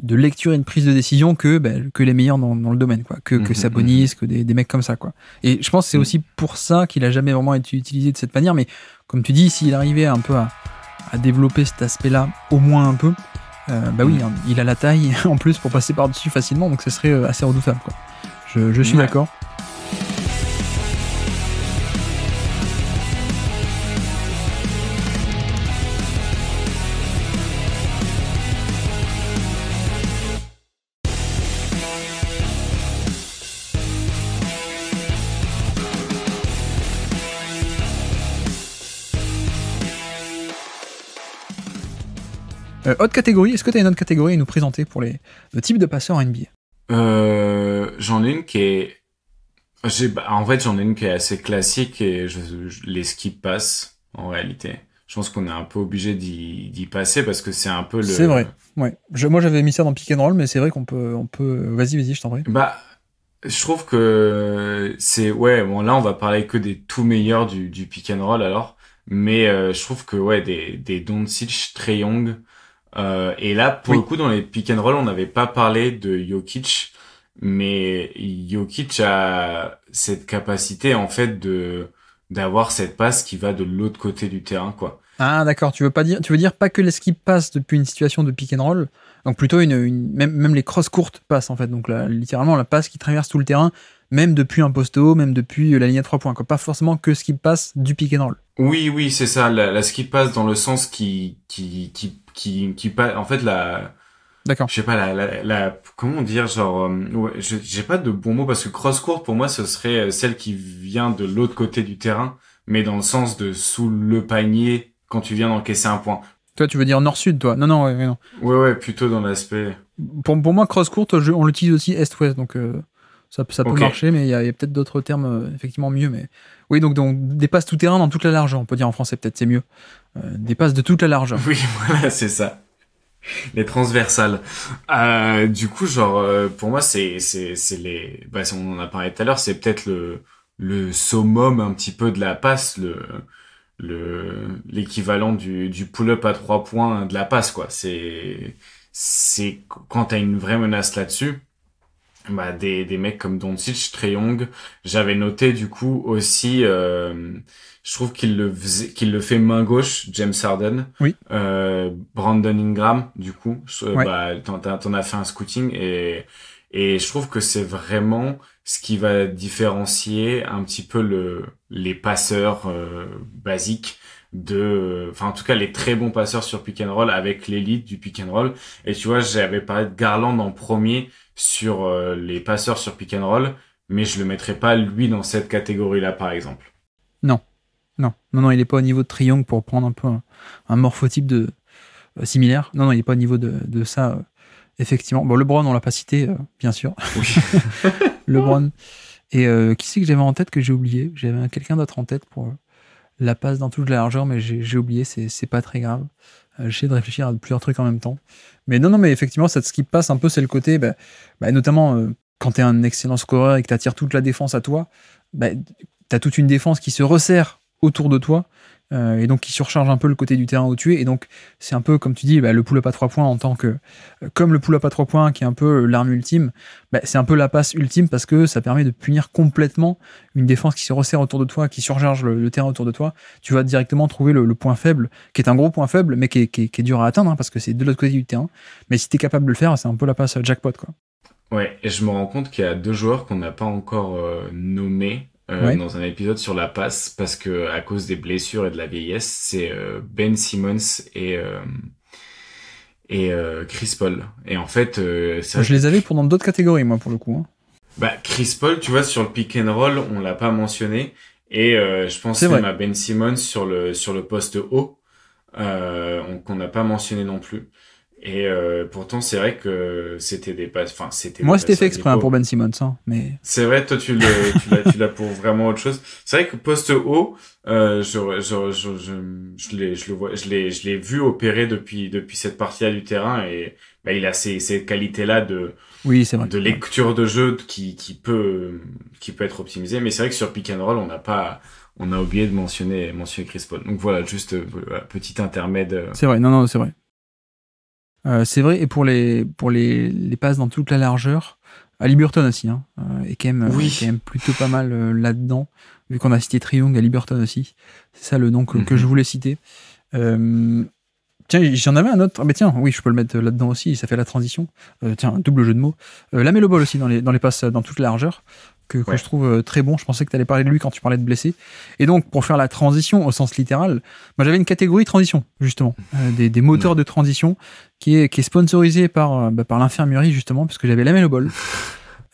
de lecture et de prise de décision que, bah, que les meilleurs dans, le domaine, quoi. Que, que mhm. Sabonis, que des, mecs comme ça, quoi. Et je pense c'est mhm. aussi pour ça qu'il a jamais vraiment été utilisé de cette manière, mais comme tu dis, s'il arrivait un peu à, développer cet aspect-là, au moins un peu, euh, bah oui, mhm. hein, il a la taille en plus pour passer par-dessus facilement, donc ce serait euh, assez redoutable, quoi. Je, suis d'accord. Euh, autre catégorie, est-ce que tu as une autre catégorie à nous présenter pour les, le type de passeur en NBA euh, J'en ai une qui est. Bah, en fait, j'en ai une qui est assez classique et je, les skip passe en réalité. Je pense qu'on est un peu obligé d'y passer parce que c'est un peu le. C'est vrai. Ouais. moi, j'avais mis ça dans pick and roll, mais c'est vrai qu'on peut, on peut. Vas-y, vas-y, je t'en prie. Bah, je trouve que c'est ouais. Bon, là, on va parler que des tout meilleurs du, du pick and roll alors. Mais euh, je trouve que ouais, des des Doncic, très Young, euh, et là, pour le coup, dans les pick and roll, on n'avait pas parlé de Jokic, mais Jokic a cette capacité en fait de d'avoir cette passe qui va de l'autre côté du terrain, quoi. Ah d'accord, tu veux pas dire, tu veux dire pas que les skip passent depuis une situation de pick and roll, donc plutôt une, une même, même, les crosses courtes passent en fait, donc littéralement la passe qui traverse tout le terrain, même depuis un poste haut, même depuis la ligne à trois points, quoi. Pas forcément que skip passe du pick and roll. Oui oui c'est ça, la, la skip passe dans le sens qui qui, qui qui, qui pas, en fait, la, D'accord. Je sais pas la, la, la, comment dire genre euh, j'ai pas de bon mot parce que cross court pour moi ce serait euh, celle qui vient de l'autre côté du terrain mais dans le sens de sous le panier quand tu viens d'encaisser un point. Toi tu veux dire nord sud toi. Non non ouais, non. Ouais ouais, plutôt dans l'aspect pour, pour moi cross court on l'utilise aussi est ouest donc euh, ça, peut marcher mais il y a, peut-être d'autres termes effectivement mieux mais oui donc donc des tout terrain dans toute la largeur on peut dire en français peut-être c'est mieux. Euh, dépasse de toute la largeur. Oui, voilà, c'est ça. Les transversales. Euh, du coup, genre, euh, pour moi, c'est, c'est, c'est les. Bah, on en a parlé tout à l'heure. C'est peut-être le le summum un petit peu de la passe, le le l'équivalent du du pull-up à trois points de la passe, quoi. C'est c'est quand t'as une vraie menace là-dessus. Bah, des, des mecs comme Doncic, Young, j'avais noté du coup aussi euh, je trouve qu'il le qu'il le fait main gauche James Harden oui euh, Brandon Ingram du coup euh, ouais. Bah, t'en as fait un scouting et et je trouve que c'est vraiment ce qui va différencier un petit peu le les passeurs euh, basiques de enfin en tout cas les très bons passeurs sur pick and roll avec l'élite du pick and roll et tu vois j'avais parlé de Garland en premier sur euh, les passeurs sur pick and roll mais je le mettrais pas lui dans cette catégorie là par exemple non, non, non, il n'est pas au niveau de Triangle pour prendre un peu un, morphotype de, euh, similaire. Non, non, il n'est pas au niveau de, ça, euh, effectivement. Bon, LeBron, on l'a pas cité, euh, bien sûr. LeBron. Et qui c'est que j'avais en tête que j'ai oublié J'avais quelqu'un d'autre en tête pour la passe dans toute la largeur, mais j'ai oublié, c'est pas très grave. J'essaie de réfléchir à plusieurs trucs en même temps. Mais non, non, mais effectivement, ça, ce qui passe un peu, c'est le côté, bah, bah, notamment quand tu es un excellent scoreur et que tu attires toute la défense à toi, bah, tu as toute une défense qui se resserre autour de toi euh, et donc qui surcharge un peu le côté du terrain où tu es. Et donc c'est un peu comme tu dis, bah, le pull-up à trois points en tant que euh, comme le pull-up à trois points qui est un peu euh, l'arme ultime, bah, c'est un peu la passe ultime parce que ça permet de punir complètement une défense qui se resserre autour de toi, qui surcharge le, terrain autour de toi. Tu vas directement trouver le, point faible, qui est un gros point faible, mais qui est, dur à atteindre hein, parce que c'est de l'autre côté du terrain. Mais si tu es capable de le faire, c'est un peu la passe jackpot quoi. Ouais, et je me rends compte qu'il y a deux joueurs qu'on n'a pas encore nommés euh, dans un épisode sur la passe parce que à cause des blessures et de la vieillesse, c'est euh, Ben Simmons et euh, et Chris Paul. Et en fait, je les avais pour dans d'autres catégories moi pour le coup. Hein. Bah, Chris Paul, tu vois sur le pick and roll, on l'a pas mentionné et je pense même à Ben Simmons sur le sur le poste haut qu'on n'a pas mentionné non plus. Et euh, pourtant, c'est vrai que c'était des passes. Enfin, c'était. Moi, c'était fait exprès hein, pour Ben Simmons, hein, mais. C'est vrai, toi, tu l'as, pour vraiment autre chose. C'est vrai que poste haut, euh, je, je, je, je, l'ai, je le vois, je l'ai, vu opérer depuis depuis cette partie-là du terrain et bah, il a ces, ces qualités-là de. Oui, c'est vrai. De lecture de jeu qui, qui peut qui peut être optimisée, mais c'est vrai que sur pick and roll, on n'a pas on a oublié de mentionner mentionner Chris Paul. Donc voilà, juste euh, voilà, petit intermède. Euh. C'est vrai, non non, c'est vrai. Euh, c'est vrai, et pour les, pour les, passes dans toute la largeur, à Liburton aussi, hein, est, quand même, plutôt pas mal euh, là-dedans, vu qu'on a cité Triung, à Burton aussi. C'est ça le nom que, mhm. je voulais citer. Euh, tiens, j'en avais un autre. Ah, mais tiens, oui, je peux le mettre là-dedans aussi, ça fait la transition. tiens, double jeu de mots. la aussi dans les, dans les passes dans toute la largeur que, je trouve euh, très bon. Je pensais que tu allais parler de lui quand tu parlais de blessé. Et donc, pour faire la transition au sens littéral, moi j'avais une catégorie transition, justement, euh, des, moteurs hmm. de transition qui est, qui est sponsorisée par, euh, bah, par l'infirmerie, justement, parce que j'avais la Ball.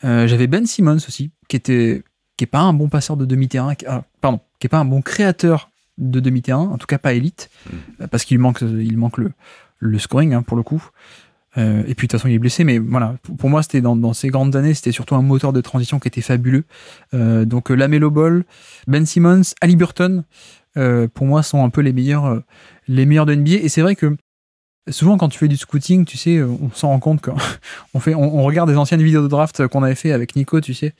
Euh, j'avais Ben Simmons aussi, qui était qui est pas un bon passeur de demi-terrain, ah, pardon, qui est pas un bon créateur de demi-terrain, en tout cas pas élite, hmm. parce qu'il manque, il manque le, le scoring hein, pour le coup. Euh, et puis de toute façon, il est blessé. Mais voilà, pour, moi, c'était dans, ces grandes années, c'était surtout un moteur de transition qui était fabuleux. Euh, donc euh, Lamelo Ball, Ben Simmons, Ali Burton, pour moi, sont un peu les meilleurs, les meilleurs de NBA. Et c'est vrai que souvent, quand tu fais du scouting, tu sais, on s'en rend compte quand on fait, on, regarde des anciennes vidéos de draft qu'on avait fait avec Nico, tu sais,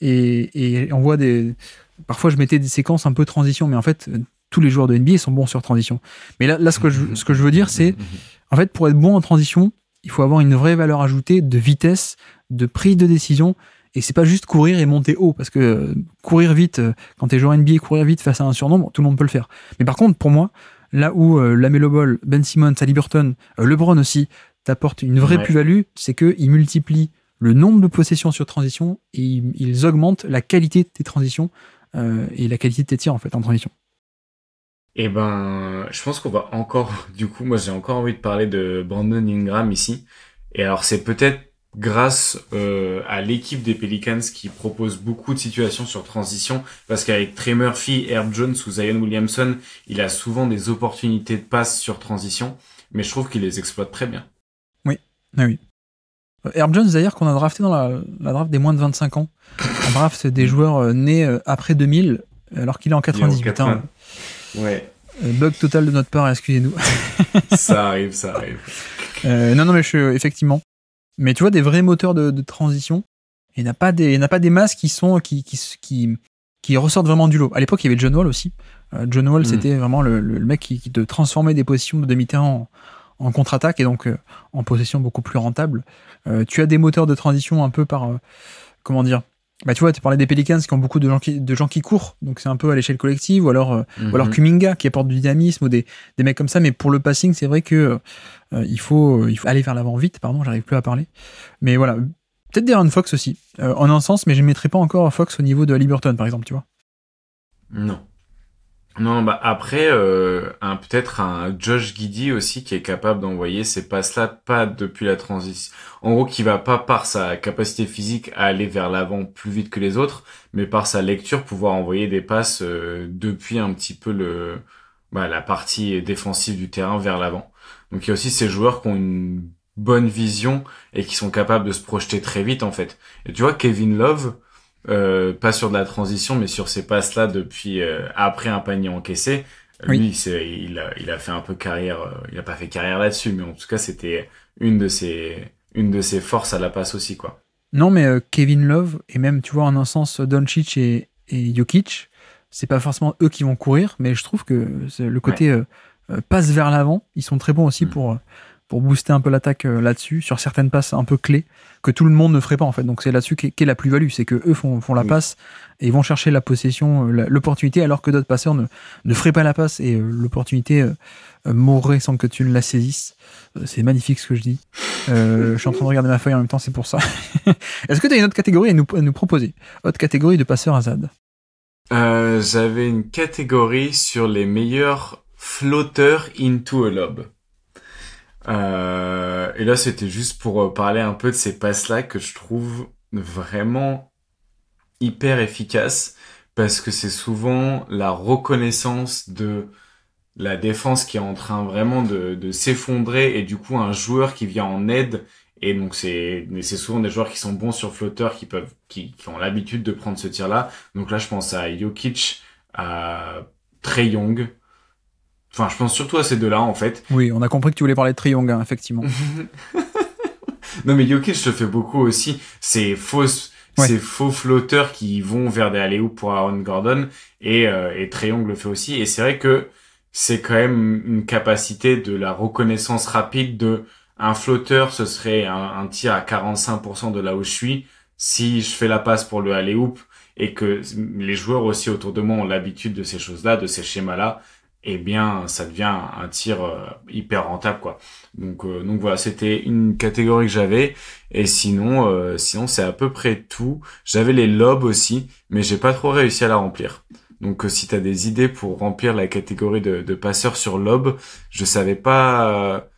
et, et on voit des. Parfois, je mettais des séquences un peu transition, mais en fait, tous les joueurs de NBA sont bons sur transition. Mais là, là ce, que je, ce que je veux dire, c'est, en fait, pour être bon en transition, il faut avoir une vraie valeur ajoutée de vitesse, de prise de décision. Et c'est pas juste courir et monter haut, parce que euh, courir vite, euh, quand t'es joueur NBA, courir vite face à un surnombre, tout le monde peut le faire. Mais par contre, pour moi, là où euh, Ben Simmons, Sally Burton, euh, LeBron aussi, t'apportent une vraie plus-value, c'est qu'ils multiplient le nombre de possessions sur transition et ils, augmentent la qualité de tes transitions et la qualité de tes tirs en fait en transition. Et eh ben, je pense qu'on va encore, du coup, moi j'ai encore envie de parler de Brandon Ingram ici. Et alors c'est peut-être grâce euh, à l'équipe des Pelicans qui propose beaucoup de situations sur transition, parce qu'avec Trey Murphy, Herb Jones ou Zion Williamson, il a souvent des opportunités de passe sur transition, mais je trouve qu'il les exploite très bien. Oui, ah oui. Euh, Herb Jones d'ailleurs qu'on a drafté dans la, la, draft des moins de 25 ans. On draft des mm. joueurs euh, nés après 2000, alors qu'il est en 98 Ouais. Euh, Bug total de notre part, excusez-nous. ça arrive, ça arrive. Euh, non, non, mais je suis, effectivement. Mais tu vois, des vrais moteurs de, transition, il n'y a, pas des, il pas des masses qui, sont, qui, qui, qui, qui ressortent vraiment du lot. À l'époque, il y avait John Wall aussi. Euh, John Wall, hmm. c'était vraiment le, mec qui, te transformait des positions de demi-terrain en, contre-attaque et donc en possession beaucoup plus rentable. tu as des moteurs de transition un peu par. comment dire bah, tu vois, tu parlais des Pelicans qui ont beaucoup de gens qui, de gens qui courent, donc c'est un peu à l'échelle collective, ou alors, euh, alors mhm. Kuminga qui apporte du dynamisme, ou des, des mecs comme ça, mais pour le passing, c'est vrai que euh, euh, il, faut, il faut aller vers l'avant vite, pardon, j'arrive plus à parler. Mais voilà, peut-être Run Fox aussi, en un sens, mais je ne mettrai pas encore Fox au niveau de Liberton, par exemple, tu vois. Non. Non, bah après, euh, un, peut-être un Josh Giddy aussi qui est capable d'envoyer ces passes-là, pas depuis la transition. En gros, qui va pas par sa capacité physique à aller vers l'avant plus vite que les autres, mais par sa lecture pouvoir envoyer des passes euh, depuis un petit peu le bah, la partie défensive du terrain vers l'avant. Donc il y a aussi ces joueurs qui ont une bonne vision et qui sont capables de se projeter très vite en fait. Et tu vois, Kevin Love, euh, pas sur de la transition, mais sur ces passes-là depuis euh, après un panier encaissé. Euh, lui, il, a, fait un peu carrière. il n'a pas fait carrière là-dessus, mais en tout cas, c'était une de ses une de ses forces à la passe aussi, quoi. Non, mais Kevin Love et même tu vois en un sens Doncic et, et Jokic, c'est pas forcément eux qui vont courir, mais je trouve que le côté passe vers l'avant, ils sont très bons aussi mm. pour pour booster un peu l'attaque euh, là-dessus, sur certaines passes un peu clés que tout le monde ne ferait pas en fait. Donc c'est là-dessus qu'est la plus-value, c'est que eux font, la passe et vont chercher la possession, euh, l'opportunité, alors que d'autres passeurs ne, ne feraient pas la passe et euh, l'opportunité mourrait sans que tu ne la saisisses. C'est magnifique ce que je dis. je suis en train de regarder ma feuille en même temps, c'est pour ça. Est-ce que tu as une autre catégorie à nous, proposer Autre catégorie de passeurs Azad euh, J'avais une catégorie sur les meilleurs flotteurs into a lob. Euh, et là, c'était juste pour euh, parler un peu de ces passes-là que je trouve vraiment hyper efficaces parce que c'est souvent la reconnaissance de la défense qui est en train vraiment de, s'effondrer et du coup un joueur qui vient en aide et donc c'est c'est souvent des joueurs qui sont bons sur flotteurs, qui peuvent qui, ont l'habitude de prendre ce tir là donc là je pense à Jokic à Trey Young Enfin, je pense surtout à ces deux-là, en fait. Oui, on a compris que tu voulais parler de Triangle, hein, effectivement. non, mais Jokic se fait beaucoup aussi. Ces faux, faux flotteurs qui vont vers des allées pour Aaron Gordon et, euh, et Triangle le fait aussi. Et c'est vrai que c'est quand même une capacité de la reconnaissance rapide de un flotteur, ce serait un, tir à 45% de là où je suis. Si je fais la passe pour le aller et que les joueurs aussi autour de moi ont l'habitude de ces choses-là, de ces schémas-là, eh bien ça devient un tir euh, hyper rentable quoi. Donc euh, donc voilà, c'était une catégorie que j'avais et sinon euh, sinon c'est à peu près tout. J'avais les lobes aussi, mais j'ai pas trop réussi à la remplir. Donc si t'as des idées pour remplir la catégorie de, de passeurs sur lobe, je savais pas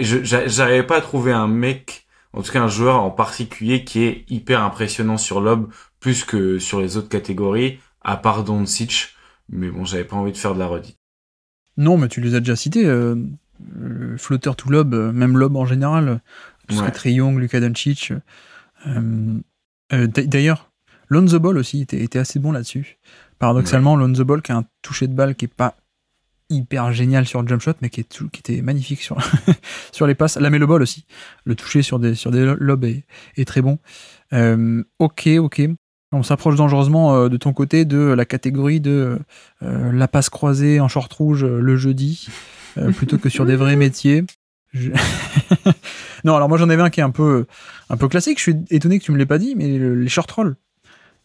j'arrivais pas à un mec en tout cas un joueur en particulier qui est hyper impressionnant sur lob plus que sur les autres catégories à part Doncic mais bon j'avais pas envie de faire de la redite. Non, mais tu les as déjà cités. Euh, to tout Lob, euh, même Lob en général. Euh, tout ce Young, Luka Doncic. Euh, d'ailleurs, Lonzo Ball aussi était, assez bon là-dessus. Paradoxalement, Lone The Ball qui a un toucher de balle qui est pas hyper génial sur le jump shot, mais qui, est qui était magnifique sur, sur les passes. La Le Ball aussi. Le toucher sur des, sur des lobes est, est très bon. ok, ok on s'approche dangereusement euh, de ton côté de la catégorie de euh, euh, la passe croisée en short rouge le jeudi, plutôt que sur des vrais métiers. non, alors moi j'en avais un qui est un peu, un peu classique. Je suis étonné que tu me l'aies pas dit, mais les short trolls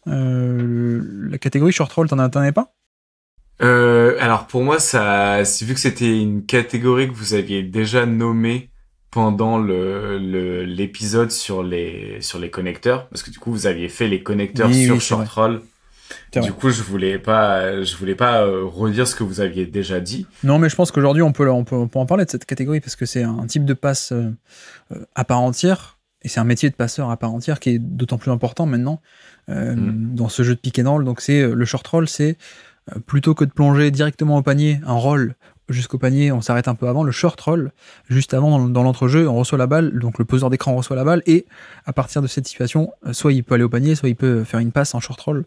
la catégorie short roll, t'en attendais pas Alors pour moi, ça, vu que c'était une catégorie que vous aviez déjà nommée pendant l'épisode le, sur les sur les connecteurs parce que du coup vous aviez fait les connecteurs sur Short Roll. Du coup, je voulais pas je voulais pas euh, redire ce que vous aviez déjà dit. Non, mais je pense qu'aujourd'hui on peut, en parler de cette catégorie parce que c'est un type de passe euh, euh, à part entière et c'est un métier de passeur à part entière qui est d'autant plus important maintenant mm. dans ce jeu de pick and roll. Donc c'est le short roll, c'est plutôt que de plonger directement au panier, un roll jusqu'au panier, on s'arrête un peu avant. Le short roll, juste avant dans l'entrejeu, on reçoit la balle, donc le poseur d'écran reçoit la balle, et à partir de cette situation, soit il peut aller au panier, soit il peut faire une passe en short roll.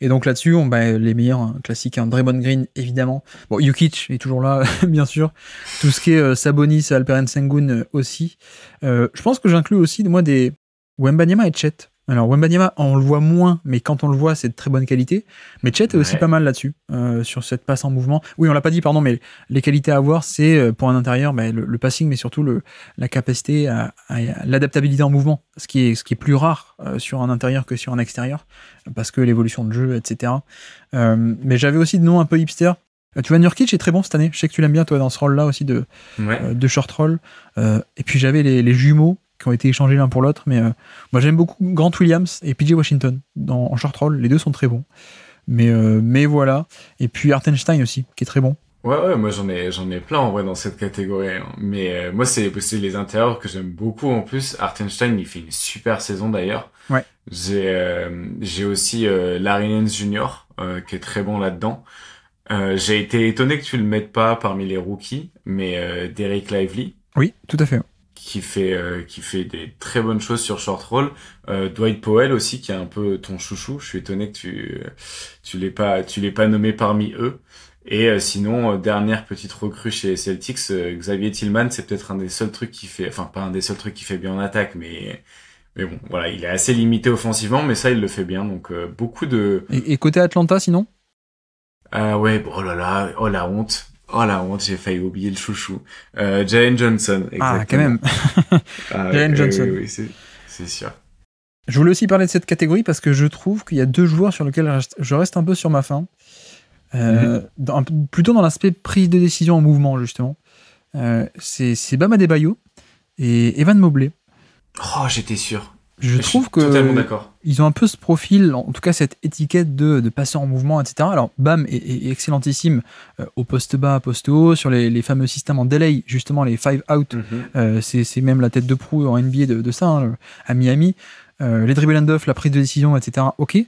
Et donc là-dessus, on bah, les meilleurs hein, classiques, hein, Draymond Green évidemment. Bon, Jukic est toujours là, bien sûr. Tout ce qui est euh, Sabonis, Alperen Sengun euh, aussi. Euh, je pense que j'inclus aussi moi des Wembanyama et Chet alors Wembanyama, on le voit moins, mais quand on le voit, c'est de très bonne qualité. Mais Chet est aussi pas mal là-dessus, euh, sur cette passe en mouvement. Oui, on l'a pas dit, pardon, mais les qualités à avoir, c'est euh, pour un intérieur bah, le, passing, mais surtout la capacité à, l'adaptabilité en mouvement, ce qui est, plus rare euh, sur un intérieur que sur un extérieur, parce que l'évolution de jeu, etc. mais j'avais aussi de nom un peu hipster. Tu vois, Nurkic est très bon cette année. Je sais que tu l'aimes bien, toi, dans ce rôle-là aussi de, short roll. et puis j'avais les jumeaux qui ont été échangés l'un pour l'autre. Mais euh, moi, j'aime beaucoup Grant Williams et PJ Washington dans, en short roll. Les deux sont très bons. Mais, euh, mais voilà. Et puis Artenstein aussi, qui est très bon. Ouais, ouais, moi j'en ai, j'en ai plein en vrai dans cette catégorie. Hein. Mais euh, moi, c'est, c'est les intérieurs que j'aime beaucoup en plus. Artenstein, il fait une super saison d'ailleurs. Ouais. J'ai, j'ai aussi Larry Nance Jr., qui est très bon là-dedans. j'ai été étonné que tu le mettes pas parmi les rookies, mais Derek Lively. Oui, tout à fait qui fait euh, qui fait des très bonnes choses sur short roll. Euh, Dwight Powell aussi qui est un peu ton chouchou. Je suis étonné que tu tu l'aies pas tu l'aies pas nommé parmi eux. Et euh, sinon dernière petite recrue chez Celtics, Xavier Tillman, c'est peut-être un des seuls trucs qui fait enfin pas un des seuls trucs qui fait bien en attaque, mais mais bon voilà il est assez limité offensivement, mais ça il le fait bien. Donc beaucoup de et, côté Atlanta sinon. Ah ouais, bon, oh là là, oh la honte. Oh la honte, j'ai failli oublier le chouchou. Euh, Jalen Johnson. Ah, exactement. Ah, quand même. Ah Jalen Johnson. Oui, c'est sûr. Je voulais aussi parler de cette catégorie parce que je trouve qu'il y a deux joueurs sur lesquels je reste un peu sur ma faim. Euh, mhm. plutôt dans l'aspect prise de décision en mouvement, justement. Euh, c'est Bama Debayo et Evan Mobley. Oh, j'étais sûr je, trouve que ils ont un peu ce profil, en tout cas cette étiquette de, de passeur en mouvement, etc. Alors Bam est, excellentissime euh, au poste bas, poste haut, sur les, fameux systèmes en delay, justement les five out, mhm. euh, c'est même la tête de proue en NBA de, ça, hein, à Miami. Euh, les dribbles and off, la prise de décision, etc. Ok,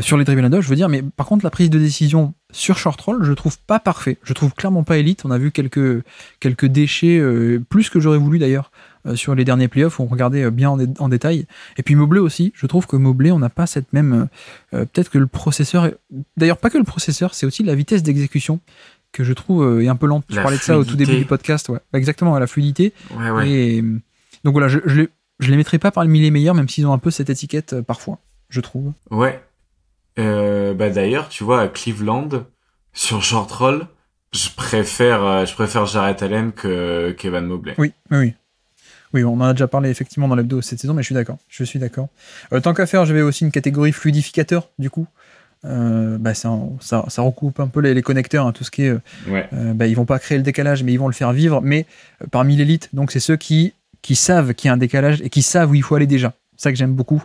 sur les dribbles and off, je veux dire, mais par contre la prise de décision sur short roll, je trouve pas parfait, je trouve clairement pas élite. On a vu quelques quelques déchets plus que j'aurais voulu d'ailleurs euh, sur les derniers playoffs, on regardait euh, bien en, détail. Et puis Mobley aussi, je trouve que Mobley, on n'a pas cette même... Euh, peut-être que le processeur... D'ailleurs, pas que le processeur, c'est aussi la vitesse d'exécution que je trouve est un peu lente. La parlais de ça au tout début du podcast. Ouais. Exactement, la fluidité. Ouais, ouais. donc voilà, je, ne les mettrai pas parmi les meilleurs, même s'ils ont un peu cette étiquette parfois, je trouve. Ouais. bah d'ailleurs, tu vois, à Cleveland, sur Short troll je préfère, je préfère Allen que Kevin Mobley. Oui, oui. Oui, on en a déjà parlé effectivement dans l'hebdo cette saison, mais je suis d'accord. Je suis d'accord. Euh, tant qu'à faire, j'avais aussi une catégorie fluidificateur, du coup. Euh, bah, ça, ça, recoupe un peu les, connecteurs, hein, tout ce qui est. Euh, ouais. Euh, bah, ils vont pas créer le décalage, mais ils vont le faire vivre. Mais parmi l'élite, donc c'est ceux qui, qui savent qu'il y a un décalage et qui savent où il faut aller déjà. C'est ça que j'aime beaucoup.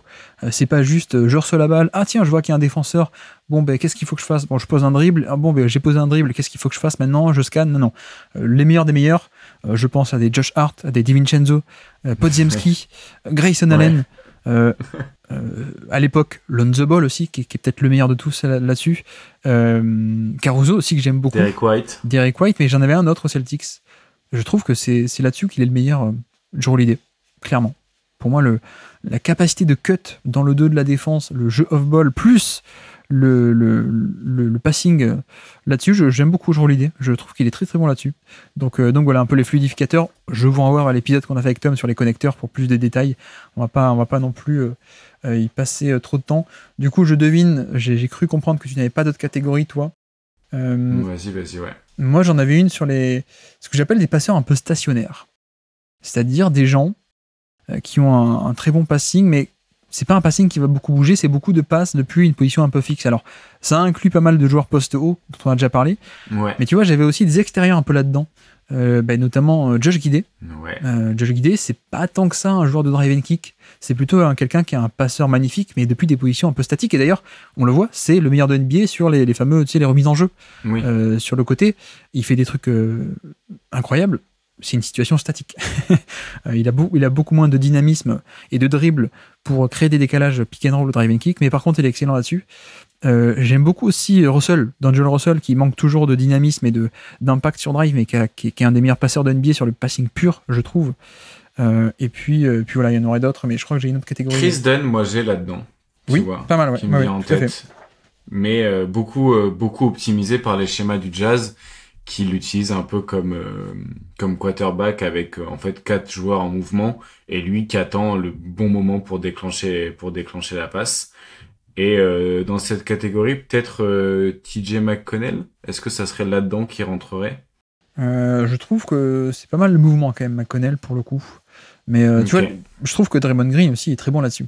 c'est pas juste je reçois la balle. Ah tiens, je vois qu'il y a un défenseur. Bon ben qu'est-ce qu'il faut que je fasse Bon, je pose un dribble. Ah, bon ben j'ai posé un dribble. Qu'est-ce qu'il faut que je fasse maintenant Je scanne. Non non. les meilleurs des meilleurs euh, je pense à des Josh Hart, à des DiVincenzo, euh, Podziemski, Grayson Allen. Euh, à l'époque, Lonzo Ball aussi, qui, est peut-être le meilleur de tous là-dessus. Caruso aussi, que j'aime beaucoup. Derek White. Derek White, mais j'en avais un autre Celtics. Je trouve que c'est là-dessus qu'il est le meilleur jour l'idée clairement. Pour moi, la capacité de cut dans le 2 de la défense, le jeu off-ball, plus le, le, le, passing euh, là-dessus, j'aime beaucoup genre l'idée. Je trouve qu'il est très très bon là-dessus. Donc, euh, donc voilà un peu les fluidificateurs. Je vous renvoie à l'épisode qu'on a fait avec Tom sur les connecteurs pour plus de détails. On va pas, on va pas non plus euh, y passer trop de temps. Du coup, je devine, j'ai cru comprendre que tu n'avais pas d'autres catégories, toi. vas-y, vas-y, ouais. Moi, j'en avais une sur les, ce que j'appelle des passeurs un peu stationnaires, c'est-à-dire des gens qui ont un, très bon passing, mais c'est pas un passing qui va beaucoup bouger, c'est beaucoup de passes depuis une position un peu fixe. Alors, ça inclut pas mal de joueurs post haut dont on a déjà parlé. Mais tu vois, j'avais aussi des extérieurs un peu là-dedans. Euh, bah, notamment euh, Josh Guidé. Ouais. Euh, Josh Guidé, c'est pas tant que ça un joueur de drive and kick. C'est plutôt quelqu'un qui a un passeur magnifique, mais depuis des positions un peu statiques. Et d'ailleurs, on le voit, c'est le meilleur de NBA sur les, fameux, tu sais, les remises en jeu. sur le côté, il fait des trucs incroyables c'est une situation statique. Euh, il, a il, a beaucoup moins de dynamisme et de dribble pour créer des décalages pick and roll ou drive and kick, mais par contre, il est excellent là-dessus. Euh, j'aime beaucoup aussi Russell, D'Angelo Russell, qui manque toujours de dynamisme et d'impact sur drive, mais qui, est un des meilleurs passeurs de NBA sur le passing pur, je trouve. Euh, et puis, puis voilà, il y en aurait d'autres, mais je crois que j'ai une autre catégorie. Chris Dunn, moi j'ai là-dedans. Oui, pas mal, ouais. Qui me en tête. Mais beaucoup, beaucoup optimisé par les schémas du jazz qui l'utilise un peu comme euh, comme quarterback avec euh, en fait quatre joueurs en mouvement et lui qui attend le bon moment pour déclencher pour déclencher la passe. Et euh, dans cette catégorie, peut-être TJ McConnell, est-ce que ça serait là-dedans qui rentrerait Je trouve que c'est pas mal le mouvement quand même McConnell pour le coup. Mais tu vois, je trouve que Draymond Green aussi est très bon là-dessus.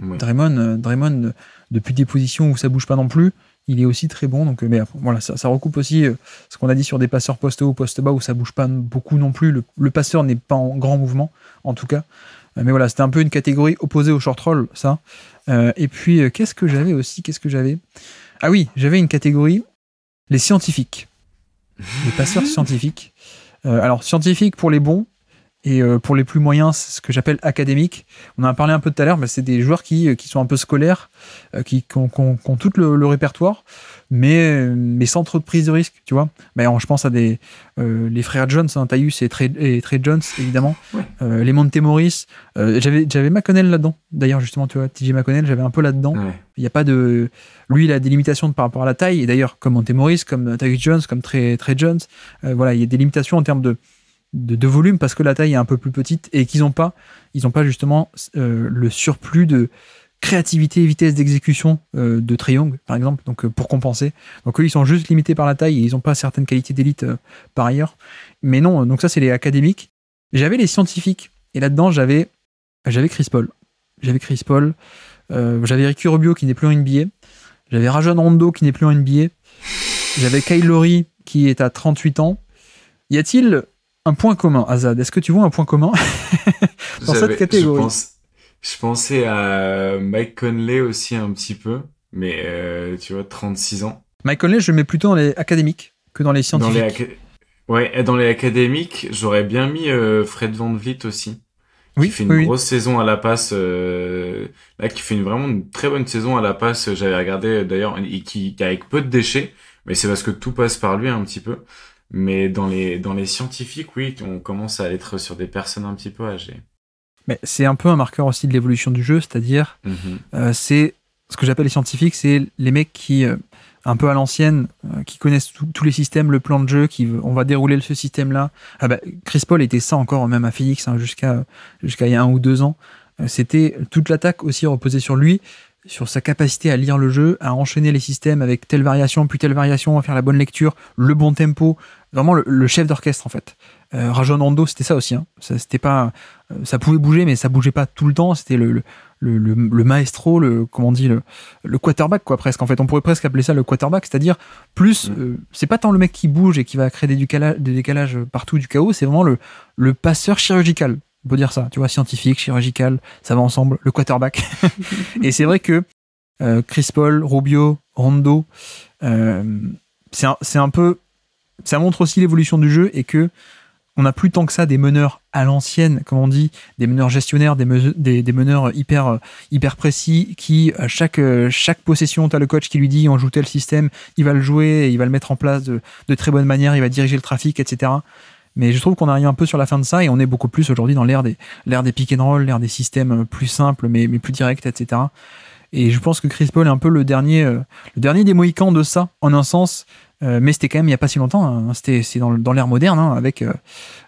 Draymond, Draymond, depuis des positions où ça bouge pas non plus, il est aussi très bon. Donc, euh, mais voilà, ça, recoupe aussi euh, ce qu'on a dit sur des passeurs post haut, poste bas, où ça bouge pas beaucoup non plus. Le, passeur n'est pas en grand mouvement, en tout cas. Euh, mais voilà, c'était un peu une catégorie opposée au short roll, ça. et puis, qu'est-ce que j'avais aussi Qu'est-ce que j'avais Ah oui, j'avais une catégorie, les scientifiques. Les passeurs scientifiques. alors, scientifiques pour les bons, et euh, pour les plus moyens, c'est ce que j'appelle académique. On en a parlé un peu tout à l'heure, c'est des joueurs qui, euh, qui, sont un peu scolaires, euh, qui, ont, tout le, répertoire, mais, mais sans trop de prise de risque, tu vois. Mais ben, je pense à des, les frères Jones, hein, Taïus et Trey, Jones, évidemment. les Monte Morris. j'avais McConnell là-dedans. D'ailleurs, justement, tu vois, TJ McConnell, j'avais un peu là-dedans. Il n'y a pas de. Lui, il a des limitations par rapport à la taille. Et d'ailleurs, comme Monte comme Taïus Jones, comme Trey, Trey Jones, voilà, il y a des limitations en termes de de, volume parce que la taille est un peu plus petite et qu'ils n'ont pas, ils ont pas justement euh, le surplus de créativité et vitesse d'exécution euh, de Triangle, par exemple, donc euh, pour compenser. Donc eux, ils sont juste limités par la taille et ils n'ont pas certaines qualités d'élite par ailleurs. Mais non, donc ça, c'est les académiques. J'avais les scientifiques et là-dedans, j'avais j'avais Chris Paul. J'avais Chris Paul, j'avais Ricky Rubio qui n'est plus en NBA, j'avais Rajon Rondo qui n'est plus en NBA, j'avais Kyle Lowry qui est à 38 ans. Y a-t-il un point commun, Azad. Est-ce que tu vois un point commun dans cette catégorie je, pensais à Mike Conley aussi un petit peu, mais euh, tu vois, 36 ans. Mike Conley, je le mets plutôt dans les académiques que dans les scientifiques. Dans les ouais, dans les académiques, j'aurais bien mis euh, Fred Van Vliet aussi. Oui, qui fait une grosse saison à la passe, euh, là qui fait une, vraiment une très bonne saison à la passe. J'avais regardé d'ailleurs, et qui, qui avec peu de déchets, mais c'est parce que tout passe par lui un petit peu. Mais dans les, dans les scientifiques, oui, on commence à être sur des personnes un petit peu âgées. Mais c'est un peu un marqueur aussi de l'évolution du jeu, c'est-à-dire, mhm. euh, c'est ce que j'appelle les scientifiques, c'est les mecs qui, euh, un peu à l'ancienne, euh, qui connaissent tous les systèmes, le plan de jeu, qui on va dérouler ce système-là. Ah bah, Chris Paul était ça encore, même à Phoenix, hein, jusqu'à jusqu'à il y a un ou deux ans. C'était toute l'attaque aussi reposée sur lui sur sa capacité à lire le jeu, à enchaîner les systèmes avec telle variation, puis telle variation, à faire la bonne lecture, le bon tempo. Vraiment le, chef d'orchestre en fait. Euh, Rajon c'était ça aussi. Hein. Ça, c'était pas, euh, ça pouvait bouger, mais ça bougeait pas tout le temps. C'était le, le, maestro, le comment on dit, le, le quarterback quoi presque. En fait, on pourrait presque appeler ça le quarterback, c'est-à-dire plus. Mm. Euh, c'est pas tant le mec qui bouge et qui va créer des décalages, des décalages partout du chaos. C'est vraiment le, le passeur chirurgical. On peut dire ça, tu vois, scientifique, chirurgical, ça va ensemble, le quarterback. et c'est vrai que euh, Chris Paul, Rubio, Rondo, euh, c'est un, peu. Ça montre aussi l'évolution du jeu et que on n'a plus tant que ça des meneurs à l'ancienne, comme on dit, des meneurs gestionnaires, des, des, meneurs hyper, hyper précis qui, à euh, chaque, chaque possession, tu as le coach qui lui dit on joue tel système, il va le jouer, il va le mettre en place de, de très bonne manière, il va diriger le trafic, etc. Mais je trouve qu'on arrive un peu sur la fin de ça et on est beaucoup plus aujourd'hui dans l'ère des, des pick and roll, l'ère des systèmes euh, plus simples mais, mais plus directs, etc. Et je pense que Chris Paul est un peu le dernier, euh, le dernier des Mohicans de ça, en un sens. Euh, mais c'était quand même il n'y a pas si longtemps. Hein. C'était c'est dans, dans l'ère moderne hein, avec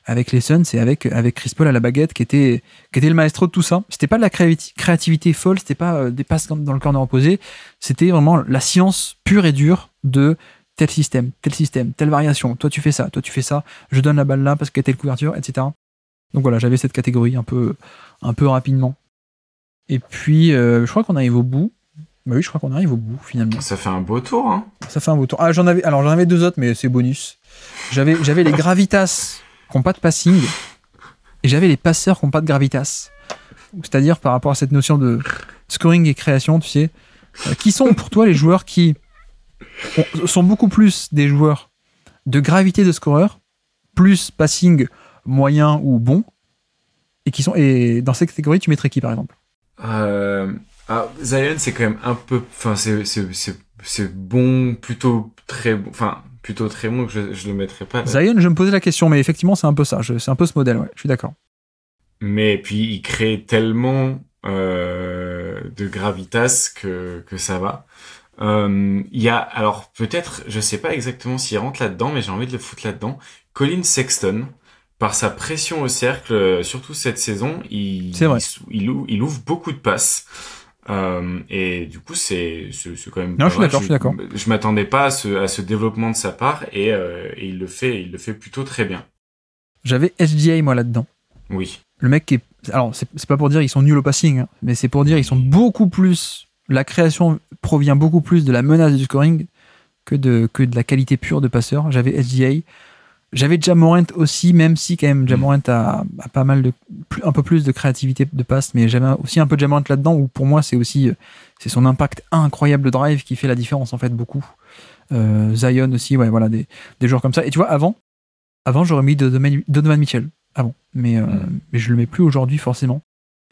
avec les Suns et avec avec Chris Paul à la baguette qui était qui était le maestro de tout ça. C'était pas de la créativité folle, c'était pas des passes dans le corner opposé. C'était vraiment la science pure et dure de tel système, tel système, telle variation, toi tu fais ça, toi tu fais ça, je donne la balle là parce qu'il y a telle couverture, etc. Donc voilà, j'avais cette catégorie un peu, un peu rapidement. Et puis, euh, je crois qu'on arrive au bout. Bah oui, je crois qu'on arrive au bout finalement. Ça fait un beau tour, hein Ça fait un beau tour. Ah, j'en avais, alors j'en avais deux autres, mais c'est bonus. J'avais, j'avais les gravitas qui n'ont pas de passing, et j'avais les passeurs qui n'ont pas de gravitas. C'est-à-dire par rapport à cette notion de scoring et création, tu sais, euh, qui sont pour toi les joueurs qui sont beaucoup plus des joueurs de gravité de scoreur, plus passing moyen ou bon, et qui sont et dans cette catégorie tu mettrais qui par exemple euh, ah, Zion c'est quand même un peu, enfin c'est c'est bon, plutôt très bon, enfin plutôt très bon que je, ne le mettrais pas. Zion, je me posais la question, mais effectivement c'est un peu ça, c'est un peu ce modèle, je suis d'accord. Mais puis il crée tellement euh, de gravitas que que ça va. Euh, il y a, alors peut-être, je sais pas exactement s'il rentre là-dedans, mais j'ai envie de le foutre là-dedans. Colin Sexton, par sa pression au cercle, euh, surtout cette saison, il, il, il, ouvre, beaucoup de passes. Euh, et du coup, c'est quand même. Non, je suis d'accord. Je, m'attendais pas à ce, développement de sa part, euh, et, il le fait, il le fait plutôt très bien. J'avais SGA moi là-dedans. Oui. Le mec qui est, alors c'est pas pour dire ils sont nuls au passing, hein, mais c'est pour dire ils sont beaucoup plus la création provient beaucoup plus de la menace du scoring que de, que de la qualité pure de passeur. J'avais SGA. J'avais Jamorant aussi, même si quand même Jamorant a, pas mal de un peu plus de créativité de passe, mais j'avais aussi un peu Jamorant là-dedans où pour moi c'est aussi euh, c'est son impact incroyable de drive qui fait la différence en fait beaucoup. Euh, Zion aussi, ouais voilà des, des, joueurs comme ça. Et tu vois avant avant j'aurais mis Donovan Mitchell avant, mais, je euh, ne mm. mais je le mets plus aujourd'hui forcément.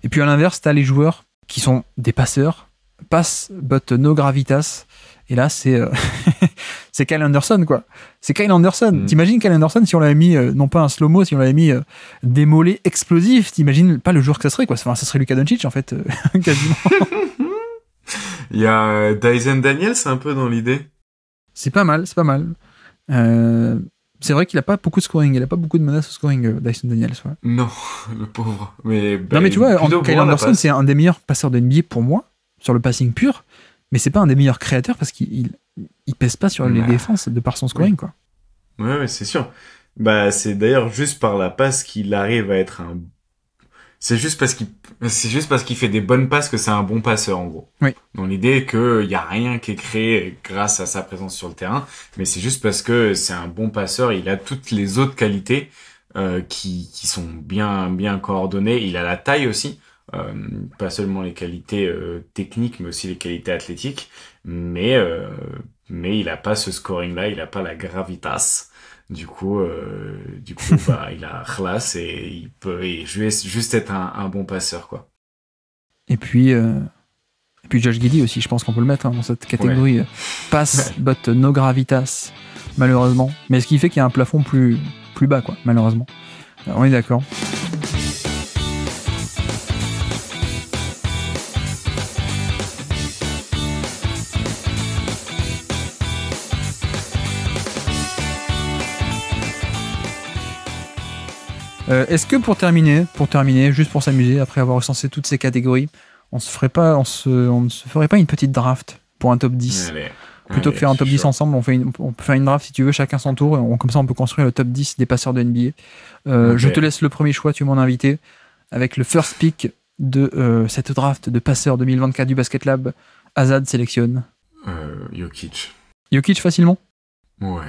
Et puis à l'inverse tu as les joueurs qui sont des passeurs pass but no gravitas. Et là, c'est euh, c'est Kyle Anderson, quoi. C'est Kyle Anderson. Mm. T'imagines Kyle Anderson si on l'avait mis, euh, non pas un slow-mo, si on l'avait mis euh, démolé, explosif. T'imagines pas le jour que ça serait, quoi. ça serait Luka Doncic, en fait, quasiment. Il y a Dyson Daniels c'est un peu dans l'idée. C'est pas mal, c'est pas mal. c'est vrai qu'il a pas beaucoup de scoring, il a pas beaucoup de menaces au scoring, Dyson Daniels. Ouais. Non, le pauvre. Mais, non, mais ben, tu vois, en, Kyle Anderson, c'est un des meilleurs passeurs de NBA pour moi sur le passing pur, mais c'est pas un des meilleurs créateurs parce qu'il il, pèse pas sur les bah. défenses de par son scoring, quoi. Ouais, c'est sûr. Bah, c'est d'ailleurs juste par la passe qu'il arrive à être un. C'est juste parce qu'il, c'est juste parce qu'il fait des bonnes passes que c'est un bon passeur en gros. Oui. Dans l'idée qu'il y a rien qui est créé grâce à sa présence sur le terrain, mais c'est juste parce que c'est un bon passeur. Il a toutes les autres qualités euh, qui qui sont bien bien coordonnées. Il a la taille aussi. Euh, pas seulement les qualités euh, techniques, mais aussi les qualités athlétiques. Mais, euh, mais il n'a pas ce scoring-là, il n'a pas la gravitas. Du coup, du coup, bah, il a classe et il peut juste être un, bon passeur, quoi. Et puis, et puis Josh Giddy aussi, je pense qu'on peut le mettre hein, dans cette catégorie passe, but no gravitas, malheureusement. Mais ce qui fait qu'il y a un plafond plus, plus bas, quoi, malheureusement. on est d'accord. Euh, est-ce que pour terminer, pour terminer, juste pour s'amuser, après avoir recensé toutes ces catégories, on se ferait pas, on se, on ne se ferait pas une petite draft pour un top 10 Plutôt que faire un top 10 ensemble, on, fait on peut faire une draft si tu veux, chacun son tour, on, comme ça on peut construire le top 10 des passeurs de NBA. Euh, je te laisse le premier choix, tu m'en invité, avec le first pick de euh, cette draft de passeurs 2024 du Basket Lab. Azad sélectionne Jokic. Jokic facilement Ouais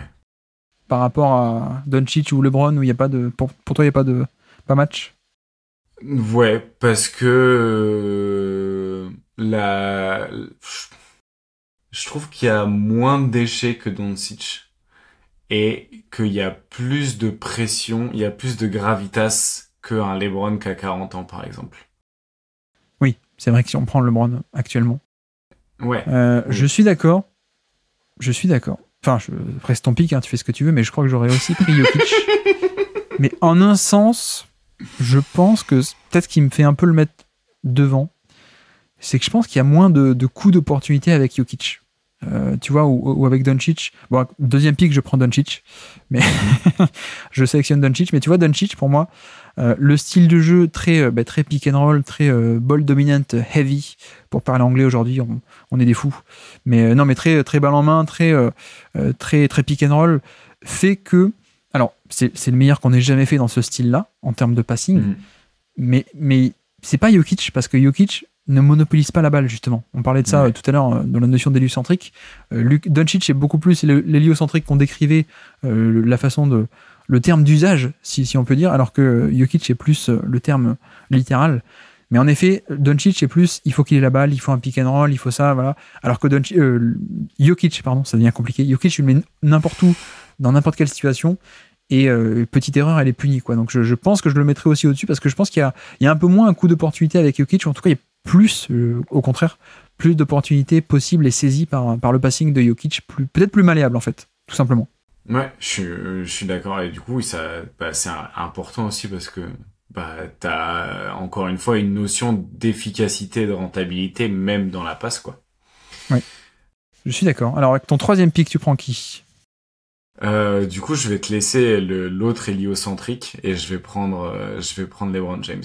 par rapport à Doncic ou LeBron où il y a pas de pour, toi il y a pas de pas match Ouais, parce que euh, la je trouve qu'il y a moins de déchets que Doncic et qu'il y a plus de pression, il y a plus de gravitas qu'un LeBron qui a 40 ans par exemple. Oui, c'est vrai que si on prend LeBron actuellement. Ouais. Euh, je suis d'accord. Je suis d'accord. Enfin, je, reste ton pic, hein, tu fais ce que tu veux, mais je crois que j'aurais aussi pris Jokic. mais en un sens, je pense que peut-être qui me fait un peu le mettre devant, c'est que je pense qu'il y a moins de, de coups d'opportunité avec Jokic. Euh, tu vois, ou, avec Doncic. Bon, deuxième pick, je prends Doncic, mais je sélectionne Doncic. Mais tu vois, Doncic, pour moi, euh, le style de jeu très, euh, bah, très pick and roll, très ball dominant, heavy, pour parler anglais aujourd'hui, on, est des fous. Mais non, mais très, très balle en main, très, très, très pick and roll, fait que. Alors, c'est le meilleur qu'on ait jamais fait dans ce style-là, en termes de passing, mm-hmm. mais, mais c'est pas Jokic, parce que Jokic, ne monopolise pas la balle, justement. On parlait de ça euh, tout à l'heure euh, dans la notion d'héliocentrique. Euh, Doncic est beaucoup plus l'héliocentrique qu'on décrivait, euh, la façon de. le terme d'usage, si, on peut dire, alors que Jokic est plus le terme littéral. Mais en effet, Doncic est plus il faut qu'il ait la balle, il faut un pick and roll, il faut ça, voilà. Alors que Doncic, Jokic, pardon, ça devient compliqué. Jokic, il le met n'importe où, dans n'importe quelle situation, et petite erreur, elle est punie. Quoi. Donc je, pense que je le mettrai aussi au-dessus parce que je pense qu'il y, a un peu moins un coup d'opportunité avec Jokic. En tout cas, il plus, euh, au contraire, plus d'opportunités possibles et saisies par, par le passing de Jokic, peut-être plus malléable en fait, tout simplement. Ouais, je, suis d'accord. Et du coup, ça, bah, c'est important aussi parce que bah, tu as encore une fois une notion d'efficacité, de rentabilité, même dans la passe. quoi. je suis d'accord. Alors, avec ton troisième pic, tu prends qui euh, du coup, je vais te laisser l'autre héliocentrique et je vais prendre, les euh, je vais prendre LeBron James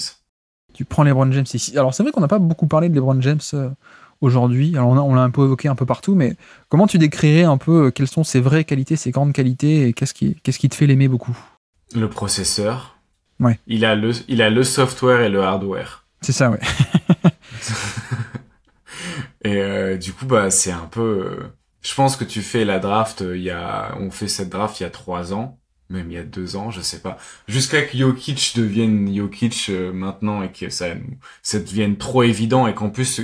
tu prends LeBron James ici. Alors c'est vrai qu'on n'a pas beaucoup parlé de LeBron James euh, aujourd'hui. Alors on l'a un peu évoqué un peu partout, mais comment tu décrirais un peu euh, quelles sont ses vraies qualités, ses grandes qualités, et qu'est-ce qui, qu'est-ce qui te fait l'aimer beaucoup Le processeur. Ouais. Il a le, il a le software et le hardware. C'est ça, ouais. et euh, du coup, bah c'est un peu. je pense que tu fais la draft. Il y a, on fait cette draft il y a trois ans même il y a deux ans, je sais pas, jusqu'à que Jokic devienne Jokic euh, maintenant et que ça, ça devienne trop évident et qu'en plus,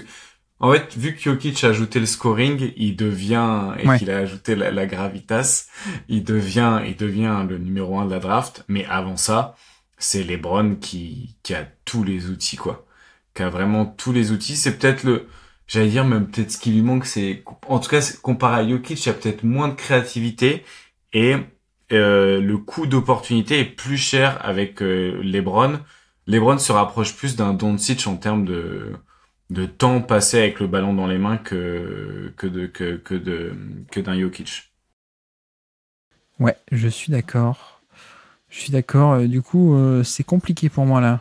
en fait, vu que Jokic a ajouté le scoring, il devient et qu'il a ajouté la, la, gravitas, il devient, il devient le numéro un de la draft. Mais avant ça, c'est LeBron qui, qui a tous les outils quoi, qui a vraiment tous les outils. C'est peut-être le, j'allais dire même peut-être ce qui lui manque, c'est en tout cas comparé à Jokic, il y a peut-être moins de créativité et euh, le coût d'opportunité est plus cher avec euh, LeBron. LeBron se rapproche plus d'un Doncic en termes de de temps passé avec le ballon dans les mains que que de que, que de que d'un Jokic. Ouais, je suis d'accord. Je suis d'accord. Euh, du coup, euh, c'est compliqué pour moi là.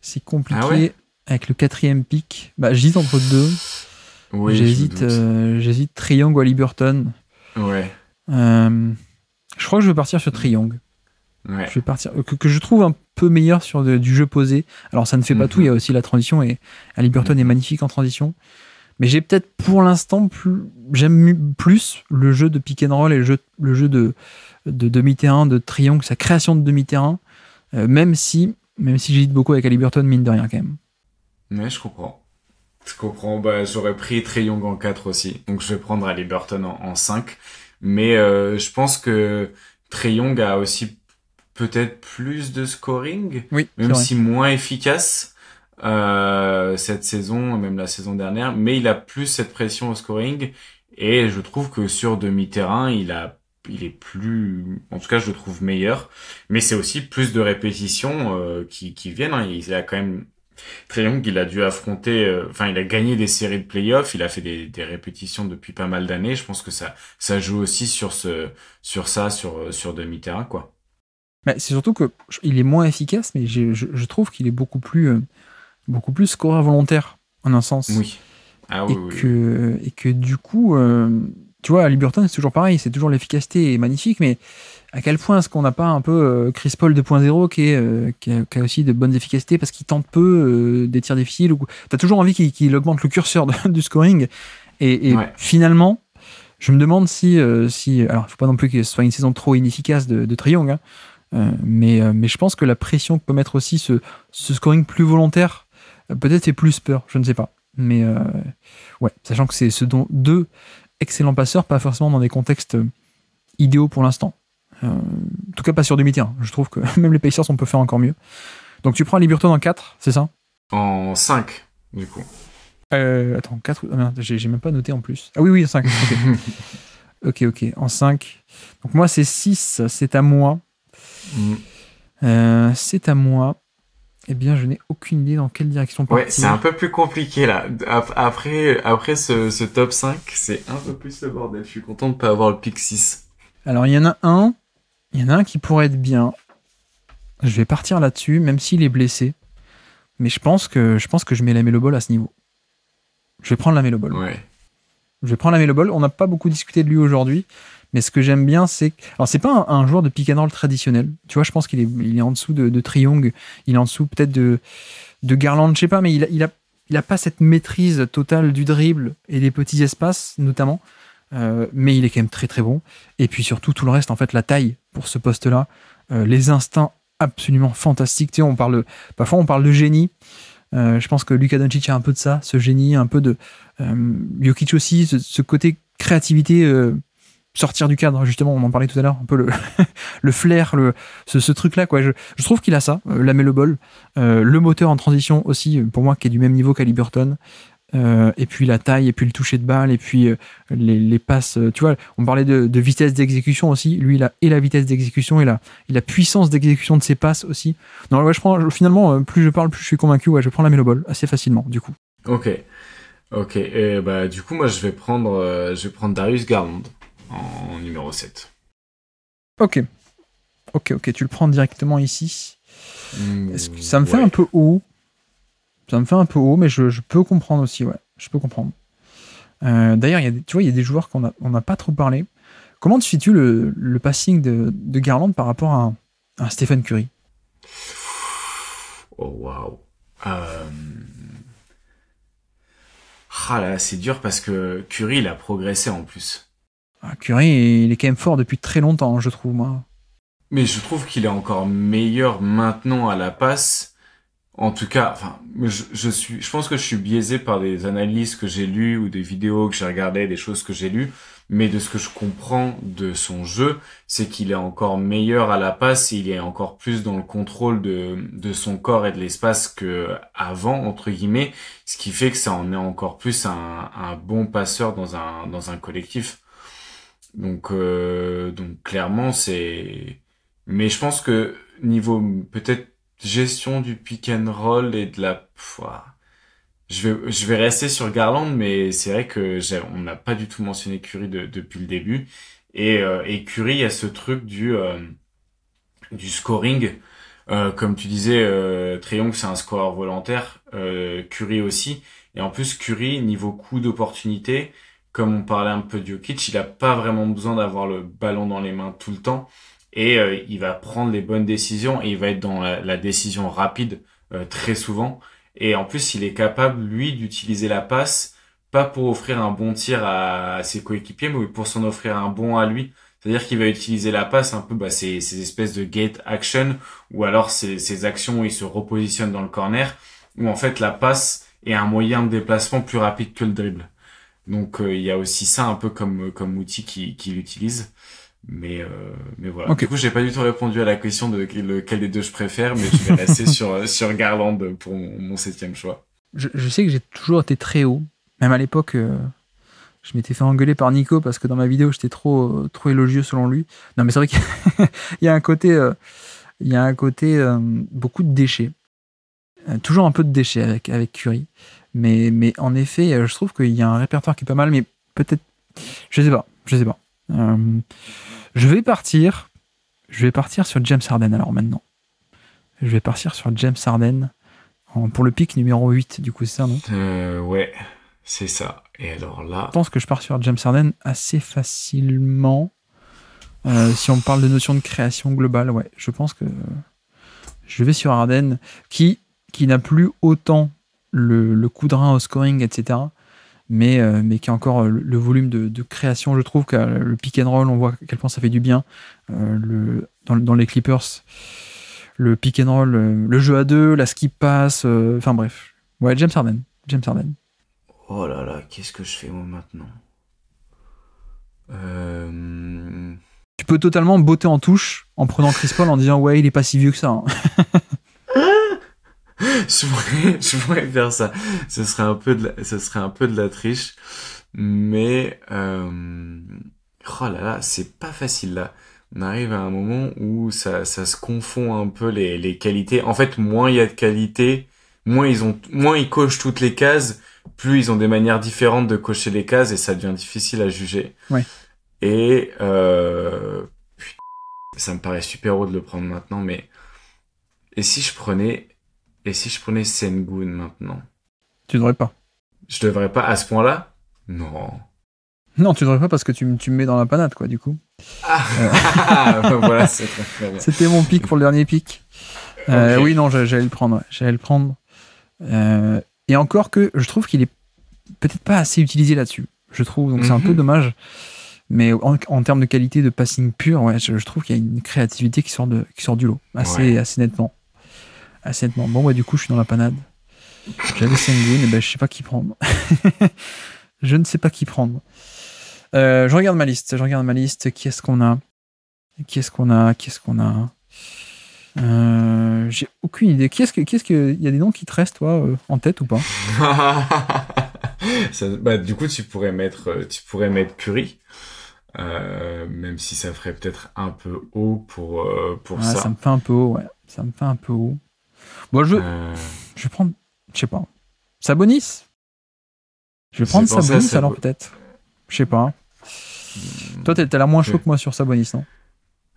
C'est compliqué ah avec le quatrième pic. Bah, j'hésite entre deux. Oui, j'hésite. j'hésite Triangle ou Liberton. Ouais. Je crois que je vais partir sur Triangle. Ouais. Je vais partir, euh, que, je trouve un peu meilleur sur du jeu posé. Alors ça ne fait pas mhm. tout, il y a aussi la transition et Ali Burton mhm. est magnifique en transition. Mais j'ai peut-être pour l'instant plus, j'aime plus le jeu de pick and roll et le jeu, le jeu de, de demi-terrain, de triangle, sa création de demi-terrain, euh, même si, même si j'hésite beaucoup avec Ali Burton, mine de rien quand même. Mais je comprends. Je comprends, bah, j'aurais pris Triangle en 4 aussi. Donc je vais prendre Ali Burton en, en 5. Mais euh, je pense que Treyong a aussi peut-être plus de scoring, oui, même si moins efficace euh, cette saison, même la saison dernière. Mais il a plus cette pression au scoring et je trouve que sur demi-terrain, il a il est plus, en tout cas, je le trouve meilleur. Mais c'est aussi plus de répétitions euh, qui, qui viennent. Hein. Il a quand même Très qu'il il a dû affronter, euh, enfin, il a gagné des séries de playoffs, il a fait des, répétitions depuis pas mal d'années. Je pense que ça, ça joue aussi sur ce, sur ça, sur, euh, sur demi-terrain, quoi. Mais c'est surtout que il est moins efficace, mais je, trouve qu'il est beaucoup plus, euh, beaucoup plus scoreur volontaire, en un sens. Oui. Ah, oui, et, que, et que du coup, tu vois, à Liberton, c'est toujours pareil, c'est toujours l'efficacité est magnifique, mais à quel point est-ce qu'on n'a pas un peu euh, Chris Paul 2.0 euh, qui, a, aussi de bonnes efficacités parce qu'il tente peu euh, des tirs difficiles ou... T'as toujours envie qu'il augmente le curseur du scoring. Et, finalement, je me demande si, si alors, faut pas non plus que ce soit une saison trop inefficace de, de hein, mais, je pense que la pression que peut mettre aussi ce, scoring plus volontaire, peut-être fait plus peur, je ne sais pas. Mais ouais, sachant que c'est ce dont deux excellents passeurs, pas forcément dans des contextes idéaux pour l'instant. Euh, en tout cas, pas sur demi-terrain. Je trouve que même les Pacers, on peut faire encore mieux. Donc tu prends Liberton en 4, c'est ça En 5, du coup. Euh, attends, 4 ah, j'ai même pas noté en plus. Ah oui, oui, en 5. ok, ok, en 5. Donc moi, c'est 6, c'est à moi. Mm. Euh, c'est à moi. Eh bien, je n'ai aucune idée dans quelle direction partir. Ouais, c'est un peu plus compliqué là. Après, après ce, top 5, c'est un peu plus le bordel. Je suis content de ne pas avoir le pic 6. Alors, il y en a un il y en a un qui pourrait être bien. Je vais partir là-dessus, même s'il est blessé. Mais je pense que je pense que je mets la ball à ce niveau. Je vais prendre la Ouais. Je vais prendre la On n'a pas beaucoup discuté de lui aujourd'hui. Mais ce que j'aime bien, c'est. Alors, c'est pas un, joueur de pick traditionnel. Tu vois, je pense qu'il est, il est en dessous de, de Il est en dessous peut-être de, de Garland, je sais pas. Mais il n'a il, a, pas cette maîtrise totale du dribble et des petits espaces, notamment. Euh, mais il est quand même très très bon. Et puis surtout tout le reste, en fait, la taille pour ce poste-là, euh, les instincts absolument fantastiques. Tu on parle, parfois on parle de génie. Euh, je pense que Luka Doncic a un peu de ça, ce génie, un peu de Jokic aussi, ce, côté créativité, sortir du cadre. Justement, on en parlait tout à l'heure, un peu le, flair, le, ce, truc-là. Quoi. Je, trouve qu'il a ça, la le le moteur en transition aussi, pour moi, qui est du même niveau qu'Aliburton. Euh, et puis la taille, et puis le toucher de balle, et puis euh, les, passes. Euh, tu vois, on parlait de, vitesse d'exécution aussi. Lui, il a et la vitesse d'exécution et la, puissance d'exécution de ses passes aussi. Non, ouais, je prends, finalement, plus je parle, plus je suis convaincu. Ouais, je prends la Ball assez facilement, du coup. Ok. Ok. Et bah, du coup, moi, je vais prendre, je vais prendre Darius Garland en, numéro 7. Ok. Ok, ok. Tu le prends directement ici. Hmm, que ça me fait un peu haut ça me fait un peu haut, mais je, peux comprendre aussi, ouais. Je peux comprendre. Euh, d'ailleurs, tu vois, il y a des joueurs qu'on n'a on a pas trop parlé. Comment tu situes le, le passing de, Garland par rapport à, Stéphane Stephen Curry Oh, waouh. Euh, ah là, c'est dur parce que Curry, il a progressé en plus. Ah, Curry, il est quand même fort depuis très longtemps, je trouve, moi. Mais je trouve qu'il est encore meilleur maintenant à la passe en tout cas, enfin, je, suis, je pense que je suis biaisé par des analyses que j'ai lues ou des vidéos que j'ai regardées, des choses que j'ai lues. Mais de ce que je comprends de son jeu, c'est qu'il est encore meilleur à la passe, il est encore plus dans le contrôle de, de son corps et de l'espace que avant entre guillemets, ce qui fait que ça en est encore plus un, bon passeur dans un dans un collectif. Donc euh, donc clairement c'est, mais je pense que niveau peut-être gestion du pick and roll et de la... Je vais, je vais rester sur Garland, mais c'est vrai que on n'a pas du tout mentionné Curry depuis le début. Euh, et, Curry, il y a ce truc du, euh, du scoring. Euh, comme tu disais, euh, c'est un scoreur volontaire. Euh, Curry aussi. Et en plus, Curry, niveau coup d'opportunité, comme on parlait un peu de Jokic, il n'a pas vraiment besoin d'avoir le ballon dans les mains tout le temps et euh, il va prendre les bonnes décisions et il va être dans la, décision rapide euh, très souvent. Et en plus, il est capable, lui, d'utiliser la passe, pas pour offrir un bon tir à, ses coéquipiers, mais pour s'en offrir un bon à lui. C'est-à-dire qu'il va utiliser la passe un peu bah, ces, espèces de gate action, ou alors ces, actions où il se repositionne dans le corner, où en fait la passe est un moyen de déplacement plus rapide que le dribble. Donc euh, il y a aussi ça un peu comme, comme outil qu'il qui utilise. Mais, euh, mais voilà. Okay. Du coup, j'ai pas du tout répondu à la question de lequel des deux je préfère, mais je vais rester sur, sur Garland pour mon, septième choix. Je, sais que j'ai toujours été très haut. Même à l'époque, euh, je m'étais fait engueuler par Nico parce que dans ma vidéo, j'étais trop, euh, trop élogieux selon lui. Non, mais c'est vrai qu'il y a un côté, il y a un côté beaucoup de déchets. toujours un peu de déchets avec, avec Curie. Mais, mais en effet, je trouve qu'il y a un répertoire qui est pas mal, mais peut-être. Je sais pas, je sais pas. Euh, je vais partir. Je vais partir sur James Harden alors maintenant. Je vais partir sur James Harden pour le pic numéro 8, du coup, c'est ça, non euh, Ouais, c'est ça. Et alors là. Je pense que je pars sur James Harden assez facilement. Euh, si on parle de notion de création globale, ouais, je pense que je vais sur Harden qui, qui n'a plus autant le, le coup de rein au scoring, etc. Euh, mais, qui a encore euh, le, volume de, création. Je trouve que euh, le pick and roll, on voit à quel point ça fait du bien. dans, les Clippers, le pick and roll, le, jeu à deux, la skip pass, enfin bref. Ouais, James Harden. James Harden. Oh là là, qu'est-ce que je fais moi maintenant hmm. Tu peux totalement botter en touche en prenant Chris Paul en disant ouais, il est pas si vieux que ça. Hein. je, pourrais, je pourrais faire ça. Ce serait un peu de la, serait un peu de la triche. Mais, euh, oh là là, c'est pas facile là. On arrive à un moment où ça, ça se confond un peu les, les qualités. En fait, moins il y a de qualités, moins ils ont, moins ils cochent toutes les cases, plus ils ont des manières différentes de cocher les cases et ça devient difficile à juger. Ouais. Et euh, ça me paraît super haut de le prendre maintenant, mais et si je prenais et si je prenais Sengun maintenant Tu devrais pas. Je devrais pas à ce point-là Non. Non, tu devrais pas parce que tu, me mets dans la panade, quoi, du coup. Ah. C'était mon pic pour le dernier pic. Euh, oui, non, j'allais le prendre. J'allais le prendre. Euh, et encore que je trouve qu'il est peut-être pas assez utilisé là-dessus. Je trouve, donc c'est un peu mhm. dommage. Mais en, termes de qualité de passing pur, je, trouve qu'il y a une créativité qui sort, de, qui sort du lot, assez, assez nettement. Assiettement. Bon, ouais bah, du coup, je suis dans la panade. J'avais Sengun, et ben, je sais pas qui prendre. je ne sais pas qui prendre. Euh, je regarde ma liste. Je regarde ma liste. Qui est-ce qu'on a Qui est-ce qu'on a Qui est-ce qu'on a euh, J'ai aucune idée. quest ce que, quest ce que, il y a des noms qui te restent, toi, euh, en tête ou pas bah, du coup, tu pourrais mettre, tu pourrais mettre Curry. même si ça ferait peut-être un peu haut pour, pour ça. Ça me fait un peu haut, ouais. Ça me fait un peu haut. Bon, je, euh. je vais prendre, je sais pas, Sabonis. Je vais prendre Sabonis alors peut-être. Je sais pas. Hmm. Toi, t'as l'air moins chaud que moi sur Sabonis, non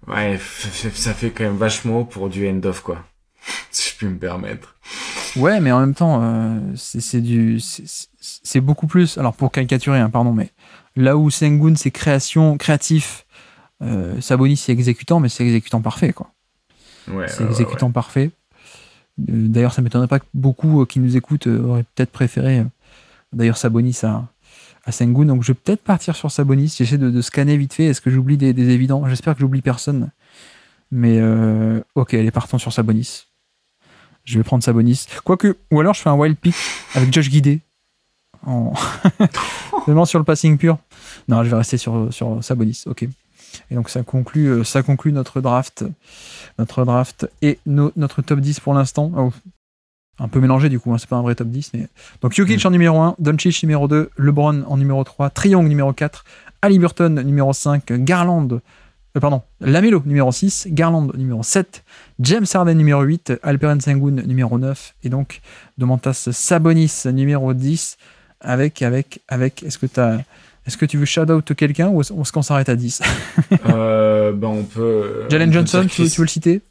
Ouais, ça fait quand même vachement haut pour du end-off, quoi. si je peux me permettre. Ouais, mais en même temps, euh, c'est du, c'est beaucoup plus. Alors pour caricaturer, hein, pardon, mais là où Sengun c'est création, créatif, euh, Sabonis c'est exécutant, mais c'est exécutant parfait, quoi. Ouais, c'est exécutant parfait. D'ailleurs, ça m'étonnerait pas que beaucoup euh, qui nous écoutent euh, auraient peut-être préféré euh, d'ailleurs Sabonis à, à Sengun. Donc je vais peut-être partir sur Sabonis. J'essaie de, scanner vite fait. Est-ce que j'oublie des, évidents J'espère que j'oublie personne. Mais ok, allez, partons sur Sabonis. Je vais prendre Sabonis. Quoique, ou alors je fais un wild pick avec Josh Guidé. vraiment sur le passing pur. Non, je vais rester sur, sur Sabonis. Ok. Et donc ça conclut, euh, ça conclut notre draft, notre draft et notre top 10 pour l'instant. Ah, un peu mélangé du coup, hein, c'est pas un vrai top 10. Mais... Donc Jokic mm. en numéro 1, Doncic numéro 2, LeBron en numéro 3, Triong numéro 4, Ali Burton numéro 5, Garland euh, pardon, Lamelo numéro 6, Garland numéro 7, James Harden numéro 8, Alperen Sengun numéro 9 et donc Domantas Sabonis numéro 10 avec avec avec est-ce que tu as est-ce que tu veux shout-out quelqu'un ou est-ce qu'on s'arrête à 10 euh, ben On peut. Euh, Jalen Johnson, tu veux, tu veux, le citer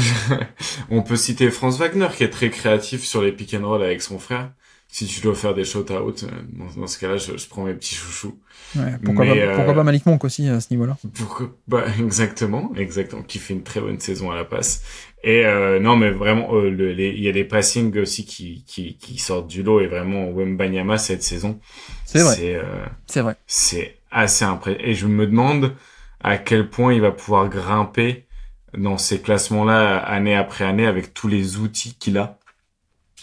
On peut citer Franz Wagner qui est très créatif sur les pick and roll avec son frère si tu dois faire des shout out euh, dans, ce cas-là, je, prends mes petits chouchous. Ouais, pourquoi, pas, pourquoi euh, pas Malik Monk aussi à ce niveau-là pourquoi, bah, Exactement, exactement, qui fait une très bonne saison à la passe. Et euh, non, mais vraiment, euh, le, il y a des passings aussi qui, qui, qui sortent du lot. Et vraiment, Wembanyama cette saison, c'est vrai. C'est vrai. C'est assez impressionnant. Et je me demande à quel point il va pouvoir grimper dans ces classements-là année après année avec tous les outils qu'il a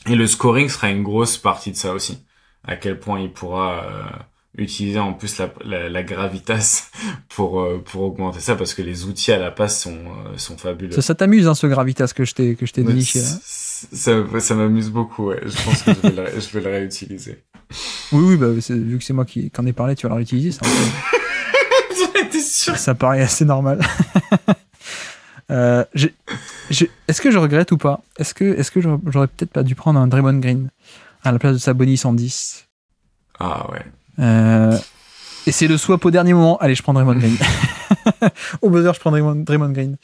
et le scoring sera une grosse partie de ça aussi. À quel point il pourra euh, utiliser en plus la, la, gravitas pour, euh, pour augmenter ça, parce que les outils à la passe sont, euh, sont fabuleux. Ça, ça t'amuse, hein, ce gravitas que je t'ai, que je t'ai hein. Ça, ça m'amuse beaucoup, ouais. Je pense que je vais, le, je vais le réutiliser. Oui, oui, bah, vu que c'est moi qui, en ai parlé, tu vas le réutiliser, sûr. Ça paraît assez normal. Euh, est-ce que je regrette ou pas Est-ce que, que j'aurais peut-être pas dû prendre un Draymond Green à la place de Sabonis 110 Ah ouais. Euh, et c'est le swap au dernier moment. Allez, je prends Draymond Green. au buzzer, je prends Draymond, Green.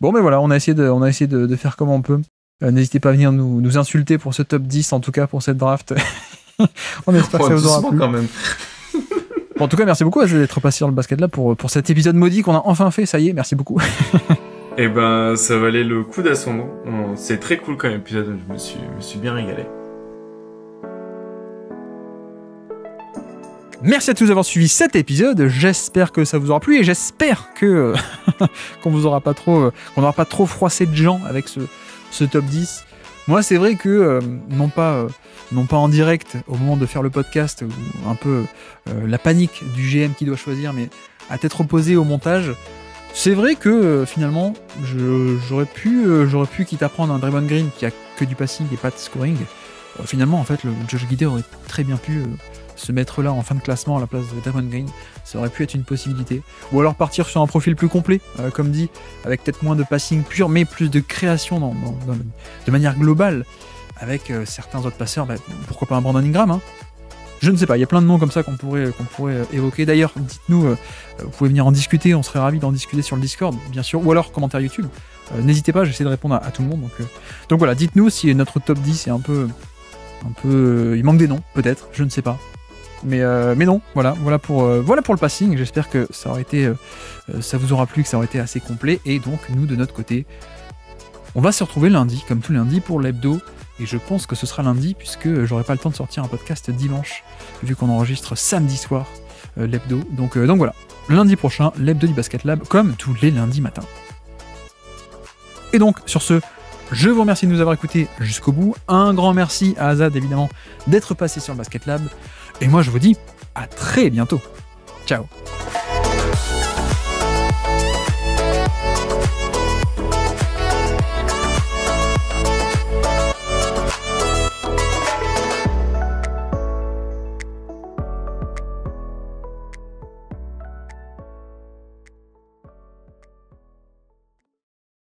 Bon, mais voilà, on a essayé de, faire comme on peut. Euh, n'hésitez pas à venir nous, insulter pour ce top 10, en tout cas pour cette draft. on espère que ça en tout cas, merci beaucoup d'être passé dans le basket là pour cet épisode maudit qu'on a enfin fait. Ça y est, merci beaucoup. Eh ben, ça valait le coup d'ascendant, C'est très cool comme épisode, je me suis, me suis bien régalé. Merci à tous d'avoir suivi cet épisode. J'espère que ça vous aura plu et j'espère que qu'on vous aura pas trop qu'on n'aura pas trop froissé de gens avec ce, top 10. Moi, c'est vrai que euh, non pas euh, non pas en direct au moment de faire le podcast ou un peu euh, la panique du GM qui doit choisir mais à tête reposée au montage, c'est vrai que euh, finalement, j'aurais pu, euh, j'aurais quitte à prendre un Draymond Green qui a que du passing et pas de scoring. Euh, finalement, en fait, le Josh Guidé aurait très bien pu se mettre là en fin de classement à la place de Draymond Green. Ça aurait pu être une possibilité. Ou alors partir sur un profil plus complet, comme dit, avec peut-être moins de passing pur, mais plus de création de manière globale. Avec certains autres passeurs, bah, pourquoi pas un Brandon Ingram, hein, je ne sais pas, il y a plein de noms comme ça qu'on pourrait, qu'on pourrait euh, évoquer. D'ailleurs, dites-nous, euh, euh, vous pouvez venir en discuter, on serait ravis d'en discuter sur le Discord, bien sûr, ou alors commentaire YouTube. N'hésitez pas, j'essaie de répondre à, tout le monde. Donc, donc voilà, dites-nous si notre top 10 est un peu. Un peu il manque des noms, peut-être, je ne sais pas. Mais, mais, non, voilà, voilà pour, voilà pour le passing. J'espère que ça aurait été, ça vous aura plu, que ça aurait été assez complet. Et donc, nous, de notre côté, on va se retrouver lundi, comme tout lundi, pour l'hebdo et je pense que ce sera lundi, puisque j'aurai pas le temps de sortir un podcast dimanche, vu qu'on enregistre samedi soir euh, l'hebdo. Donc, euh, donc voilà, lundi prochain, l'hebdo du Basket Lab, comme tous les lundis matins. Et donc, sur ce, je vous remercie de nous avoir écoutés jusqu'au bout. Un grand merci à Azad, évidemment, d'être passé sur le Basket Lab. Et moi, je vous dis à très bientôt. Ciao